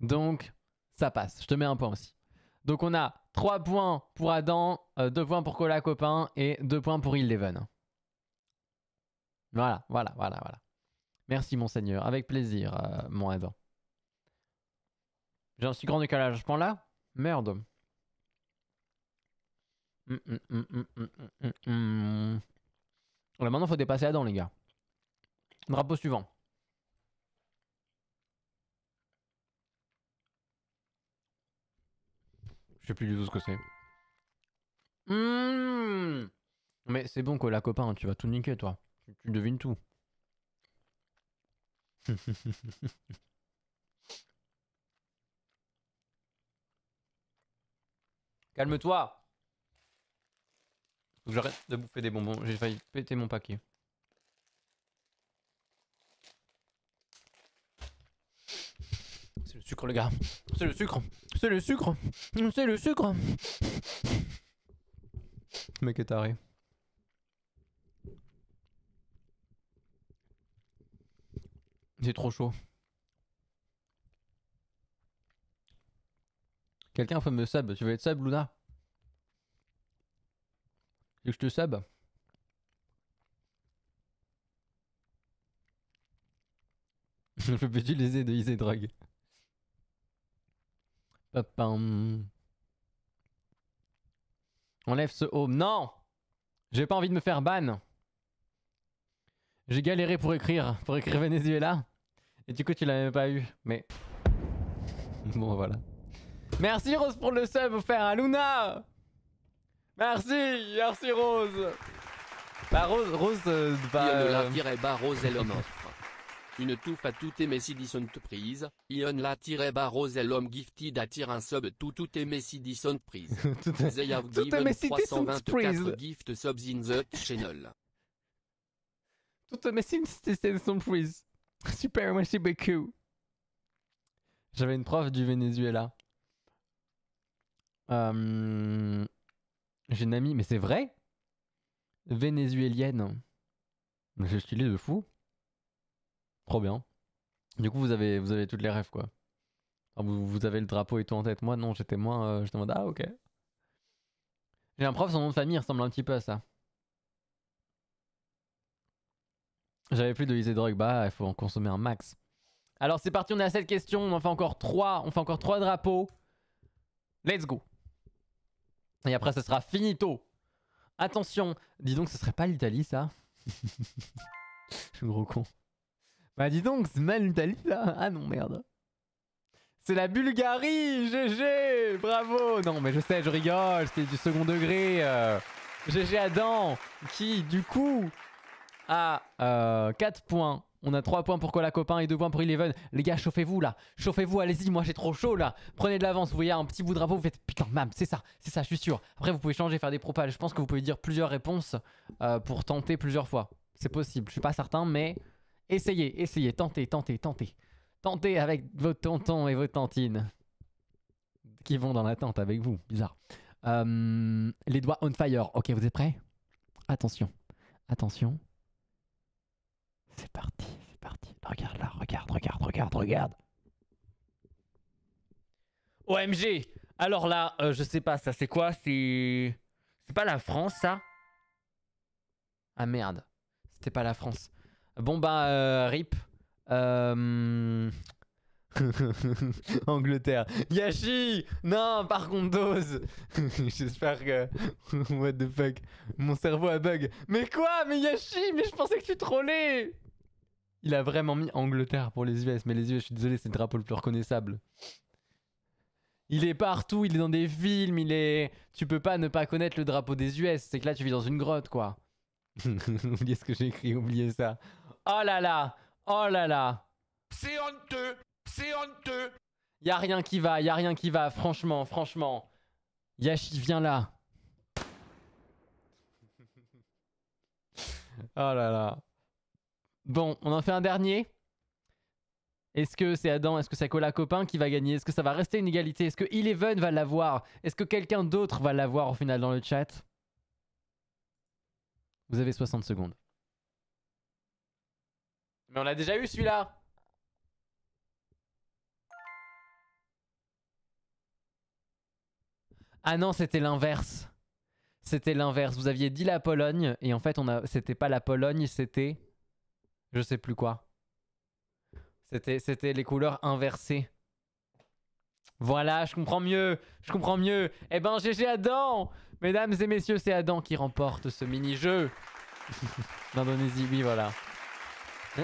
Donc, ça passe. Je te mets un point aussi. Donc, on a 3 points pour Adam, 2 euh, points pour Cola Copain et 2 points pour Eleven. Voilà, voilà, voilà, voilà. Merci, monseigneur. Avec plaisir, euh, mon Adam. J'ai un si grand décalage je prends là Merde. Mm, mm, mm, mm maintenant, faut dépasser Adam, les gars. Drapeau suivant. Je sais plus du tout ce que c'est. Mmh. Mais c'est bon, quoi, la copain, tu vas tout niquer, toi. tu devines tout. Calme-toi. Donc j'arrête de bouffer des bonbons, j'ai failli péter mon paquet. C'est le sucre les gars. C'est le sucre. C'est le sucre. C'est le sucre. Le mec est taré. C'est trop chaud. Quelqu'un peut me sub. Tu veux être sub, Luna que je te sub. je peux utiliser de On lève Enlève ce home. Non J'ai pas envie de me faire ban. J'ai galéré pour écrire, pour écrire Venezuela. Et du coup, tu l'as même pas eu. Mais. bon, voilà. Merci Rose pour le sub offert à Luna Merci, merci Rose. Bah Rose, Rose euh, bah, Ion euh, la bas Rose est l'homme offre. Une touffe à toutes et si sont prise, Ion la tirer bas Rose est l'homme gifted attire un sub tout toutes aimer si sont prise. tout They have tout given gift subs in the channel. Toutes aimer si sont prise. Super, merci beaucoup. J'avais une prof du Venezuela. Euh... J'ai une amie, mais c'est vrai Vénézuélienne. Je suis de fou. Trop bien. Du coup, vous avez, vous avez toutes les rêves, quoi. vous, avez le drapeau et tout en tête. Moi, non, j'étais moins. Euh, j'étais en mode, ah, ok. J'ai un prof, son nom de famille ressemble un petit peu à ça. J'avais plus de lisée drogue. Bah, il faut en consommer un max. Alors, c'est parti, on est à cette question. On en fait encore trois. On fait encore trois drapeaux. Let's go. Et après, ce sera finito. Attention, dis donc, ce serait pas l'Italie, ça Je suis gros con. Bah dis donc, c'est mal l'Italie, là Ah non, merde. C'est la Bulgarie GG Bravo Non, mais je sais, je rigole, c'était du second degré. GG euh, Adam, qui, du coup, a 4 euh, points on a 3 points pour la Copain et 2 points pour Eleven. Les gars, chauffez-vous là. Chauffez-vous, allez-y, moi j'ai trop chaud là. Prenez de l'avance, vous voyez un petit bout de drapeau, vous faites putain, mam, c'est ça, c'est ça, je suis sûr. Après, vous pouvez changer, faire des propages Je pense que vous pouvez dire plusieurs réponses euh, pour tenter plusieurs fois. C'est possible, je suis pas certain, mais essayez, essayez, tentez, tentez, tentez. Tentez avec vos tontons et vos tantines qui vont dans la tente avec vous. Bizarre. Euh, les doigts on fire. Ok, vous êtes prêts Attention, attention c'est parti, c'est parti. Regarde là, regarde, regarde, regarde, regarde. OMG Alors là, euh, je sais pas, ça c'est quoi C'est... C'est pas la France, ça Ah merde, c'était pas la France. Bon bah, euh, RIP. Euh... Angleterre. Yashi Non, par contre, dose J'espère que... What the fuck Mon cerveau a bug. Mais quoi Mais Yashi Mais je pensais que tu trollais il a vraiment mis Angleterre pour les US, mais les US, je suis désolé, c'est le drapeau le plus reconnaissable. Il est partout, il est dans des films, il est. Tu peux pas ne pas connaître le drapeau des US, c'est que là tu vis dans une grotte quoi. oubliez ce que j'ai écrit, oubliez ça. Oh là là Oh là là C'est honteux C'est honteux a rien qui va, a rien qui va, franchement, franchement. Yashi, viens là. oh là là. Bon, on en fait un dernier. Est-ce que c'est Adam Est-ce que c'est Cola Copain qui va gagner Est-ce que ça va rester une égalité Est-ce que Eleven va l'avoir Est-ce que quelqu'un d'autre va l'avoir au final dans le chat Vous avez 60 secondes. Mais on l'a déjà eu celui-là Ah non, c'était l'inverse. C'était l'inverse. Vous aviez dit la Pologne et en fait, a... c'était pas la Pologne, c'était... Je sais plus quoi. C'était les couleurs inversées. Voilà, je comprends mieux, je comprends mieux. Eh ben, GG Adam Mesdames et messieurs, c'est Adam qui remporte ce mini-jeu d'Indonésie, oui, voilà.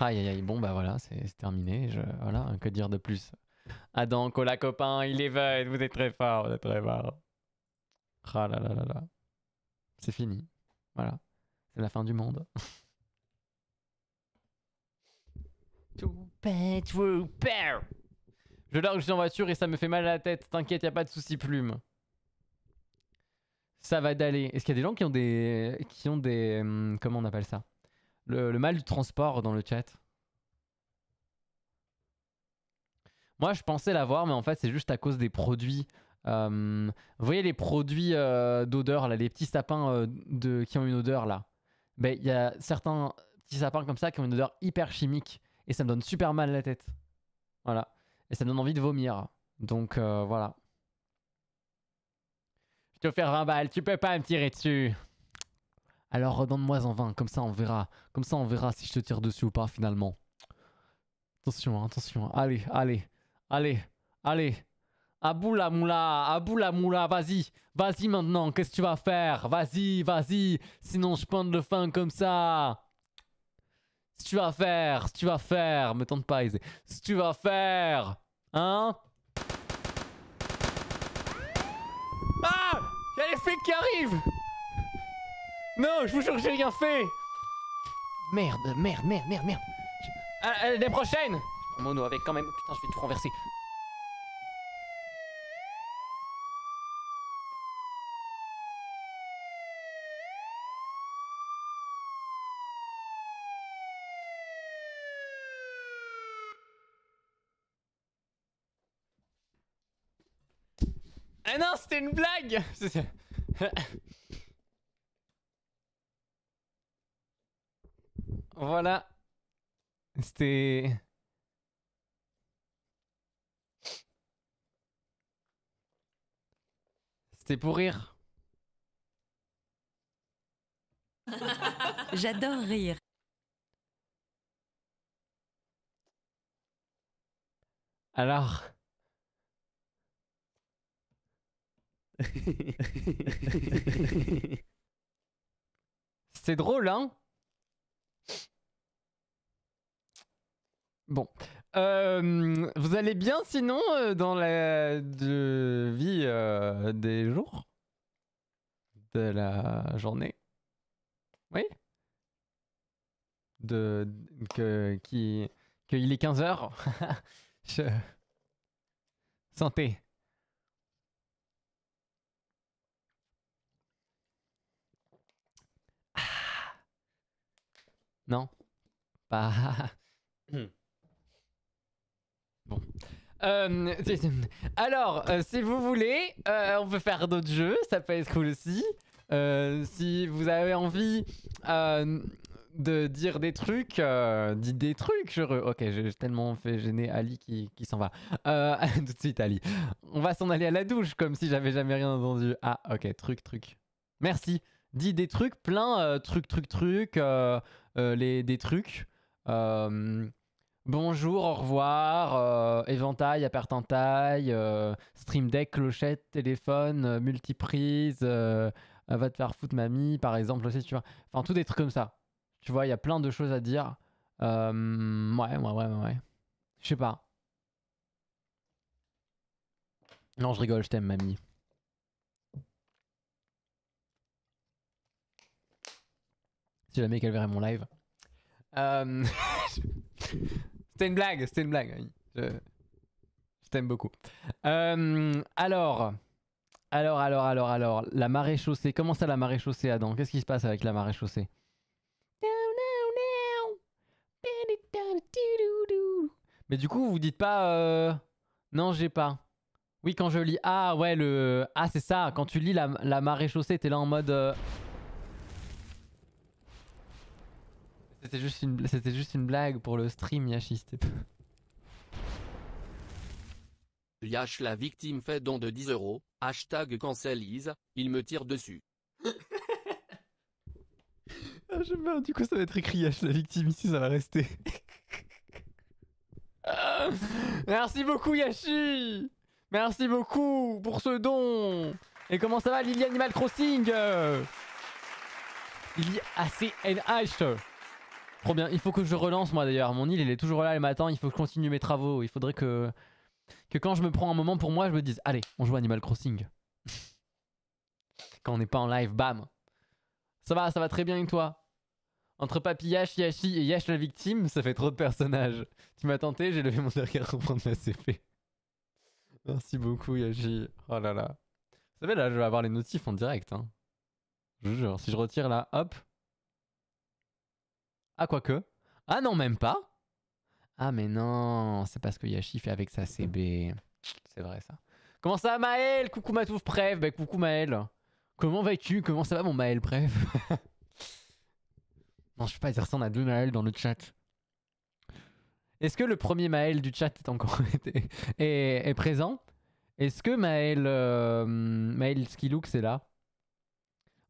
aïe, aïe, aïe, bon, bah voilà, c'est terminé, je, voilà, que dire de plus. Adam, Cola copain, il est va vous êtes très fort, vous êtes très fort. Ah là là là là. C'est fini, voilà la fin du monde. Je dors, je suis en voiture et ça me fait mal à la tête. T'inquiète, y a pas de souci, plume. Ça va d'aller. Est-ce qu'il y a des gens qui ont des. qui ont des. Hum, comment on appelle ça le, mal du transport dans le chat. Moi, je pensais l'avoir, mais en fait, c'est juste à cause des produits. Hum, vous voyez les produits euh, d'odeur, là, les petits sapins euh, de, qui ont une odeur, là. Mais ben, il y a certains petits sapins comme ça qui ont une odeur hyper chimique et ça me donne super mal à la tête. Voilà. Et ça me donne envie de vomir. Donc euh, voilà. Je te fais 20 balles, tu peux pas me tirer dessus. Alors redonne-moi en 20, comme ça on verra. Comme ça on verra si je te tire dessus ou pas finalement. Attention, hein, attention. Allez, allez, allez, allez. Abou la moula, Abou la moula, vas-y, vas-y maintenant, qu'est-ce que tu vas faire Vas-y, vas-y, sinon je prends de faim comme ça. Si tu vas faire, si tu vas faire, me tente pas, Si tu vas faire, hein Ah Y'a les flics qui arrivent Non, je vous jure que j'ai rien fait Merde, merde, merde, merde, merde. Euh, les prochaine Mono avec quand même. Putain, je vais te renverser. Ah non, c'était une blague Voilà. C'était... C'était pour rire. J'adore rire. Alors... C'est drôle, hein Bon. Euh, vous allez bien sinon euh, dans la vie euh, des jours De la journée Oui de, que, Qu'il est 15h Santé Non Pas. bon. Euh, alors, euh, si vous voulez, euh, on peut faire d'autres jeux, ça peut être cool aussi. si vous avez envie de dire des trucs, dites des trucs. Je re... Ok, j'ai tellement fait gêner Ali qui, qui s'en va. tout de suite, Ali. On va s'en aller à la douche, comme si j'avais jamais rien entendu. Ah, ok, truc, truc. Merci. Dis des trucs, plein, truc, truc, truc. Euh, les, des trucs. Euh, bonjour, au revoir, euh, éventail, taille stream deck, clochette, téléphone, multiprise, va te faire foutre mamie, par exemple, aussi, tu vois. Enfin, tous des trucs comme ça. Tu vois, il y a plein de choses à dire. ouais, ouais, ouais, ouais. Je sais pas. Non, je rigole, je t'aime, mamie. Si jamais qu'elle verrait mon live. c'était une blague, c'était une blague. Je, t'aime beaucoup. Alors, alors, alors, alors, alors, la marée chaussée. Comment ça, la marée chaussée, Adam Qu'est-ce qui se passe avec la marée chaussée Mais du coup, vous dites pas. Euh... Non, j'ai pas. Oui, quand je lis. Ah, ouais, le. Ah, c'est ça. Quand tu lis la, la marée chaussée, t'es là en mode. C'était juste, une... C'était juste une blague pour le stream, Yashi. Yash la victime fait don de 10 euros, hashtag cancelise, il me tire dessus. Ah, je meurs, du coup ça va être écrit Yash la victime ici, ça va rester. Ah, merci beaucoup Yashi Merci beaucoup pour ce don Et comment ça va Lily Animal Crossing Il ACNH Trop bien. Il faut que je relance, moi d'ailleurs. Mon île, il est toujours là, elle m'attend. Il faut que je continue mes travaux. Il faudrait que, que quand je me prends un moment pour moi, je me dise Allez, on joue Animal Crossing. quand on n'est pas en live, bam. Ça va, ça va très bien avec toi Entre Papillash, Yashi et Yash la victime, ça fait trop de personnages. Tu m'as tenté, j'ai levé mon derrière pour prendre ma CP. Merci beaucoup, Yashi. Oh là là. Vous savez, là, je vais avoir les notifs en direct. Hein. Je jure, si je retire là, hop, ah, quoique. Ah non, même pas. Ah mais non, c'est parce que Yashi fait avec sa CB. C'est vrai ça. Comment ça Maël Coucou Matouf bref. bah coucou Maël. Comment vas-tu Comment ça va mon Maël bref. Non, je peux pas dire ça, on a deux Maël dans le chat. Est-ce que le premier Maël du chat est encore est, est, présent Est-ce que Maël euh, Maël Skilux est là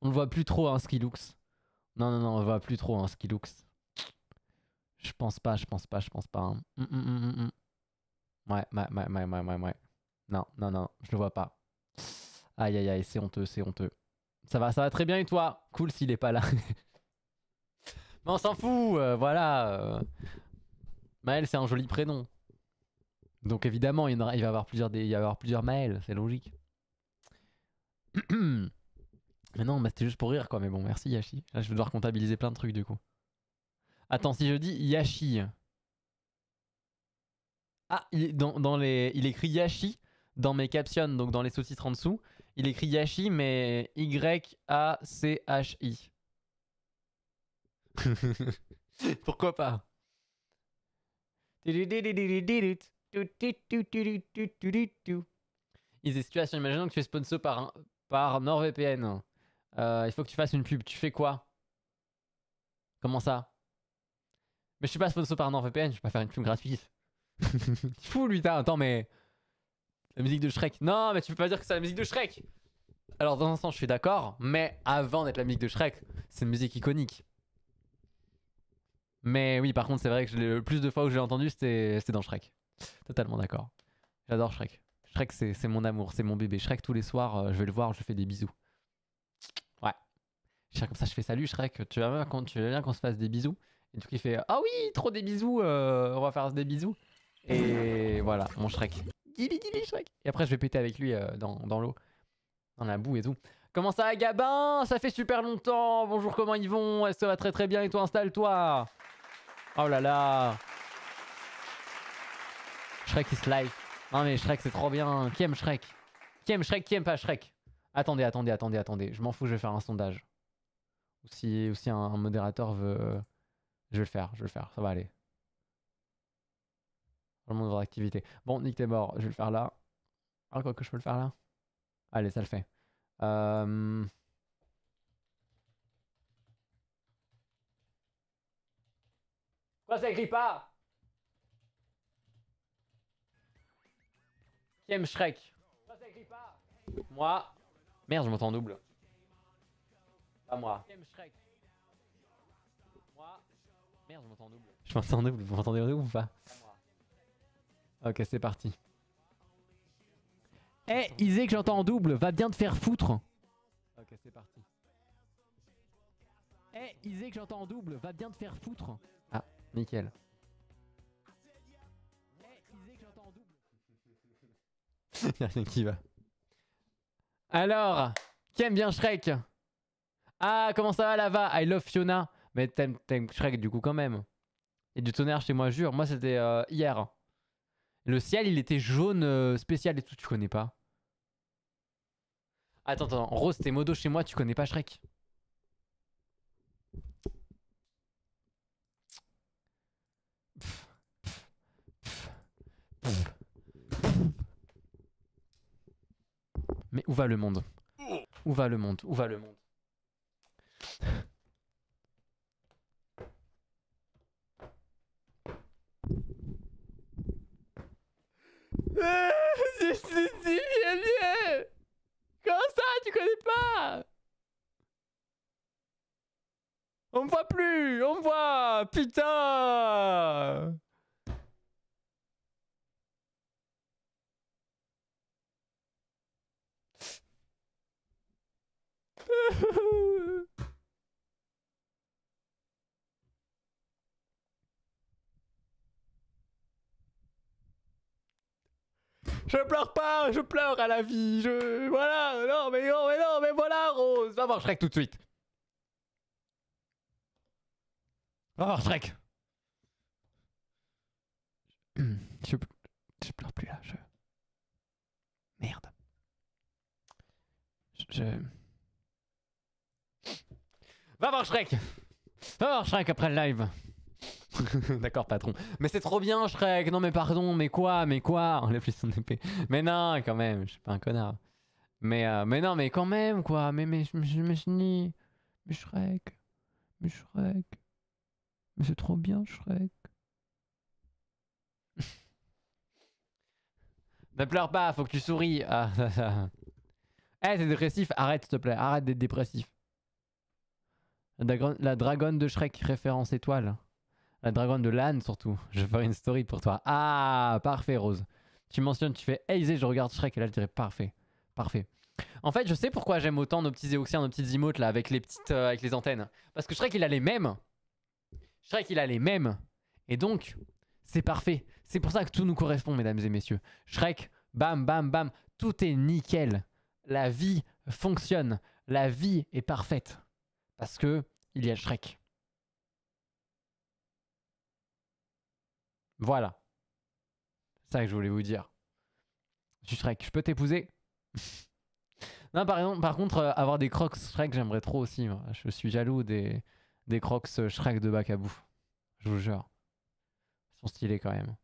On le voit plus trop hein Skilux. Non non non, on le voit plus trop hein Skilux. Je pense pas, je pense pas, je pense pas. Hein. Hum, hum, hum, ouais, ouais, ouais, ouais, ouais, Non, non, non, je le vois pas. Aïe, aïe, aïe, c'est honteux, c'est honteux. Ça va, ça va très bien et toi Cool s'il est pas là. Mais on s'en fout, euh, voilà. Euh. Maël, c'est un joli prénom. Donc évidemment, il, va y avoir plusieurs, y avoir plusieurs Maël, c'est logique. mais non, c'était juste pour rire, quoi. Mais bon, merci Yashi. Là, je vais devoir comptabiliser plein de trucs du coup. Attends, si je dis Yashi. Ah, il, dans, les, il écrit Yashi dans mes captions, donc dans les saucisses en dessous. Il écrit Yashi, mais Y-A-C-H-I. Pourquoi pas est situation, imaginons que tu es sponsor par, par NordVPN. Euh, il faut que tu fasses une pub. Tu fais quoi Comment ça mais je suis pas sponsor par NordVPN, je vais pas faire une fume gratuite. fou lui, t'as. Attends, mais. La musique de Shrek. Non, mais tu peux pas dire que c'est la musique de Shrek Alors, dans un sens, je suis d'accord, mais avant d'être la musique de Shrek, c'est une musique iconique. Mais oui, par contre, c'est vrai que le plus de fois où j'ai entendu, c'était dans Shrek. Totalement d'accord. J'adore Shrek. Shrek, c'est mon amour, c'est mon bébé. Shrek, tous les soirs, euh, je vais le voir, je fais des bisous. Ouais. Comme ça, je fais salut Shrek, tu veux bien qu'on se fasse des bisous et du coup, fait Ah oui, trop des bisous, euh, on va faire des bisous. Et voilà, mon Shrek. Shrek. Et après, je vais péter avec lui euh, dans, l'eau, dans la boue et tout. Comment ça, Gabin Ça fait super longtemps. Bonjour, comment ils vont Est-ce ça va très très bien Et toi, installe-toi. Oh là là. Shrek, il life. ah Non, mais Shrek, c'est trop bien. Qui aime Shrek Qui aime Shrek Qui aime pas Shrek Attendez, attendez, attendez, attendez. Je m'en fous, je vais faire un sondage. Ou si, un modérateur veut je vais le faire, je vais le faire, ça va aller. le monde de l'activité. Bon, Nick tes mort. je vais le faire là. Ah, quoi que je peux le faire là Allez, ça le fait. Euh... Quoi, ça pas Qui aime Shrek ça pas Moi. Merde, je m'entends double. Pas moi. Merde, je m'entends en double. Je m'entends en double, vous m'entendez en double ou pas Ok, c'est parti. Eh, hey, Isé que j'entends en double, va bien te faire foutre. Ok, c'est parti. Eh, hey, Isé que j'entends en double, va bien te faire foutre. Ah, nickel. Eh, y double. rien qui va. Alors, qui aime bien Shrek Ah, comment ça va, Lava I love Fiona. Mais t'aimes, Shrek du coup quand même. Et du tonnerre chez moi, jure. Moi, c'était euh, hier. Le ciel, il était jaune euh, spécial et tout. Tu connais pas Attends, attends. Rose, t'es modo chez moi. Tu connais pas Shrek Mais où va le monde Où va le monde Où va le monde Comment ça, tu connais pas On me voit plus On me voit Putain Je pleure pas, je pleure à la vie. Je. Voilà, non, mais non, mais non, mais voilà, Rose. Va voir Shrek tout de suite. Va voir Shrek. Je, je pleure plus là, je. Merde. Je. Va voir Shrek Va voir Shrek après le live D'accord, patron. Mais c'est trop bien, Shrek. Non, mais pardon, mais quoi, mais quoi enlève lui son épée. Mais non, quand même, je suis pas un connard. Mais, euh, mais non, mais quand même, quoi. Mais, mais, je me suis mais Shrek. Mais Shrek. Mais c'est trop bien, Shrek. ne pleure pas, faut que tu souris. Ah, Eh, dépressif, arrête, s'il te plaît. Arrête d'être dépressif. La, dragonne de Shrek, référence étoile. La dragonne de l'âne, surtout. Je vais faire une story pour toi. Ah, parfait, Rose. Tu mentionnes, tu fais Aizé, je regarde Shrek, et là, je dirais parfait. Parfait. En fait, je sais pourquoi j'aime autant nos petits éoxiens, nos petites emotes, là, avec les petites, euh, avec les antennes. Parce que Shrek, il a les mêmes. Shrek, il a les mêmes. Et donc, c'est parfait. C'est pour ça que tout nous correspond, mesdames et messieurs. Shrek, bam, bam, bam, tout est nickel. La vie fonctionne. La vie est parfaite. Parce que il y a Shrek. Voilà. C'est ça que je voulais vous dire. Tu Shrek, je peux t'épouser Non, par, exemple, par contre, euh, avoir des crocs Shrek, j'aimerais trop aussi. Moi. Je suis jaloux des, des crocs euh, Shrek de bout Je vous jure. Ils sont stylés quand même.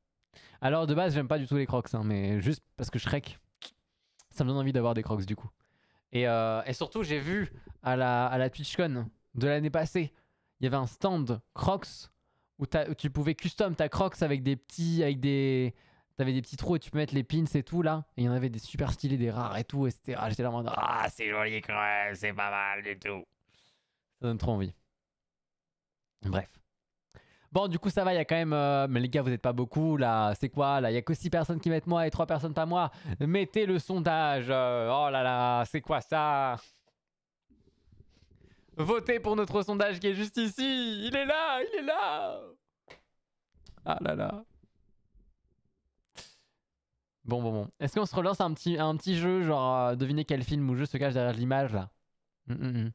Alors, de base, j'aime pas du tout les crocs, hein, mais juste parce que Shrek, ça me donne envie d'avoir des crocs du coup. Et, euh, surtout, j'ai vu à la, à la TwitchCon de l'année passée, il y avait un stand crocs où, tu pouvais custom ta Crocs avec des petits. Avec des... T'avais des petits trous et tu peux mettre les pins et tout là. Et il y en avait des super stylés, des rares et tout. etc. Ah, j'étais là en mode. Ah, c'est joli, c'est pas mal du tout. Ça donne trop envie. Bref. Bon, du coup, ça va, il y a quand même. Euh, mais les gars, vous n'êtes pas beaucoup là. C'est quoi là Il y a que 6 personnes qui mettent moi et 3 personnes pas moi. Mettez le sondage. Euh, oh là là, c'est quoi ça Votez pour notre sondage qui est juste ici. Il est là, il est là. Ah là là. Bon, bon, bon. Est-ce qu'on se relance un petit, un petit jeu, genre euh, devinez deviner quel film ou jeu se cache derrière l'image, là mm, mm, mm.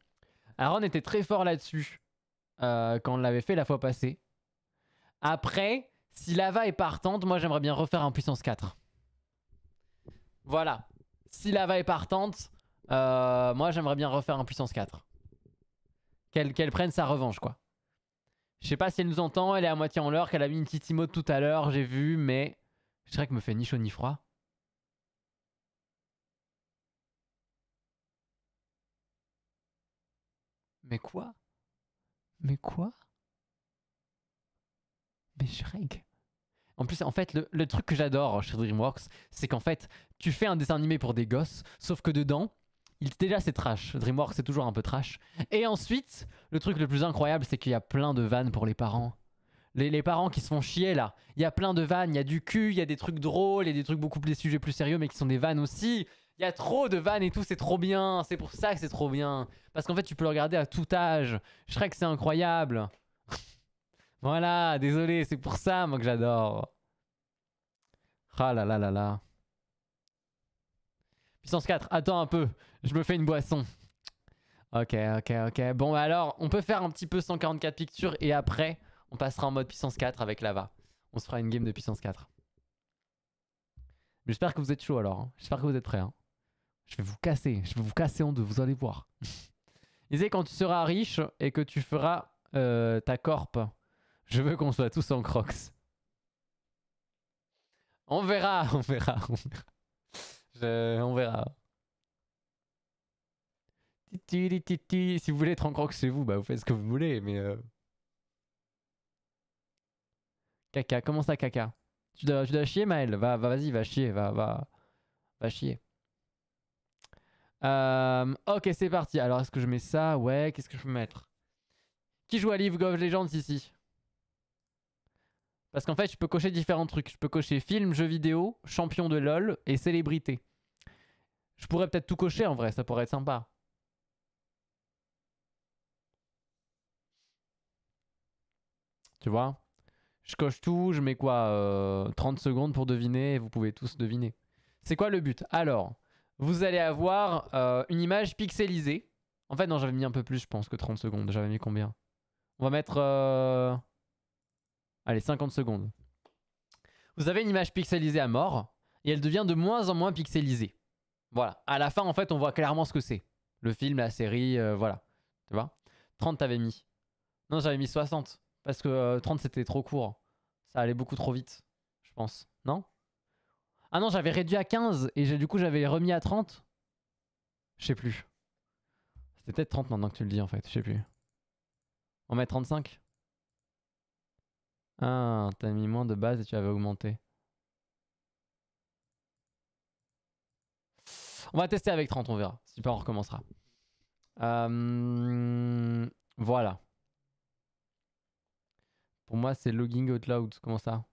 Alors Aaron était très fort là-dessus euh, quand on l'avait fait la fois passée. Après, si Lava est partante, moi j'aimerais bien refaire un puissance 4. Voilà. Si Lava est partante, euh, moi j'aimerais bien refaire un puissance 4. Qu'elle prenne sa revanche, quoi. Je sais pas si elle nous entend, elle est à moitié en l'heure, qu'elle a mis une petite tout à l'heure, j'ai vu, mais... Je dirais me fait ni chaud ni froid. Mais quoi Mais quoi Mais Shrek en plus, en fait, le, le truc que j'adore chez DreamWorks, c'est qu'en fait, tu fais un dessin animé pour des gosses, sauf que dedans, il, déjà c'est trash. DreamWorks c'est toujours un peu trash. Et ensuite, le truc le plus incroyable, c'est qu'il y a plein de vannes pour les parents. Les, parents qui se font chier là. Il y a plein de vannes, il y a du cul, il y a des trucs drôles, et des trucs beaucoup plus des sujets plus sérieux, mais qui sont des vannes aussi. Il y a trop de vannes et tout, c'est trop bien. C'est pour ça que c'est trop bien. Parce qu'en fait, tu peux le regarder à tout âge. Je que c'est incroyable. voilà, désolé, c'est pour ça moi que j'adore. Ah là là là là. Puissance 4, attends un peu. Je me fais une boisson. Ok, ok, ok. Bon, alors, on peut faire un petit peu 144 pictures et après, on passera en mode puissance 4 avec Lava. On se fera une game de puissance 4. J'espère que vous êtes chaud alors. Hein. J'espère que vous êtes prêts. Hein. Je vais vous casser. Je vais vous casser en deux. Vous allez voir. Disais quand tu seras riche et que tu feras euh, ta corp, je veux qu'on soit tous en crocs. On verra, on verra, on verra. Je, on verra. Si vous voulez être en croque chez vous, bah vous faites ce que vous voulez, mais... Euh. Caca, comment ça caca tu dois, chier Maël, va, vas-y, va chier, va, va, va chier. Euh, ok, c'est parti. Alors, est-ce que je mets ça Ouais, qu'est-ce que je peux mettre Qui joue à League of Legends ici Parce qu'en fait, je peux cocher différents trucs. Je peux cocher film, jeu vidéo, champion de LoL et célébrité. Je pourrais peut-être tout cocher en vrai, ça pourrait être sympa. Tu vois Je coche tout, je mets quoi 30 euh, secondes pour deviner et vous pouvez tous deviner. C'est quoi le but Alors, vous allez avoir euh, une image pixelisée. En fait, non, j'avais mis un peu plus, je pense, que 30 secondes. J'avais mis combien On va mettre... Euh, allez, 50 secondes. Vous avez une image pixelisée à mort, et elle devient de moins en moins pixelisée. Voilà. À la fin, en fait, on voit clairement ce que c'est. Le film, la série, voilà. Tu vois 30 t'avais mis. Non, j'avais mis 60. Parce que 30 euh, c'était trop court. Ça allait beaucoup trop vite, je pense. Non Ah non, j'avais réduit à 15 et du coup j'avais remis à 30 Je sais plus. C'était peut-être 30 maintenant que tu le dis en fait, je sais plus. On met 35 Ah, t'as mis moins de base et tu avais augmenté. On va tester avec 30, on verra. Si pas, on recommencera. Euh, voilà. Pour moi, c'est logging out loud. Comment ça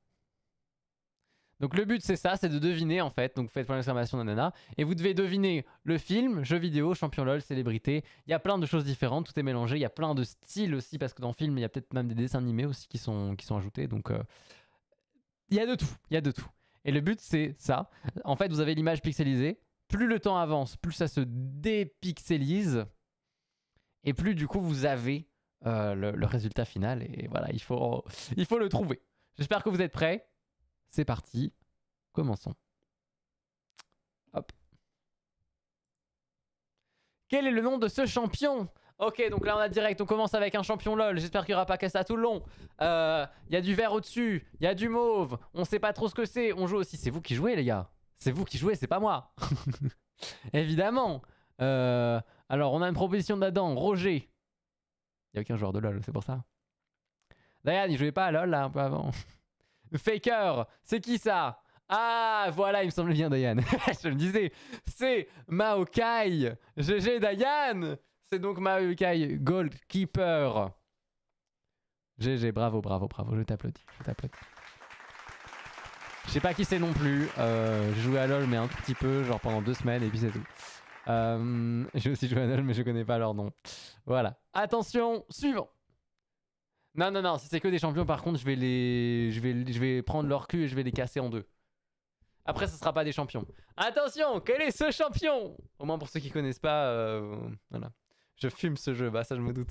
donc le but c'est ça, c'est de deviner en fait, donc faites point d'exclamation nanana, et vous devez deviner le film, jeu vidéo, champion LOL, célébrité, il y a plein de choses différentes, tout est mélangé, il y a plein de styles aussi, parce que dans le film il y a peut-être même des dessins animés aussi qui sont, qui sont ajoutés, donc euh, il y a de tout, il y a de tout. Et le but c'est ça, en fait vous avez l'image pixelisée, plus le temps avance, plus ça se dépixelise, et plus du coup vous avez euh, le, résultat final. Et voilà, il faut, il faut le trouver. J'espère que vous êtes prêts. C'est parti. Commençons. Quel est le nom de ce champion Ok, donc là on a direct, on commence avec un champion LOL. J'espère qu'il n'y aura pas que ça tout le long. Euh, il y a du vert au-dessus, il y a du mauve. On sait pas trop ce que c'est. On joue aussi. C'est vous qui jouez, les gars. C'est vous qui jouez, c'est pas moi. Évidemment. Euh, alors, on a une proposition d'Adam, Roger. Il a aucun joueur de LoL, c'est pour ça. Diane, il jouait pas à LoL là un peu avant. Faker, c'est qui ça Ah, voilà, il me semble bien, Diane. Je le disais, c'est Maokai. GG, Diane C'est donc Maokai Goalkeeper. GG, bravo, bravo, bravo, je t'applaudis, je t'applaudis. Je sais pas qui c'est non plus. Euh, à LoL, mais un tout petit peu, genre pendant deux semaines, et puis c'est tout. Euh, j'ai aussi joué à Noël, mais je connais pas leur nom. Voilà. Attention, suivant. Non, non, non, si c'est que des champions, par contre, je vais, les... je, vais, je vais prendre leur cul et je vais les casser en deux. Après, ce sera pas des champions. Attention, quel est ce champion Au moins pour ceux qui connaissent pas, euh, voilà. Je fume ce jeu, bah ça je me doute.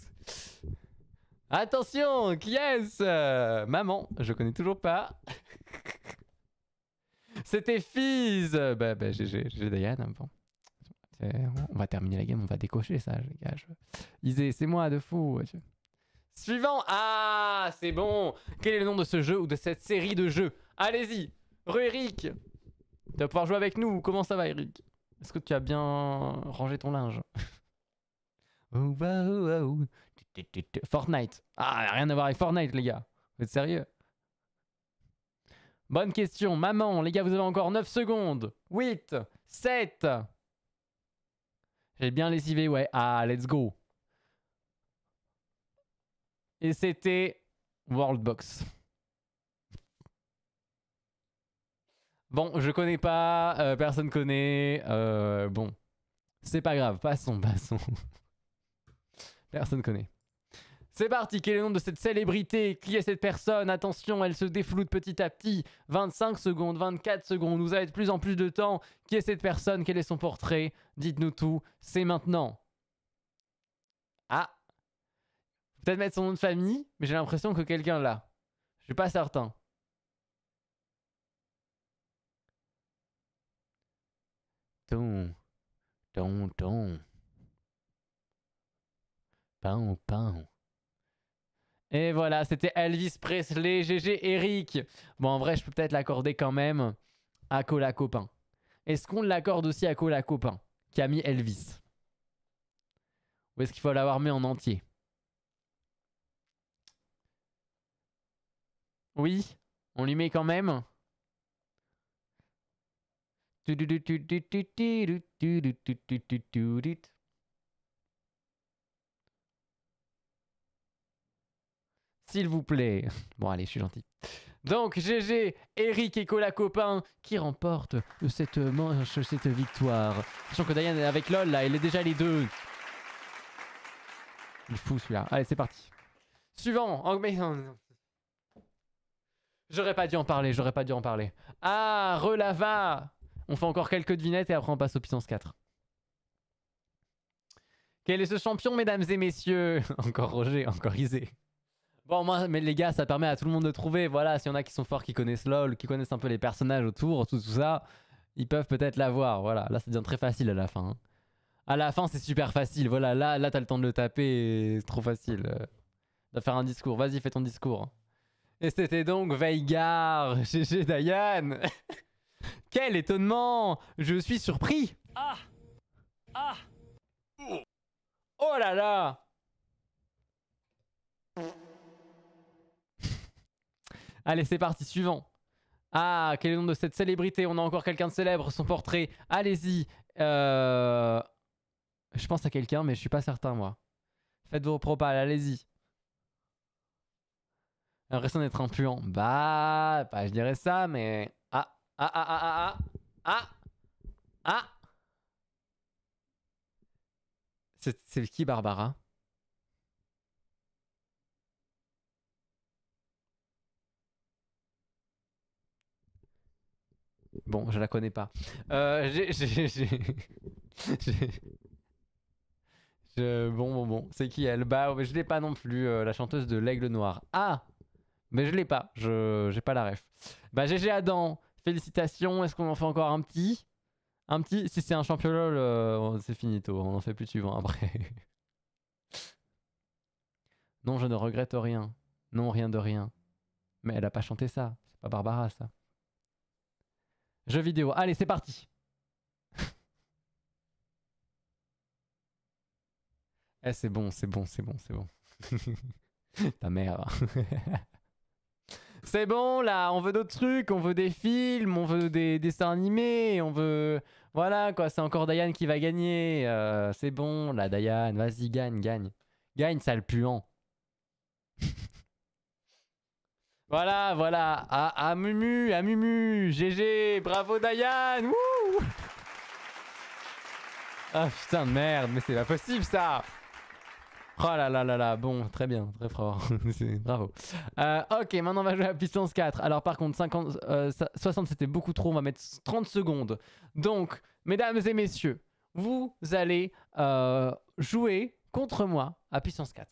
Attention, qui est-ce euh, Maman, je connais toujours pas. C'était Fizz Bah, bah j'ai, GG Diane, hein, bon. On va terminer la game, on va décocher ça, les gars. c'est moi de fou. Suivant. Ah, c'est bon. Quel est le nom de ce jeu ou de cette série de jeux Allez-y. Rue Eric. Tu vas pouvoir jouer avec nous. Comment ça va, Eric Est-ce que tu as bien rangé ton linge oh, Fortnite. Ah, rien à voir avec Fortnite, les gars. Vous êtes sérieux Bonne question. Maman, les gars, vous avez encore 9 secondes. 8, 7, j'ai bien lessivé, ouais. Ah, let's go. Et c'était Worldbox. Bon, je connais pas, euh, personne connaît. Euh, bon, c'est pas grave, passons, passons. personne connaît. C'est parti, quel est le nom de cette célébrité Qui est cette personne Attention, elle se défloute petit à petit. 25 secondes, 24 secondes, vous avez de plus en plus de temps. Qui est cette personne Quel est son portrait Dites-nous tout, c'est maintenant. Ah Peut-être mettre son nom de famille, mais j'ai l'impression que quelqu'un l'a. Je suis pas certain. Ton, ton, ton. pain pan. Et voilà, c'était Elvis Presley, GG Eric. Bon, en vrai, je peux peut-être l'accorder quand même à Cola Copain. Est-ce qu'on l'accorde aussi à Cola Copain, Camille Elvis Ou est-ce qu'il faut l'avoir mis en entier Oui, on lui met quand même. s'il vous plaît. Bon, allez, je suis gentil. Donc, GG, Eric et Cola Copain qui remportent cette manche, cette victoire. Sachant que Diane est avec LOL, là, elle est déjà les deux. Il est fou celui-là. Allez, c'est parti. Suivant. Oh, j'aurais pas dû en parler, j'aurais pas dû en parler. Ah, relava On fait encore quelques devinettes et après on passe au puissance 4. Quel est ce champion, mesdames et messieurs Encore Roger, encore Isé. Bon, moi, mais les gars, ça permet à tout le monde de trouver. Voilà, s'il y en a qui sont forts, qui connaissent LoL, qui connaissent un peu les personnages autour, tout, ça, ils peuvent peut-être l'avoir. Voilà, là, ça devient très facile à la fin. Hein. À la fin, c'est super facile. Voilà, là, là, t'as le temps de le taper. C'est trop facile. Euh, de faire un discours. Vas-y, fais ton discours. Hein. Et c'était donc Veigar, GG Dayan. Quel étonnement Je suis surpris. Ah Ah Oh là là Allez, c'est parti, suivant. Ah, quel est le nom de cette célébrité On a encore quelqu'un de célèbre, son portrait. Allez-y. Euh, je pense à quelqu'un, mais je suis pas certain, moi. Faites vos propales, allez-y. L'impression euh, d'être impuant. Bah, bah, je dirais ça, mais... Ah, ah, ah, ah, ah, ah, ah. ah. C'est qui, Barbara Bon, je la connais pas. Euh, Bon, bon, bon. C'est qui elle Bah, je l'ai pas non plus, euh, la chanteuse de L'Aigle Noir. Ah Mais je l'ai pas, je j'ai pas la ref. Bah, GG Adam, félicitations. Est-ce qu'on en fait encore un petit Un petit Si c'est un champion LOL, euh, c'est finito. On en fait plus suivant hein, après. non, je ne regrette rien. Non, rien de rien. Mais elle a pas chanté ça. C'est pas Barbara, ça. Jeux vidéo. Allez, c'est parti. Eh, c'est bon, c'est bon, c'est bon, c'est bon. Ta mère. c'est bon, là, on veut d'autres trucs, on veut des films, on veut des dessins animés, on veut... Voilà, quoi, c'est encore Diane qui va gagner. Euh, c'est bon, là, Diane, vas-y, gagne, gagne. Gagne, sale puant. Voilà, voilà. À, Mumu, à Mumu. GG. Bravo, Diane. Wouh ah putain, merde. Mais c'est pas possible, ça. Oh là là là là, bon, très bien, très fort, bravo. Euh, ok, maintenant on va jouer à puissance 4. Alors par contre, 50, 60 euh, c'était beaucoup trop, on va mettre 30 secondes. Donc, mesdames et messieurs, vous allez euh, jouer contre moi à puissance 4.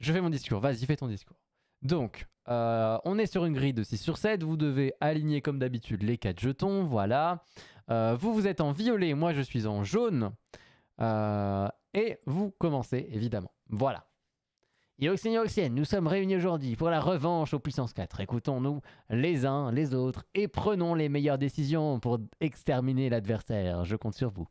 Je fais mon discours, vas-y, fais ton discours. Donc, euh, on est sur une grille de 6 sur 7, vous devez aligner comme d'habitude les 4 jetons, voilà. Euh, vous, vous êtes en violet, moi je suis en jaune. Euh, et vous commencez, évidemment. Voilà. Yoxin Yoxin, nous sommes réunis aujourd'hui pour la revanche aux puissances 4. Écoutons-nous les uns les autres et prenons les meilleures décisions pour exterminer l'adversaire. Je compte sur vous.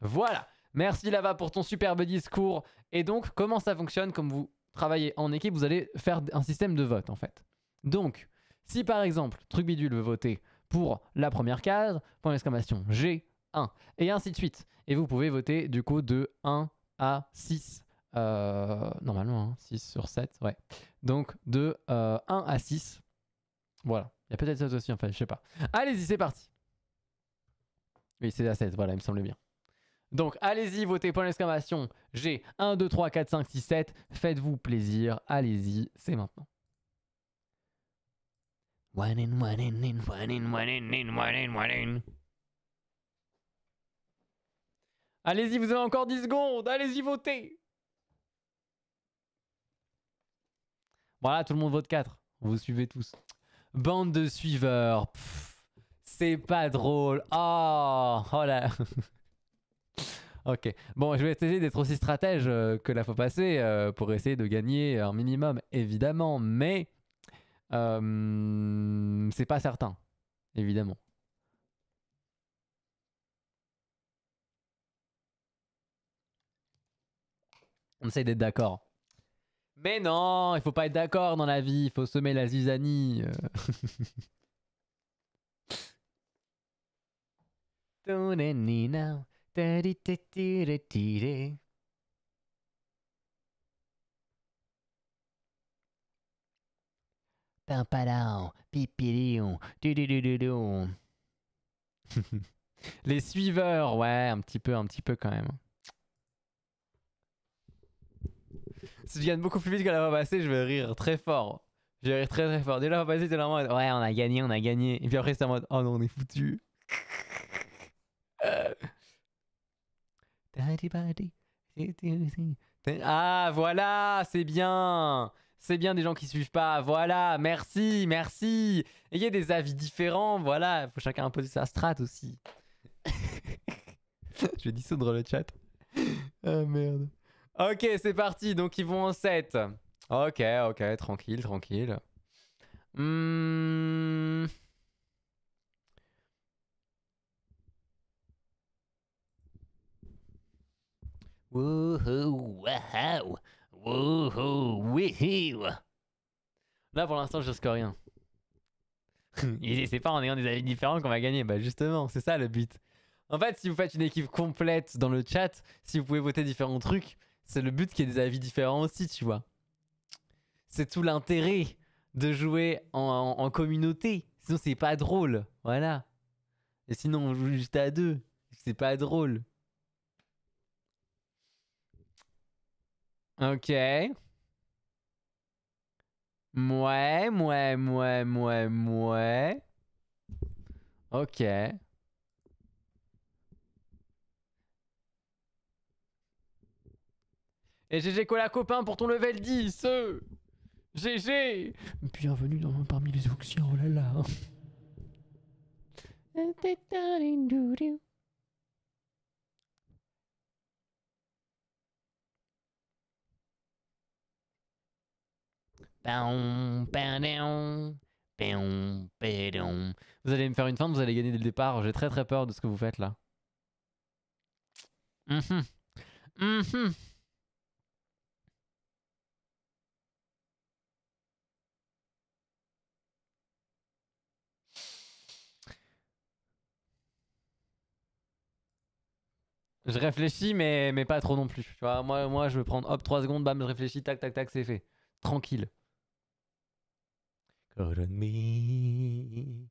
Voilà. Merci Lava pour ton superbe discours. Et donc, comment ça fonctionne Comme vous travailler en équipe, vous allez faire un système de vote en fait. Donc, si par exemple, Truc Bidule veut voter pour la première case, point d'exclamation G1, et ainsi de suite. Et vous pouvez voter du coup de 1 à 6. Euh, normalement, 6 hein, sur 7, ouais. Donc de 1 euh, à 6. Voilà. Il y a peut-être ça aussi, en fait, je sais pas. Allez-y, c'est parti. Oui, c'est à 7, voilà, il me semblait bien. Donc allez-y, votez point d'exclamation. J'ai 1, 2, 3, 4, 5, 6, 7. Faites-vous plaisir. Allez-y, c'est maintenant. Allez-y, vous avez encore 10 secondes. Allez-y, votez. Voilà, tout le monde vote 4. Vous suivez tous. Bande de suiveurs. C'est pas drôle. Ah, oh, oh Ok. Bon, je vais essayer d'être aussi stratège euh, que la fois passer euh, pour essayer de gagner un minimum, évidemment, mais euh, c'est pas certain, évidemment. On essaie d'être d'accord. Mais non, il faut pas être d'accord dans la vie, il faut semer la zizanie. Les suiveurs, ouais, un petit peu, un petit peu quand même. Si je gagne beaucoup plus vite que la fois passée, je vais rire très fort. Je vais rire très très fort. Dès la fois passée, t'es en mode, ouais, on a gagné, on a gagné. Et puis après, c'est en mode, oh non, on est foutu. Ah, voilà, c'est bien C'est bien des gens qui suivent pas, voilà, merci, merci Ayez des avis différents, voilà, faut chacun imposer sa strat aussi. Je vais dissoudre le chat. Ah merde. Ok, c'est parti, donc ils vont en 7. Ok, ok, tranquille, tranquille. Hum... Là, pour l'instant, je score rien. c'est pas en ayant des avis différents qu'on va gagner. Bah, justement, c'est ça le but. En fait, si vous faites une équipe complète dans le chat, si vous pouvez voter différents trucs, c'est le but qu'il y ait des avis différents aussi, tu vois. C'est tout l'intérêt de jouer en, en communauté. Sinon, c'est pas drôle. Voilà. Et sinon, on joue juste à deux. C'est pas drôle. Ok. Mouais, mouais, mouais, mouais, mouais. Ok. Et GG Cola copain pour ton level 10 euh GG Bienvenue dans, parmi les Oxiens, oh là là Vous allez me faire une fin, vous allez gagner dès le départ. J'ai très très peur de ce que vous faites là. Mhm. Mhm. Je réfléchis, mais, mais pas trop non plus. Tu vois, moi, moi, je vais prendre hop 3 secondes, bam, je réfléchis, tac, tac, tac, c'est fait. Tranquille. Call on me.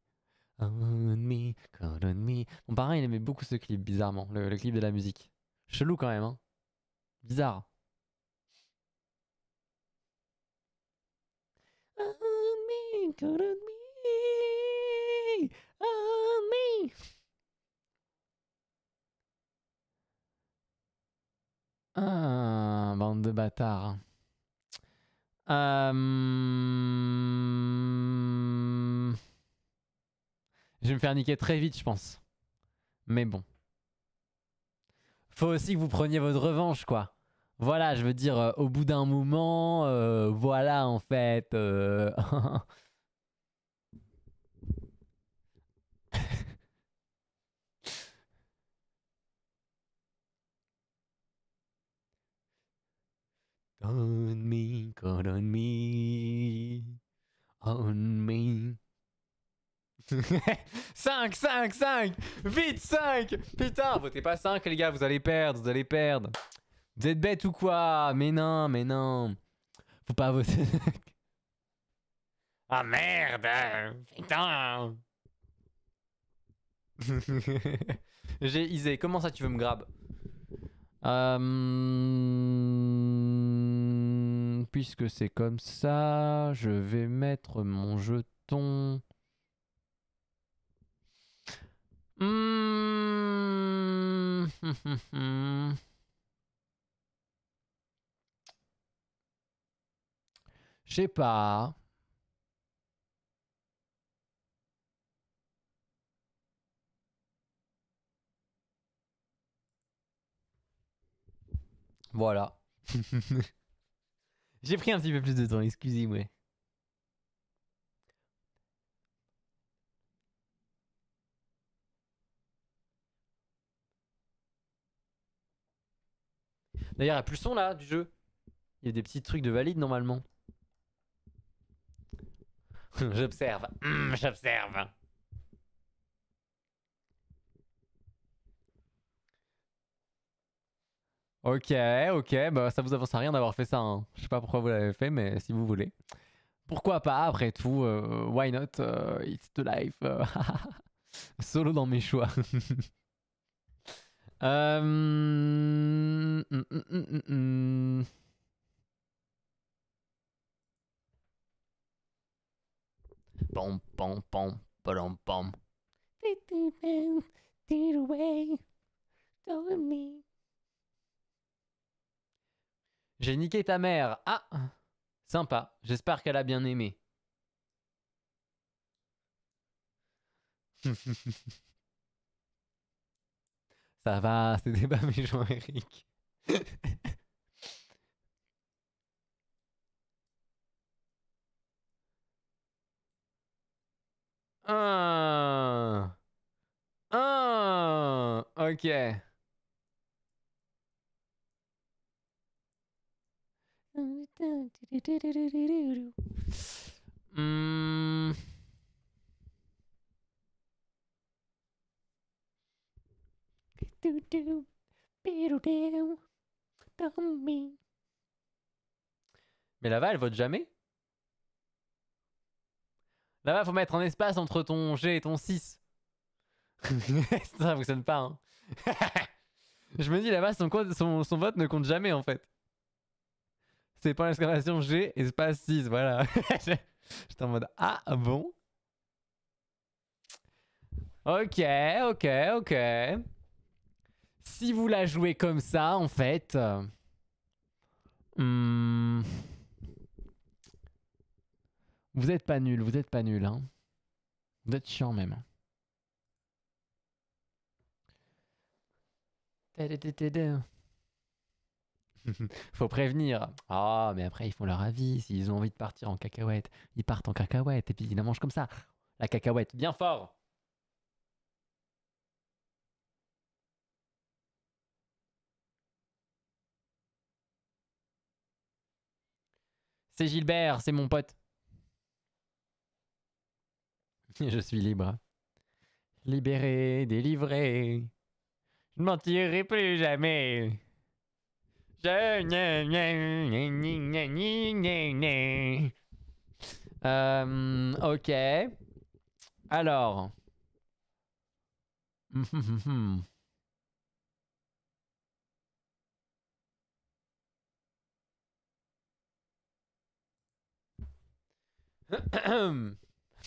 On me. Call on me. Mon parrain, il aimait beaucoup ce clip, bizarrement. Le, clip de la musique. Chelou quand même, hein. Bizarre. On me. Call on me. On me. Ah, bande de bâtards. Euh, je vais me faire niquer très vite, je pense. Mais bon. Faut aussi que vous preniez votre revanche, quoi. Voilà, je veux dire, euh, au bout d'un moment, euh, voilà, en fait. On me, call on me. On me. 5, 5, 5 Vite 5 Putain, votez pas 5 les gars, vous allez perdre, vous allez perdre. Vous êtes bêtes ou quoi Mais non, mais non. Faut pas voter. ah merde Putain J'ai isé, comment ça tu veux me grab euh, hmm puisque c'est comme ça, je vais mettre mon jeton. Hmm. Je sais pas. Voilà. J'ai pris un petit peu plus de temps, excusez-moi. D'ailleurs, il n'y a plus le son là du jeu. Il y a des petits trucs de valide normalement. j'observe, hum, j'observe. Ok, ok, bah ça vous avance à rien d'avoir fait ça. Hein. Je sais pas pourquoi vous l'avez fait, mais si vous voulez. Pourquoi pas, après tout, euh, why not, euh, it's the life. Euh, solo dans mes choix. Mm, mm, mm, pom pom pom, away, me. J'ai niqué ta mère. Ah Sympa. J'espère qu'elle a bien aimé. Ça va, c'était pas méchant, Eric. Ok. Hmm. Mais là-bas, elle vote jamais Là-bas, faut mettre un espace entre ton G et ton 6. ça fonctionne pas, hein. Je me dis, là-bas, son vote ne compte jamais, en fait. C'est pas l'exclamation G, espace 6, voilà. J'étais en mode Ah bon Ok, ok, ok. Si vous la jouez comme ça, en fait. Euh, hmm, vous êtes pas nul, vous êtes pas nul, hein. Vous êtes chiant même. Hein. faut prévenir. Ah, oh, mais après, ils font leur avis. S'ils ont envie de partir en cacahuète, ils partent en cacahuète et puis ils la mangent comme ça. La cacahuète, bien fort. C'est Gilbert, c'est mon pote. Je suis libre. Libéré, délivré. Je ne tirerai plus jamais. Euh, ok. Alors.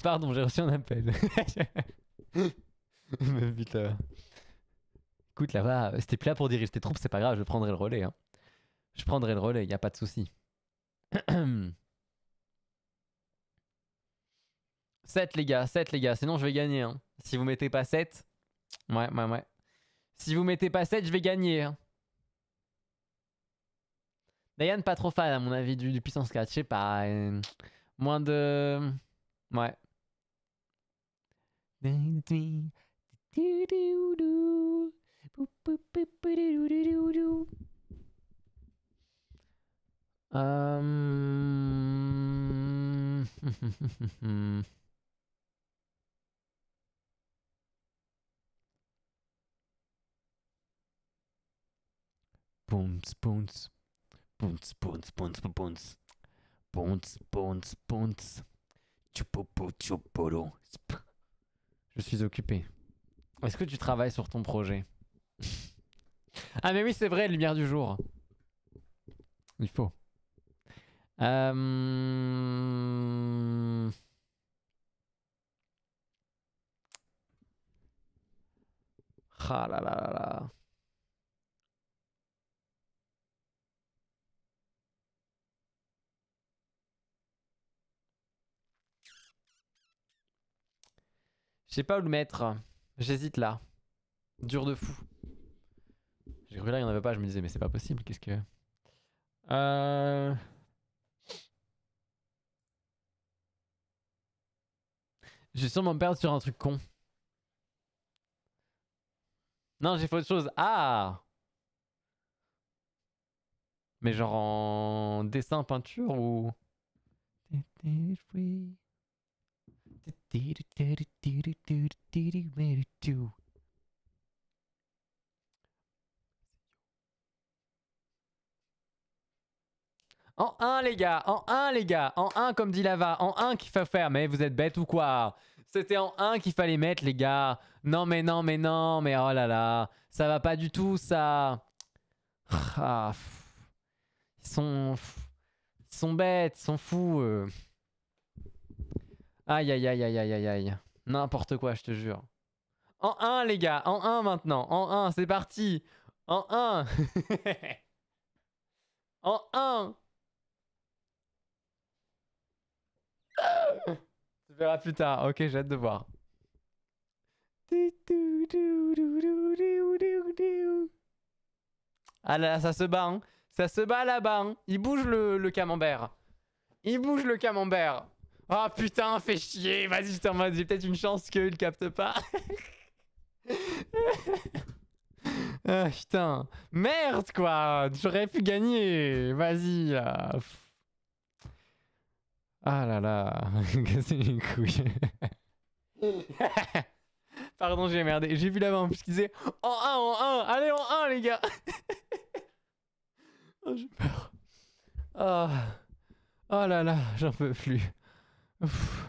Pardon, j'ai reçu un appel. Mais Écoute, là-bas, c'était plat pour diriger tes troupes, c'est pas grave, je prendrai le relais. Hein. Je prendrai le relais, il a pas de soucis. 7 les gars, 7 les gars, sinon je vais gagner. Hein. Si vous mettez pas 7, ouais, ouais, ouais. Si vous mettez pas 7, je vais gagner. Hein. Diane, pas trop fan à mon avis du, puissance 4, je sais pas. Euh, moins de... Ouais. Euh... Pounce, pounce. Pounce, pounce, pounce, pounce. Pounce, pounce, pounce. Chupopo, chuporo. Je suis occupé. Est-ce que tu travailles sur ton projet Ah mais oui, c'est vrai, lumière du jour. Il faut. Euh... Ah là là là Je sais pas où le mettre. J'hésite là. Dur de fou. J'ai cru là, il n'y en avait pas. Je me disais, mais c'est pas possible. Qu'est-ce que. Euh. Je vais sûrement me perdre sur un truc con. Non, j'ai fait autre chose. Ah Mais genre en dessin, peinture ou... En 1 les gars, en 1 les gars, en 1 comme dit Lava, en 1 qu'il faut faire, mais vous êtes bêtes ou quoi c'était en 1 qu'il fallait mettre, les gars. Non, mais non, mais non, mais oh là là. Ça va pas du tout, ça. Ah, ils sont. sont bêtes, ils sont fous. Aïe, aïe, aïe, aïe, aïe, aïe, aïe. N'importe quoi, je te jure. En 1, les gars, en 1 maintenant. En 1, c'est parti. En 1. en 1 verras plus tard. Ok, j'ai hâte de voir. Ah là, ça se bat, hein. Ça se bat là-bas, hein. Il bouge le, camembert. Il bouge le camembert. oh, putain, fais chier. Vas-y, vas j'ai peut-être une chance qu'il capte pas. Ah, putain. Merde, quoi. J'aurais pu gagner. Vas-y, ah là là, c'est une couille. Pardon, j'ai merdé. J'ai vu la main, puisqu'il disait en 1, en 1, allez en 1, les gars. oh, j'ai peur. Oh. là là, j'en peux plus. Ouf.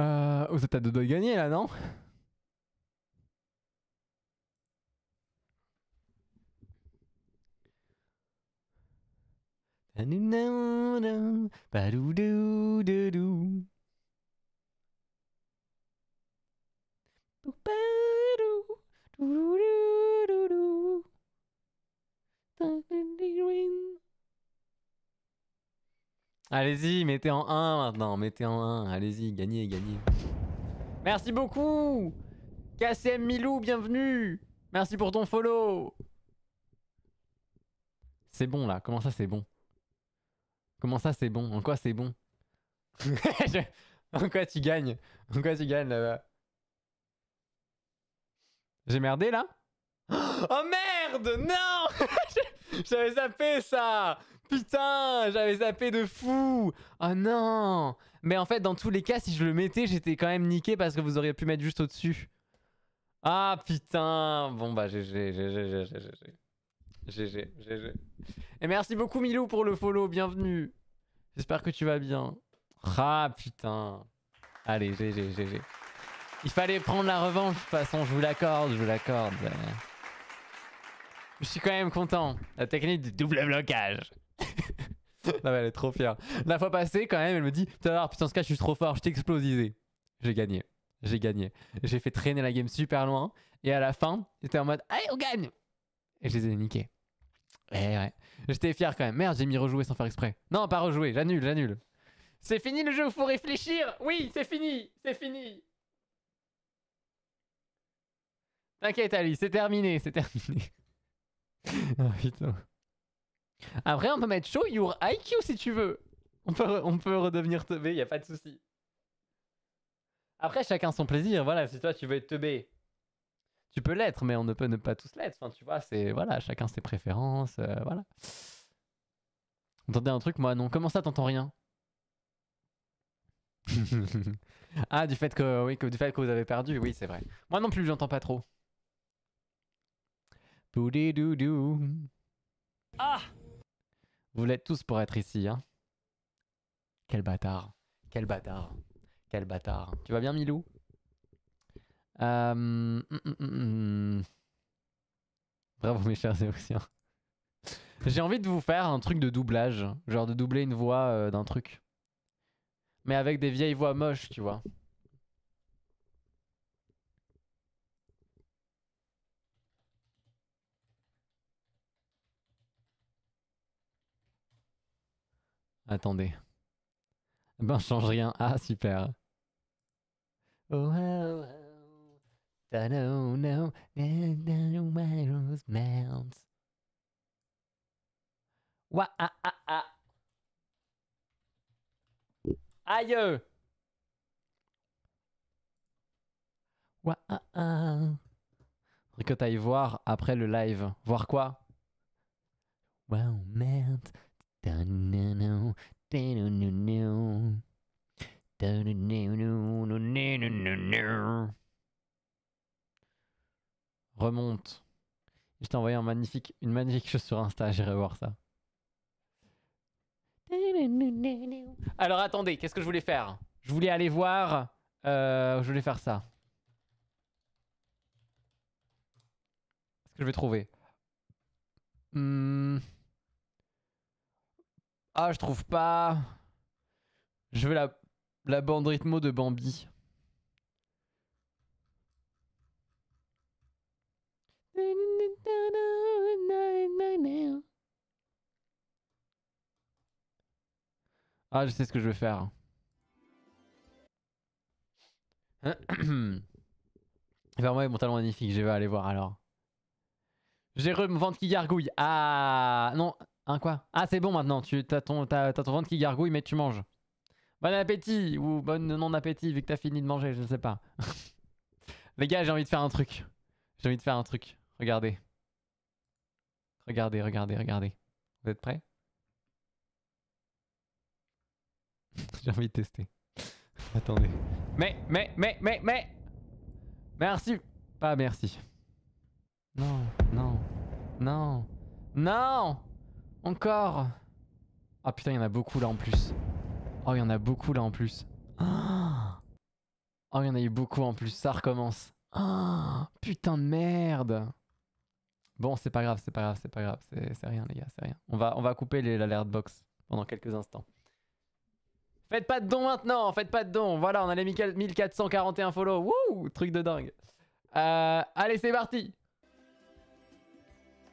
Euh, vous oh, êtes deux doigts gagnés là, non Allez-y, mettez en 1 maintenant, mettez en 1, allez-y, gagnez, gagnez. Merci beaucoup KCM Milou, bienvenue Merci pour ton follow C'est bon là, comment ça c'est bon Comment ça, c'est bon En quoi c'est bon En quoi tu gagnes En quoi tu gagnes là-bas J'ai merdé là Oh merde Non J'avais zappé ça Putain J'avais zappé de fou Oh non Mais en fait, dans tous les cas, si je le mettais, j'étais quand même niqué parce que vous auriez pu mettre juste au-dessus. Ah putain Bon bah GG, GG, GG, GG, GG. Et merci beaucoup Milou pour le follow, bienvenue. J'espère que tu vas bien. Ah putain. Allez, GG, GG. Il fallait prendre la revanche, de toute façon, je vous l'accorde, je vous l'accorde. Je suis quand même content. La technique du double blocage. elle est trop fière. La fois passée, quand même, elle me dit Putain, putain, ce cas, je suis trop fort, je t'explosisé. J'ai gagné. J'ai gagné. J'ai fait traîner la game super loin. Et à la fin, j'étais en mode Allez, on gagne Et je les ai niqués. Eh ouais. J'étais fier quand même. Merde, j'ai mis rejouer sans faire exprès. Non, pas rejouer, j'annule, j'annule. C'est fini le jeu, faut réfléchir Oui, c'est fini, c'est fini T'inquiète Ali, c'est terminé, c'est terminé. oh putain. Après, on peut mettre show your IQ si tu veux. On peut, on peut redevenir teubé, y a pas de souci. Après, chacun son plaisir, voilà, si toi tu veux être teubé tu peux l'être, mais on ne peut pas tous l'être. Enfin, tu vois, c'est voilà, chacun ses préférences, euh, voilà. Entendez un truc, moi non. Comment ça, t'entends rien Ah, du fait que oui, que du fait que vous avez perdu, oui, c'est vrai. Moi non plus, j'entends pas trop. Ah Vous l'êtes tous pour être ici, hein Quel bâtard. Quel bâtard. Quel bâtard. Tu vas bien, Milou euh, hum, hum, hum, Bravo mes chers émotions. J'ai envie de vous faire un truc de doublage, genre de doubler une voix euh, d'un truc. Mais avec des vieilles voix moches, tu vois. Attendez. Ben, je change rien. Ah, super. I ah, ah, ah. Aïe! Faudrait que t'ailles voir après le live. Voir quoi? Wow, remonte. Je t'ai envoyé un magnifique, une magnifique chose sur Insta, j'irai voir ça. Alors attendez, qu'est-ce que je voulais faire Je voulais aller voir... Euh, je voulais faire ça. quest ce que je vais trouver hmm. Ah, je trouve pas... Je veux la, la bande rythmo de Bambi. Ah, je sais ce que je vais faire. Vers moi mon talent magnifique, je vais aller voir alors. Jérôme, ventre qui gargouille. Ah non, un quoi Ah c'est bon maintenant, tu t'as ton, as, ton ventre qui gargouille mais tu manges. Bon appétit ou bon non-appétit vu que t'as fini de manger, je ne sais pas. Les gars, j'ai envie de faire un truc. J'ai envie de faire un truc. Regardez. Regardez, regardez, regardez. Vous êtes prêts J'ai envie de tester. Attendez. Mais, mais, mais, mais, mais Merci Pas merci. Non, non, non, non Encore Ah putain, il y en a beaucoup là en plus. Oh, il y en a beaucoup là en plus. Oh, il y en a eu beaucoup en plus, ça recommence. Oh, putain de merde Bon, c'est pas grave, c'est pas grave, c'est pas grave, c'est rien les gars, c'est rien. On va, on va couper l'alert box pendant quelques instants. Faites pas de dons maintenant, faites pas de dons. Voilà, on a les 1441 follow. Wouh, truc de dingue. Euh, allez, c'est parti.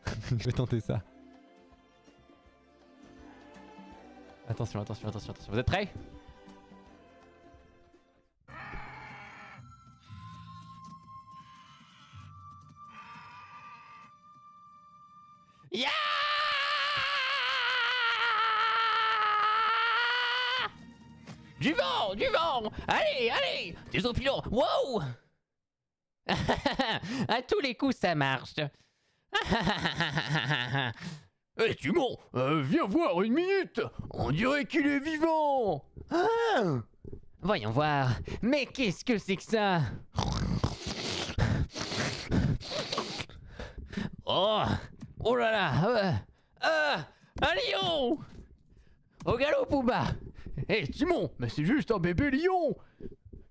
Je vais tenter ça. Attention, attention, attention, attention. Vous êtes prêts Du vent, du vent Allez, allez Des opinions Wow À tous les coups, ça marche Hé, hey, eh, euh, viens voir une minute On dirait qu'il est vivant ah. Voyons voir, mais qu'est-ce que c'est que ça Oh Oh là là euh, euh, Un lion Au galop, Pumba eh Simon, mais c'est juste un bébé lion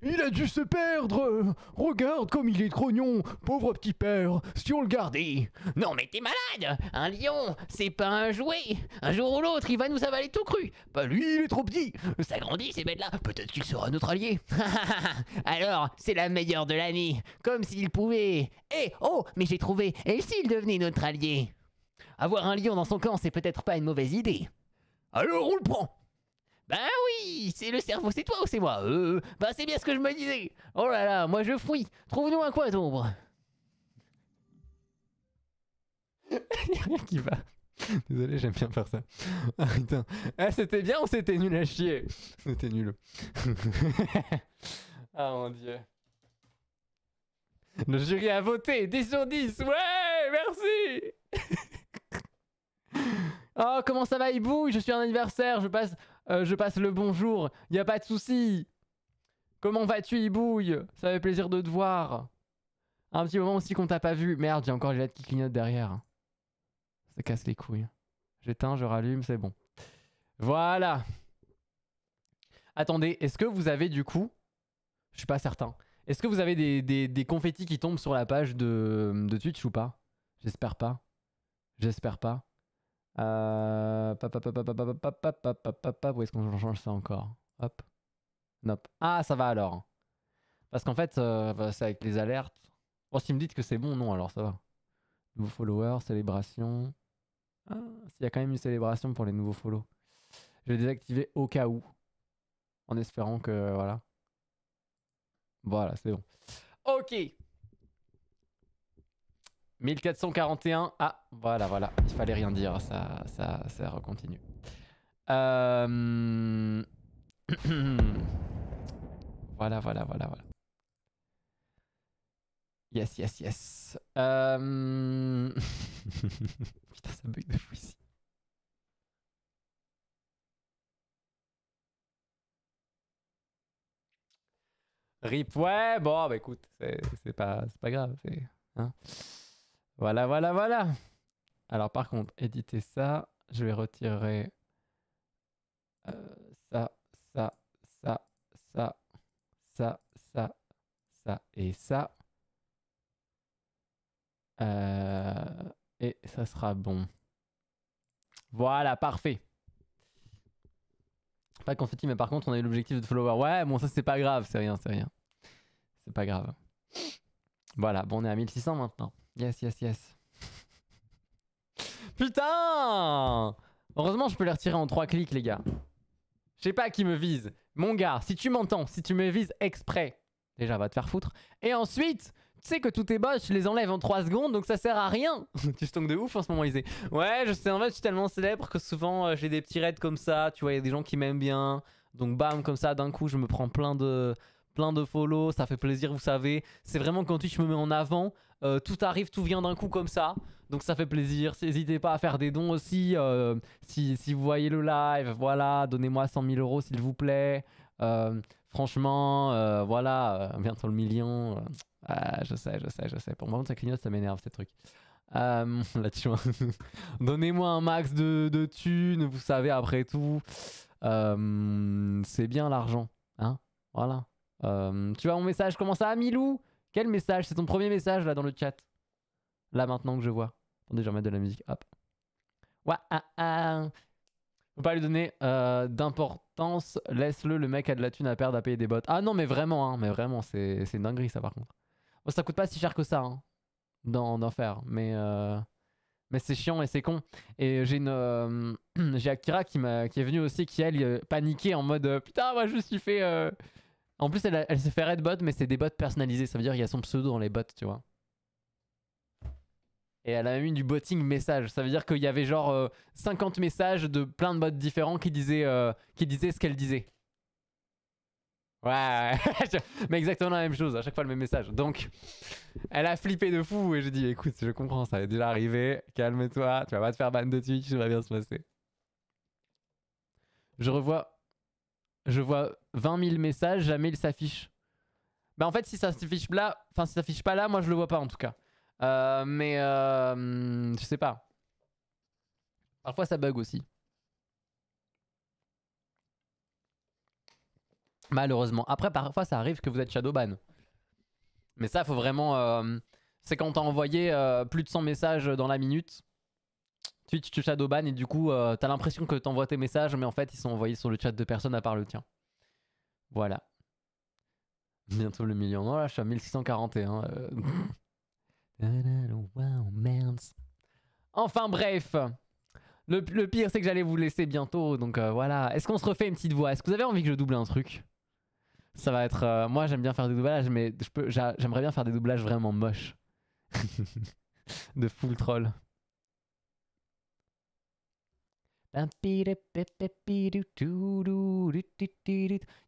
Il a dû se perdre Regarde comme il est grognon, pauvre petit père, si on le gardait Non mais t'es malade Un lion, c'est pas un jouet Un jour ou l'autre, il va nous avaler tout cru Pas bah, lui, il est trop petit Ça grandit, ces bêtes-là Peut-être qu'il sera notre allié Alors, c'est la meilleure de l'année Comme s'il pouvait Eh, oh, mais j'ai trouvé Et s'il devenait notre allié avoir un lion dans son camp, c'est peut-être pas une mauvaise idée. Alors on le prend Ben c'est le cerveau, c'est toi ou c'est moi euh, euh, Bah c'est bien ce que je me disais. Oh là là, moi je fouille. Trouve-nous un coin d'ombre. Il a rien qui va. Désolé, j'aime bien faire ça. Ah, putain. Ah, c'était bien ou c'était nul à chier C'était nul. ah mon dieu. Le jury a voté 10 sur 10. Ouais, merci. oh, comment ça va, Ibou Je suis un anniversaire. Je passe euh, je passe le bonjour, y a pas de souci. Comment vas-tu, Ibouille Ça fait plaisir de te voir. Un petit moment aussi qu'on t'a pas vu. Merde, j'ai encore les lettres qui clignotent derrière. Ça casse les couilles. J'éteins, je rallume, c'est bon. Voilà. Attendez, est-ce que vous avez du coup... Je suis pas certain. Est-ce que vous avez des, des, confettis qui tombent sur la page de, de Twitch ou pas J'espère pas. J'espère pas. Euh, où est-ce qu'on change ça encore Hop. Nope. Ah, ça va alors. Parce qu'en fait, c'est avec les alertes. Bon, si vous me dites que c'est bon, non, alors ça va. Nouveau follower, célébration. Ah, s'il y a quand même une célébration pour les nouveaux follow. Je vais désactiver au cas où. En espérant que, voilà. Voilà, c'est bon. Ok. 1441. Ah, voilà, voilà. Il fallait rien dire. Ça, ça, ça recontinue. Euh, voilà, voilà, voilà, voilà. Yes, yes, yes. Euh, putain, ça bug de fou ici. Rip, ouais, bon, bah écoute, c'est pas, pas grave. Hein voilà, voilà, voilà. Alors par contre, éditer ça, je vais retirer euh, ça, ça, ça, ça, ça, ça, ça et ça. Euh, et ça sera bon. Voilà, parfait. Pas confetti, mais par contre, on a l'objectif de follower. Ouais, bon, ça c'est pas grave, c'est rien, c'est rien. C'est pas grave. Voilà, bon, on est à 1600 maintenant. Yes, yes, yes. Putain Heureusement, je peux les retirer en 3 clics, les gars. Je sais pas qui me vise. Mon gars, si tu m'entends, si tu me vises exprès, déjà, va te faire foutre. Et ensuite, tu sais que tout tes boss je les enlève en 3 secondes, donc ça sert à rien. tu stonks de ouf en ce moment, Isé. Ouais, je sais, en fait, je suis tellement célèbre que souvent, euh, j'ai des petits raids comme ça. Tu vois, il y a des gens qui m'aiment bien. Donc, bam, comme ça, d'un coup, je me prends plein de plein de follow, ça fait plaisir, vous savez. C'est vraiment quand tu me mets en avant, euh, tout arrive, tout vient d'un coup comme ça. Donc ça fait plaisir. N'hésitez pas à faire des dons aussi. Euh, si, vous voyez le live, voilà, donnez-moi 100 000 euros s'il vous plaît. Euh, franchement, voilà, bientôt le million. Ah, je sais, je sais, je sais. Pour moi, ça clignote, ça m'énerve ces trucs. là hein. donnez-moi un max de, de, thunes, vous savez, après tout. C'est bien l'argent, hein Voilà. tu vois mon message, comment ça, Milou quel message C'est ton premier message là dans le chat. Là maintenant que je vois. Attendez, je remettre de la musique. Hop. ah, ah. Faut pas lui donner euh, d'importance. Laisse-le, le mec a de la thune à perdre à payer des bottes. Ah non, mais vraiment, hein, mais vraiment, c'est une dinguerie ça par contre. Bon, ça coûte pas si cher que ça hein, d'en faire, mais. Euh, mais c'est chiant et c'est con. Et j'ai une, euh, j'ai Akira qui, qui est venue aussi, qui elle paniquait en mode putain, moi je me suis fait, en plus, elle, elle se fait Redbot, mais c'est des bots personnalisés. Ça veut dire qu'il y a son pseudo dans les bots, tu vois. Et elle a même eu du botting message. Ça veut dire qu'il y avait genre 50 euh, messages de plein de bots différents qui disaient, euh, qui disaient ce qu'elle disait. Ouais, mais exactement la même chose, à chaque fois le même message. Donc, elle a flippé de fou et je dis, écoute, je comprends, ça est déjà arrivé, calme-toi, tu vas pas te faire ban de Twitch, ça va bien se passer. Je revois je vois 20 000 messages, jamais il s'affiche. Bah en fait, si ça s'affiche là, enfin si ça s'affiche pas là, moi je le vois pas en tout cas. Euh, mais euh, je sais pas. Parfois ça bug aussi. Malheureusement. Après, parfois ça arrive que vous êtes shadowban. Mais ça, faut vraiment. Euh, c'est quand t'as envoyé plus de 100 messages dans la minute. Tu, tu, tu shadowban et du coup, tu euh, t'as l'impression que t'envoies tes messages, mais en fait, ils sont envoyés sur le chat de personne à part le tien. Voilà. Bientôt le million. Non, oh là, je suis à 1641. Euh. enfin, bref. Le, pire, c'est que j'allais vous laisser bientôt, donc euh, voilà. Est-ce qu'on se refait une petite voix Est-ce que vous avez envie que je double un truc Ça va être... moi, j'aime bien faire des doublages, mais j'aimerais bien faire des doublages vraiment moches. de full troll. Il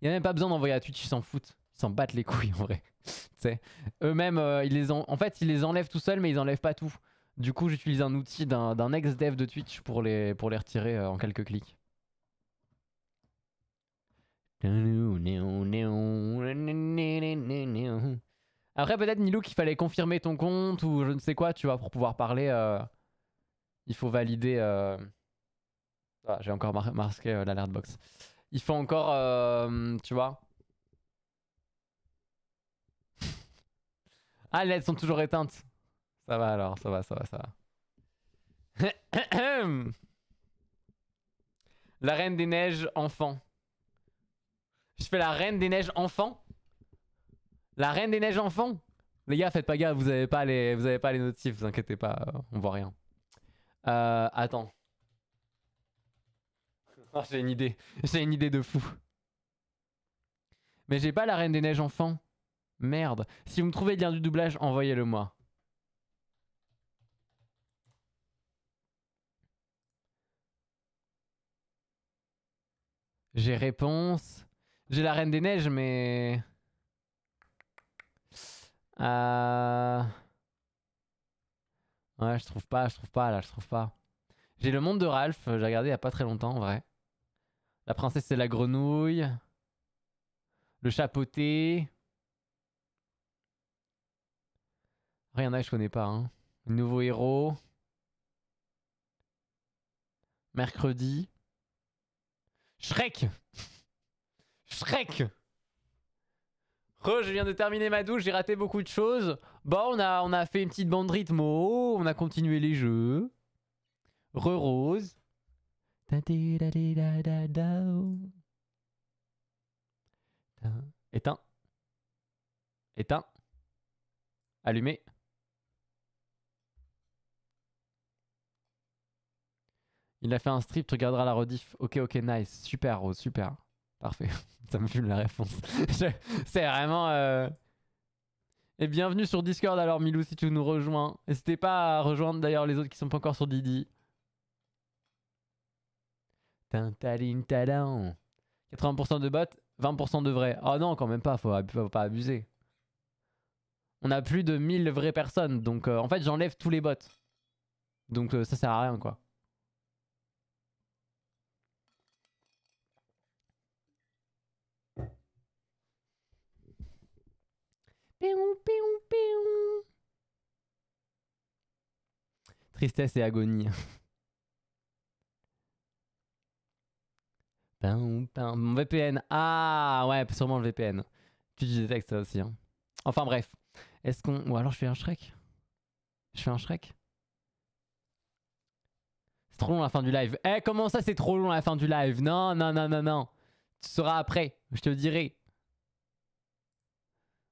n'y a même pas besoin d'envoyer à Twitch, ils s'en foutent. Ils s'en battent les couilles en vrai. Eux-mêmes, euh, ils les en fait, ils les enlèvent tout seuls, mais ils enlèvent pas tout. Du coup, j'utilise un outil d'un ex-dev de Twitch pour les, pour les retirer euh, en quelques clics. Après, peut-être, Nilou, qu'il fallait confirmer ton compte ou je ne sais quoi, tu vois, pour pouvoir parler. Euh, il faut valider. Ah, j'ai encore masqué marqué euh, l'alert box. Il faut encore, euh, tu vois. ah, les LED sont toujours éteintes. Ça va alors, ça va, ça va, ça va. la reine des neiges enfant. Je fais la reine des neiges enfant. La reine des neiges enfant. Les gars, faites pas gaffe, vous avez pas les, vous avez pas les notifs, vous inquiétez pas, on voit rien. Euh, attends. Oh, j'ai une idée. J'ai une idée de fou. Mais j'ai pas la Reine des Neiges enfant. Merde. Si vous me trouvez bien du doublage, envoyez-le moi. J'ai réponse. J'ai la Reine des Neiges, mais... Euh, ouais, je trouve pas, je trouve pas, là, je trouve pas. J'ai le monde de Ralph, euh, j'ai regardé il y a pas très longtemps, en vrai. La princesse et la grenouille. Le chapeauté. Rien à je connais pas. Hein. Nouveau héros. Mercredi. Shrek Shrek Re, je viens de terminer ma douche, j'ai raté beaucoup de choses. Bon, bah, on a, on a fait une petite bande rythmo, on a continué les jeux. Re Rose éteint éteint Allumé. Il a fait un strip, tu regarderas la rediff. Ok, ok, nice. Super, super. Parfait. Ça me fume la réponse. C'est vraiment. Euh, Et bienvenue sur Discord alors, Milou, si tu nous rejoins. N'hésitez pas à rejoindre d'ailleurs les autres qui sont pas encore sur Didi. 80% de bots, 20% de vrais. Oh non, quand même pas, faut, pas abuser. On a plus de 1000 vraies personnes, donc euh, en fait j'enlève tous les bots. Donc euh, ça sert à rien quoi. Tristesse et agonie. Mon VPN. Ah ouais, sûrement le VPN. Tu dis des textes aussi. Hein. Enfin bref. Est-ce qu'on... Ou alors je fais un Shrek Je fais un Shrek C'est trop long la fin du live. Eh, comment ça c'est trop long la fin du live Non, non, non, non, non. Tu sauras après. Je te dirai.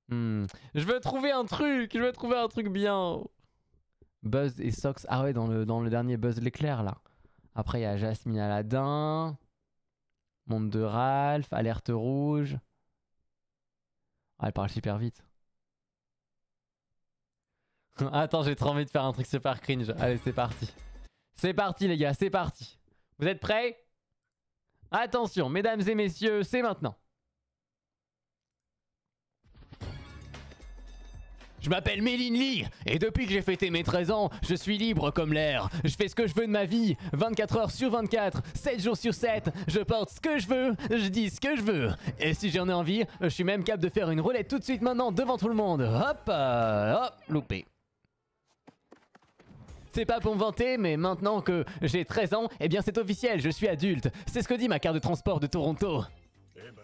Hmm. Je veux trouver un truc. Je veux trouver un truc bien. Buzz et Sox. Ah ouais, dans le, dans le dernier Buzz l'éclair là. Après, il y a Jasmine Aladdin. Monde de Ralph, Alerte Rouge. Ah, elle parle super vite. Attends, j'ai trop envie de faire un truc super cringe. Allez, c'est parti. C'est parti, les gars, c'est parti. Vous êtes prêts Attention, mesdames et messieurs, c'est maintenant. Je m'appelle Méline Lee, et depuis que j'ai fêté mes 13 ans, je suis libre comme l'air. Je fais ce que je veux de ma vie, 24 heures sur 24, 7 jours sur 7, je porte ce que je veux, je dis ce que je veux. Et si j'en ai envie, je suis même capable de faire une roulette tout de suite maintenant devant tout le monde. Hop, euh, hop, loupé. C'est pas pour me vanter, mais maintenant que j'ai 13 ans, eh bien c'est officiel, je suis adulte. C'est ce que dit ma carte de transport de Toronto. Eh ben,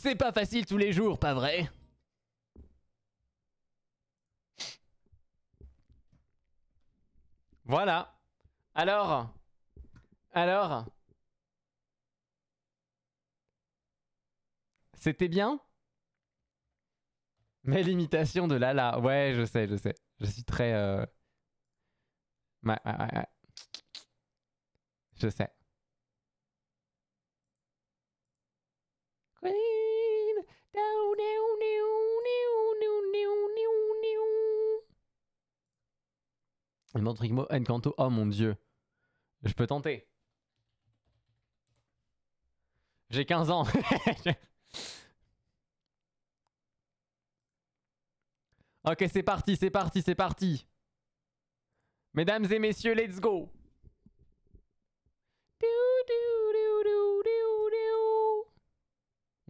C'est pas facile tous les jours, pas vrai Voilà. Alors Alors C'était bien Mais l'imitation de Lala. Ouais, je sais, je sais. Je suis très... Ouais, ouais, ouais. Je sais. Il mot, canto, Oh mon dieu. Je peux tenter. J'ai 15 ans. ok, c'est parti, c'est parti, c'est parti. Mesdames et messieurs, let's go.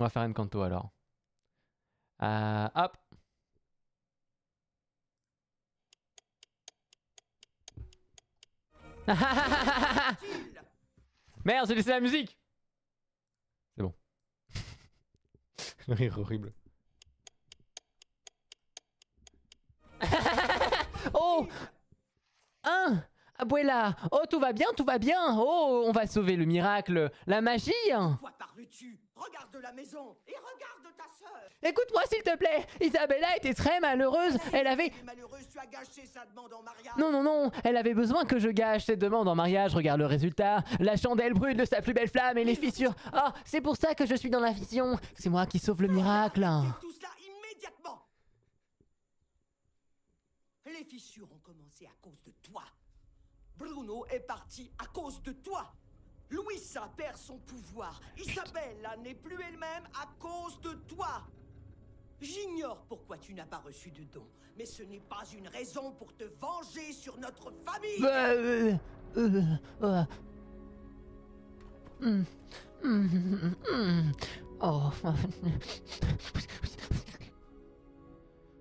On va faire canto alors. Euh, hop. Merde, j'ai laissé la musique C'est bon. rire horrible. oh Un Abuela, oh tout va bien, tout va bien, oh on va sauver le miracle, la magie hein. Quoi et regarde ta sœur Écoute-moi s'il te plaît, Isabella était très malheureuse, elle avait... Non, non, non, elle avait besoin que je gâche cette demande en mariage, regarde le résultat, la chandelle brûle de sa plus belle flamme et les fissures oh, c'est pour ça que je suis dans la vision, c'est moi qui sauve le miracle hein. Les fissures ont commencé à cause de toi Bruno est parti à cause de toi. Louisa perd son pouvoir. Isabella n'est plus elle-même à cause de toi. J'ignore pourquoi tu n'as pas reçu de don, mais ce n'est pas une raison pour te venger sur notre famille.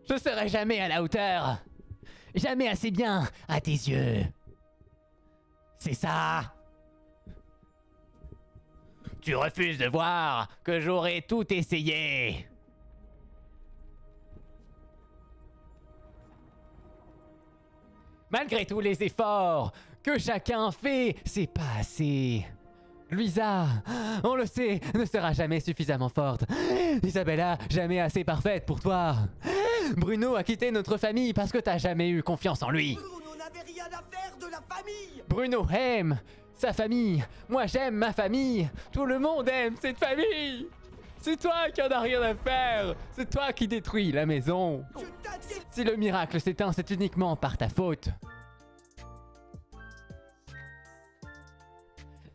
Je serai jamais à la hauteur. Jamais assez bien à tes yeux ça Tu refuses de voir que j'aurais tout essayé Malgré tous les efforts que chacun fait, c'est pas assez. Luisa, on le sait, ne sera jamais suffisamment forte. Isabella, jamais assez parfaite pour toi. Bruno a quitté notre famille parce que t'as jamais eu confiance en lui rien à faire de la famille Bruno aime sa famille. Moi, j'aime ma famille. Tout le monde aime cette famille. C'est toi qui en as rien à faire. C'est toi qui détruis la maison. Si le miracle s'éteint, c'est uniquement par ta faute.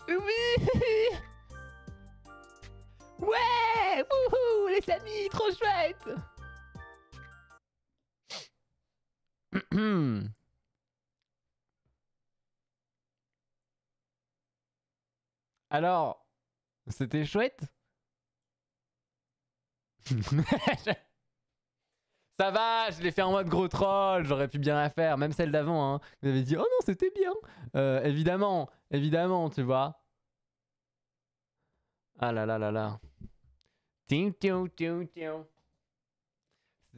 Oui Ouais Les amis, trop chouette Alors, c'était chouette Ça va, je l'ai fait en mode gros troll, j'aurais pu bien la faire, même celle d'avant. Hein. Vous avez dit, oh non, c'était bien. Euh, évidemment, évidemment, tu vois. Ah là là là là. C'est de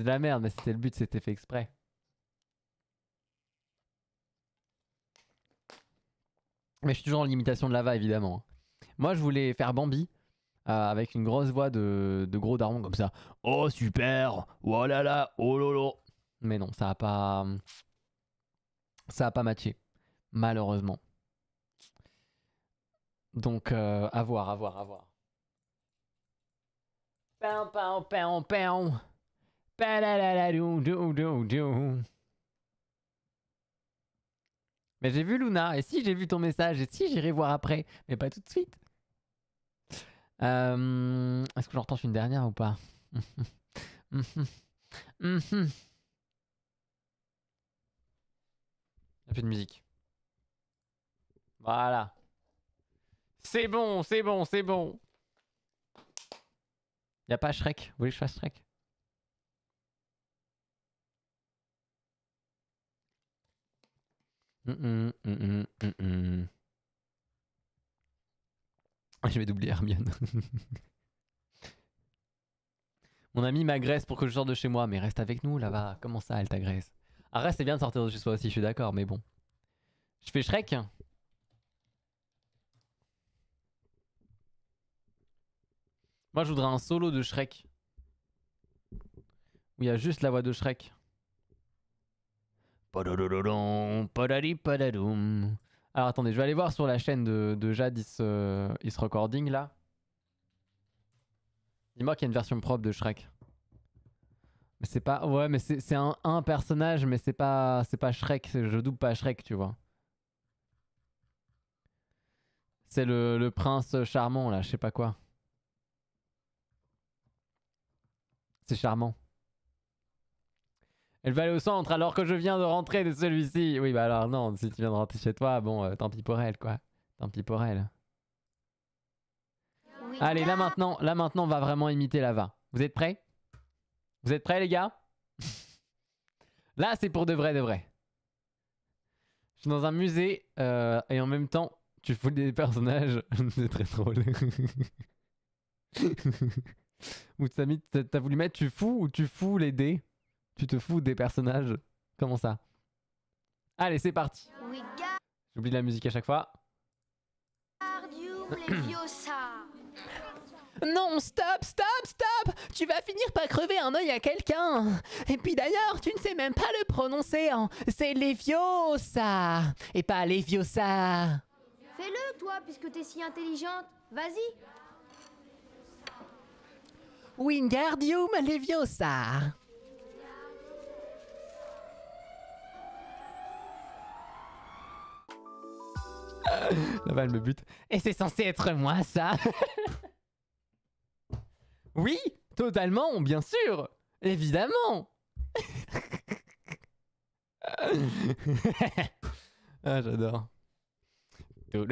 la merde, mais c'était le but, c'était fait exprès. Mais je suis toujours en limitation de lava, évidemment. Moi, je voulais faire Bambi. Euh, avec une grosse voix de, gros daron comme ça. Oh super, oh là là, oh lolo. Mais non, ça a pas, ça a pas matché, malheureusement. Donc euh, à voir, à voir, à voir. Mais j'ai vu Luna, et si j'ai vu ton message, et si j'irai voir après, mais pas tout de suite. Euh, est-ce que j'en retente une dernière ou pas Il n'y a plus de musique. Voilà. C'est bon, c'est bon, c'est bon. Il n'y a pas Shrek. Vous voulez que je fasse Shrek Je vais doubler Hermione. Mon ami m'agresse pour que je sorte de chez moi, mais reste avec nous là-bas. Comment ça, elle t'agresse Arrête, ah, c'est bien de sortir de chez soi aussi, je suis d'accord, mais bon. Je fais Shrek Moi, je voudrais un solo de Shrek. Où il y a juste la voix de Shrek. Alors attendez, je vais aller voir sur la chaîne de, de Jade is, euh, Recording là. Dis-moi qu'il y a une version propre de Shrek. c'est pas. Ouais, mais c'est un, personnage, mais c'est pas, pas Shrek. Je double pas Shrek, tu vois. C'est le, prince charmant là, je sais pas quoi. C'est charmant. Elle va aller au centre alors que je viens de rentrer de celui-ci. Oui, bah alors non, si tu viens de rentrer chez toi, bon, euh, tant pis pour elle, quoi. Tant pis pour elle. Allez, là maintenant, là maintenant, on va vraiment imiter Lava. Vous êtes prêts Vous êtes prêts, les gars Là, c'est pour de vrai, de vrai. Je suis dans un musée euh, et en même temps, tu fous des personnages. c'est très drôle. Moutsami, t'as voulu mettre tu fous ou tu fous les dés tu te fous des personnages Comment ça Allez, c'est parti J'oublie la musique à chaque fois. Non, stop, stop, stop Tu vas finir par crever un œil à quelqu'un Et puis d'ailleurs, tu ne sais même pas le prononcer C'est Leviosa Et pas Leviosa Fais-le, toi, puisque t'es si intelligente Vas-y Wingardium Leviosa là me bute. Et c'est censé être moi, ça Oui, totalement, bien sûr Évidemment Ah, j'adore. J'ai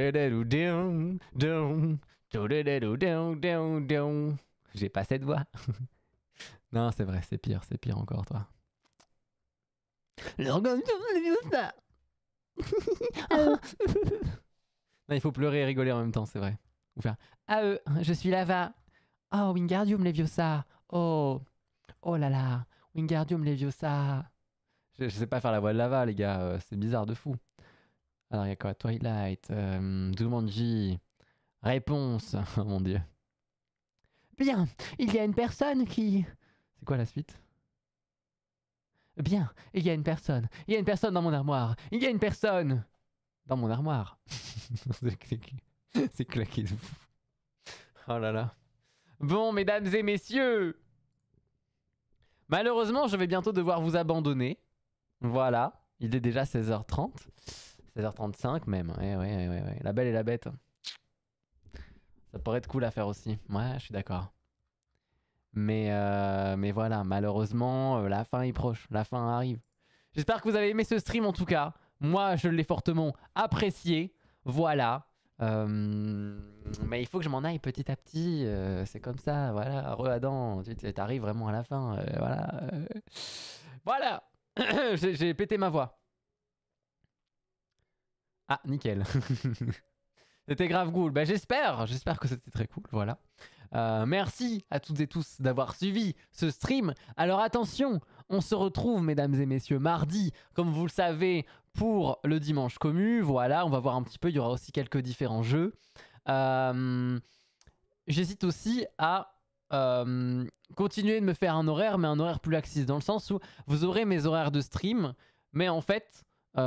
pas cette voix. non, c'est vrai, c'est pire, c'est pire encore, toi. Ah, euh. il faut pleurer et rigoler en même temps, c'est vrai. Ou faire ah, euh, je suis Lava. Oh, Wingardium Leviosa. Oh, oh là là, Wingardium Leviosa. Je, sais pas faire la voix de Lava, les gars, euh, c'est bizarre de fou. Alors, il y a quoi Twilight, euh, Réponse, oh mon dieu. Bien, il y a une personne qui. C'est quoi la suite Bien, il y a une personne. Il y a une personne dans mon armoire. Il y a une personne dans mon armoire. C'est claqué de fou. Oh là là. Bon, mesdames et messieurs. Malheureusement, je vais bientôt devoir vous abandonner. Voilà. Il est déjà 16h30. 16h35 même. Eh oui, ouais, La belle et la bête. Ça pourrait être cool à faire aussi. Ouais, je suis d'accord. Mais, euh, mais voilà, malheureusement, euh, la fin est proche, la fin arrive. J'espère que vous avez aimé ce stream en tout cas. Moi, je l'ai fortement apprécié. Voilà. Euh, mais il faut que je m'en aille petit à petit. c'est comme ça, voilà. Re Adam, tu arrives vraiment à la fin. voilà. voilà. J'ai pété ma voix. Ah, nickel. C'était grave cool. Bah, j'espère. J'espère que c'était très cool. Voilà. Euh, merci à toutes et tous d'avoir suivi ce stream. Alors attention, on se retrouve, mesdames et messieurs, mardi, comme vous le savez, pour le dimanche commu. Voilà, on va voir un petit peu, il y aura aussi quelques différents jeux. Euh, j'hésite aussi à euh, continuer de me faire un horaire, mais un horaire plus laxiste, dans le sens où vous aurez mes horaires de stream, mais en fait, vous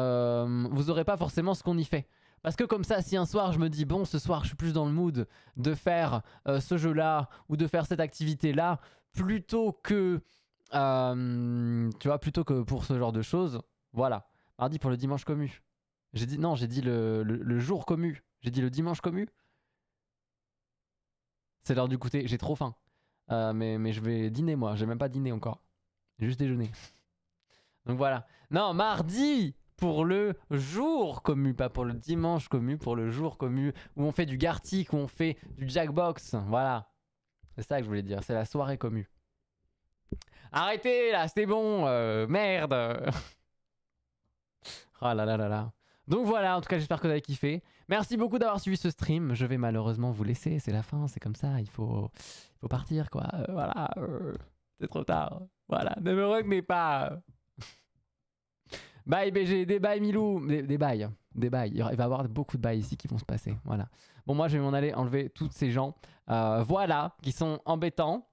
n'aurez pas forcément ce qu'on y fait. Parce que comme ça, si un soir je me dis, bon, ce soir je suis plus dans le mood de faire euh, ce jeu-là ou de faire cette activité-là, plutôt que... Euh, tu vois, plutôt que pour ce genre de choses, voilà. Mardi pour le dimanche commu. J'ai dit, non, j'ai dit le, jour commu. J'ai dit le dimanche commu. C'est l'heure du goûter, j'ai trop faim. Euh, mais, mais je vais dîner moi, j'ai même pas dîné encore. juste déjeuner. Donc voilà. Non, mardi pour le jour commu, pas pour le dimanche commu, pour le jour commu, où on fait du Gartic, où on fait du Jackbox. Voilà. C'est ça que je voulais dire, c'est la soirée commu. Arrêtez là, c'est bon, euh, merde. oh là là là là. Donc voilà, en tout cas j'espère que vous avez kiffé. Merci beaucoup d'avoir suivi ce stream. Je vais malheureusement vous laisser, c'est la fin, c'est comme ça, il faut, faut partir quoi. Euh, voilà, euh, c'est trop tard. Voilà, ne me retenez pas. Bye BG, des bye Milou, des, des hein. des bye, Il va y avoir beaucoup de bye ici qui vont se passer. Voilà. Bon, moi je vais m'en aller enlever toutes ces gens. Euh, voilà, qui sont embêtants.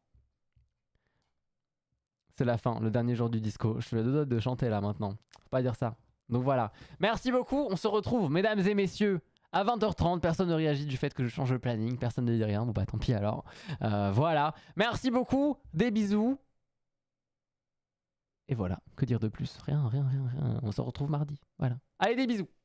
C'est la fin, le dernier jour du disco. Je suis à deux de chanter là maintenant. Faut pas dire ça. Donc voilà. Merci beaucoup. On se retrouve, mesdames et messieurs. À 20h30, personne ne réagit du fait que je change le planning, personne ne dit rien, bon bah tant pis alors. Euh, voilà, merci beaucoup, des bisous, et voilà, que dire de plus Rien, rien, rien, rien. On se retrouve mardi. Voilà. Allez, des bisous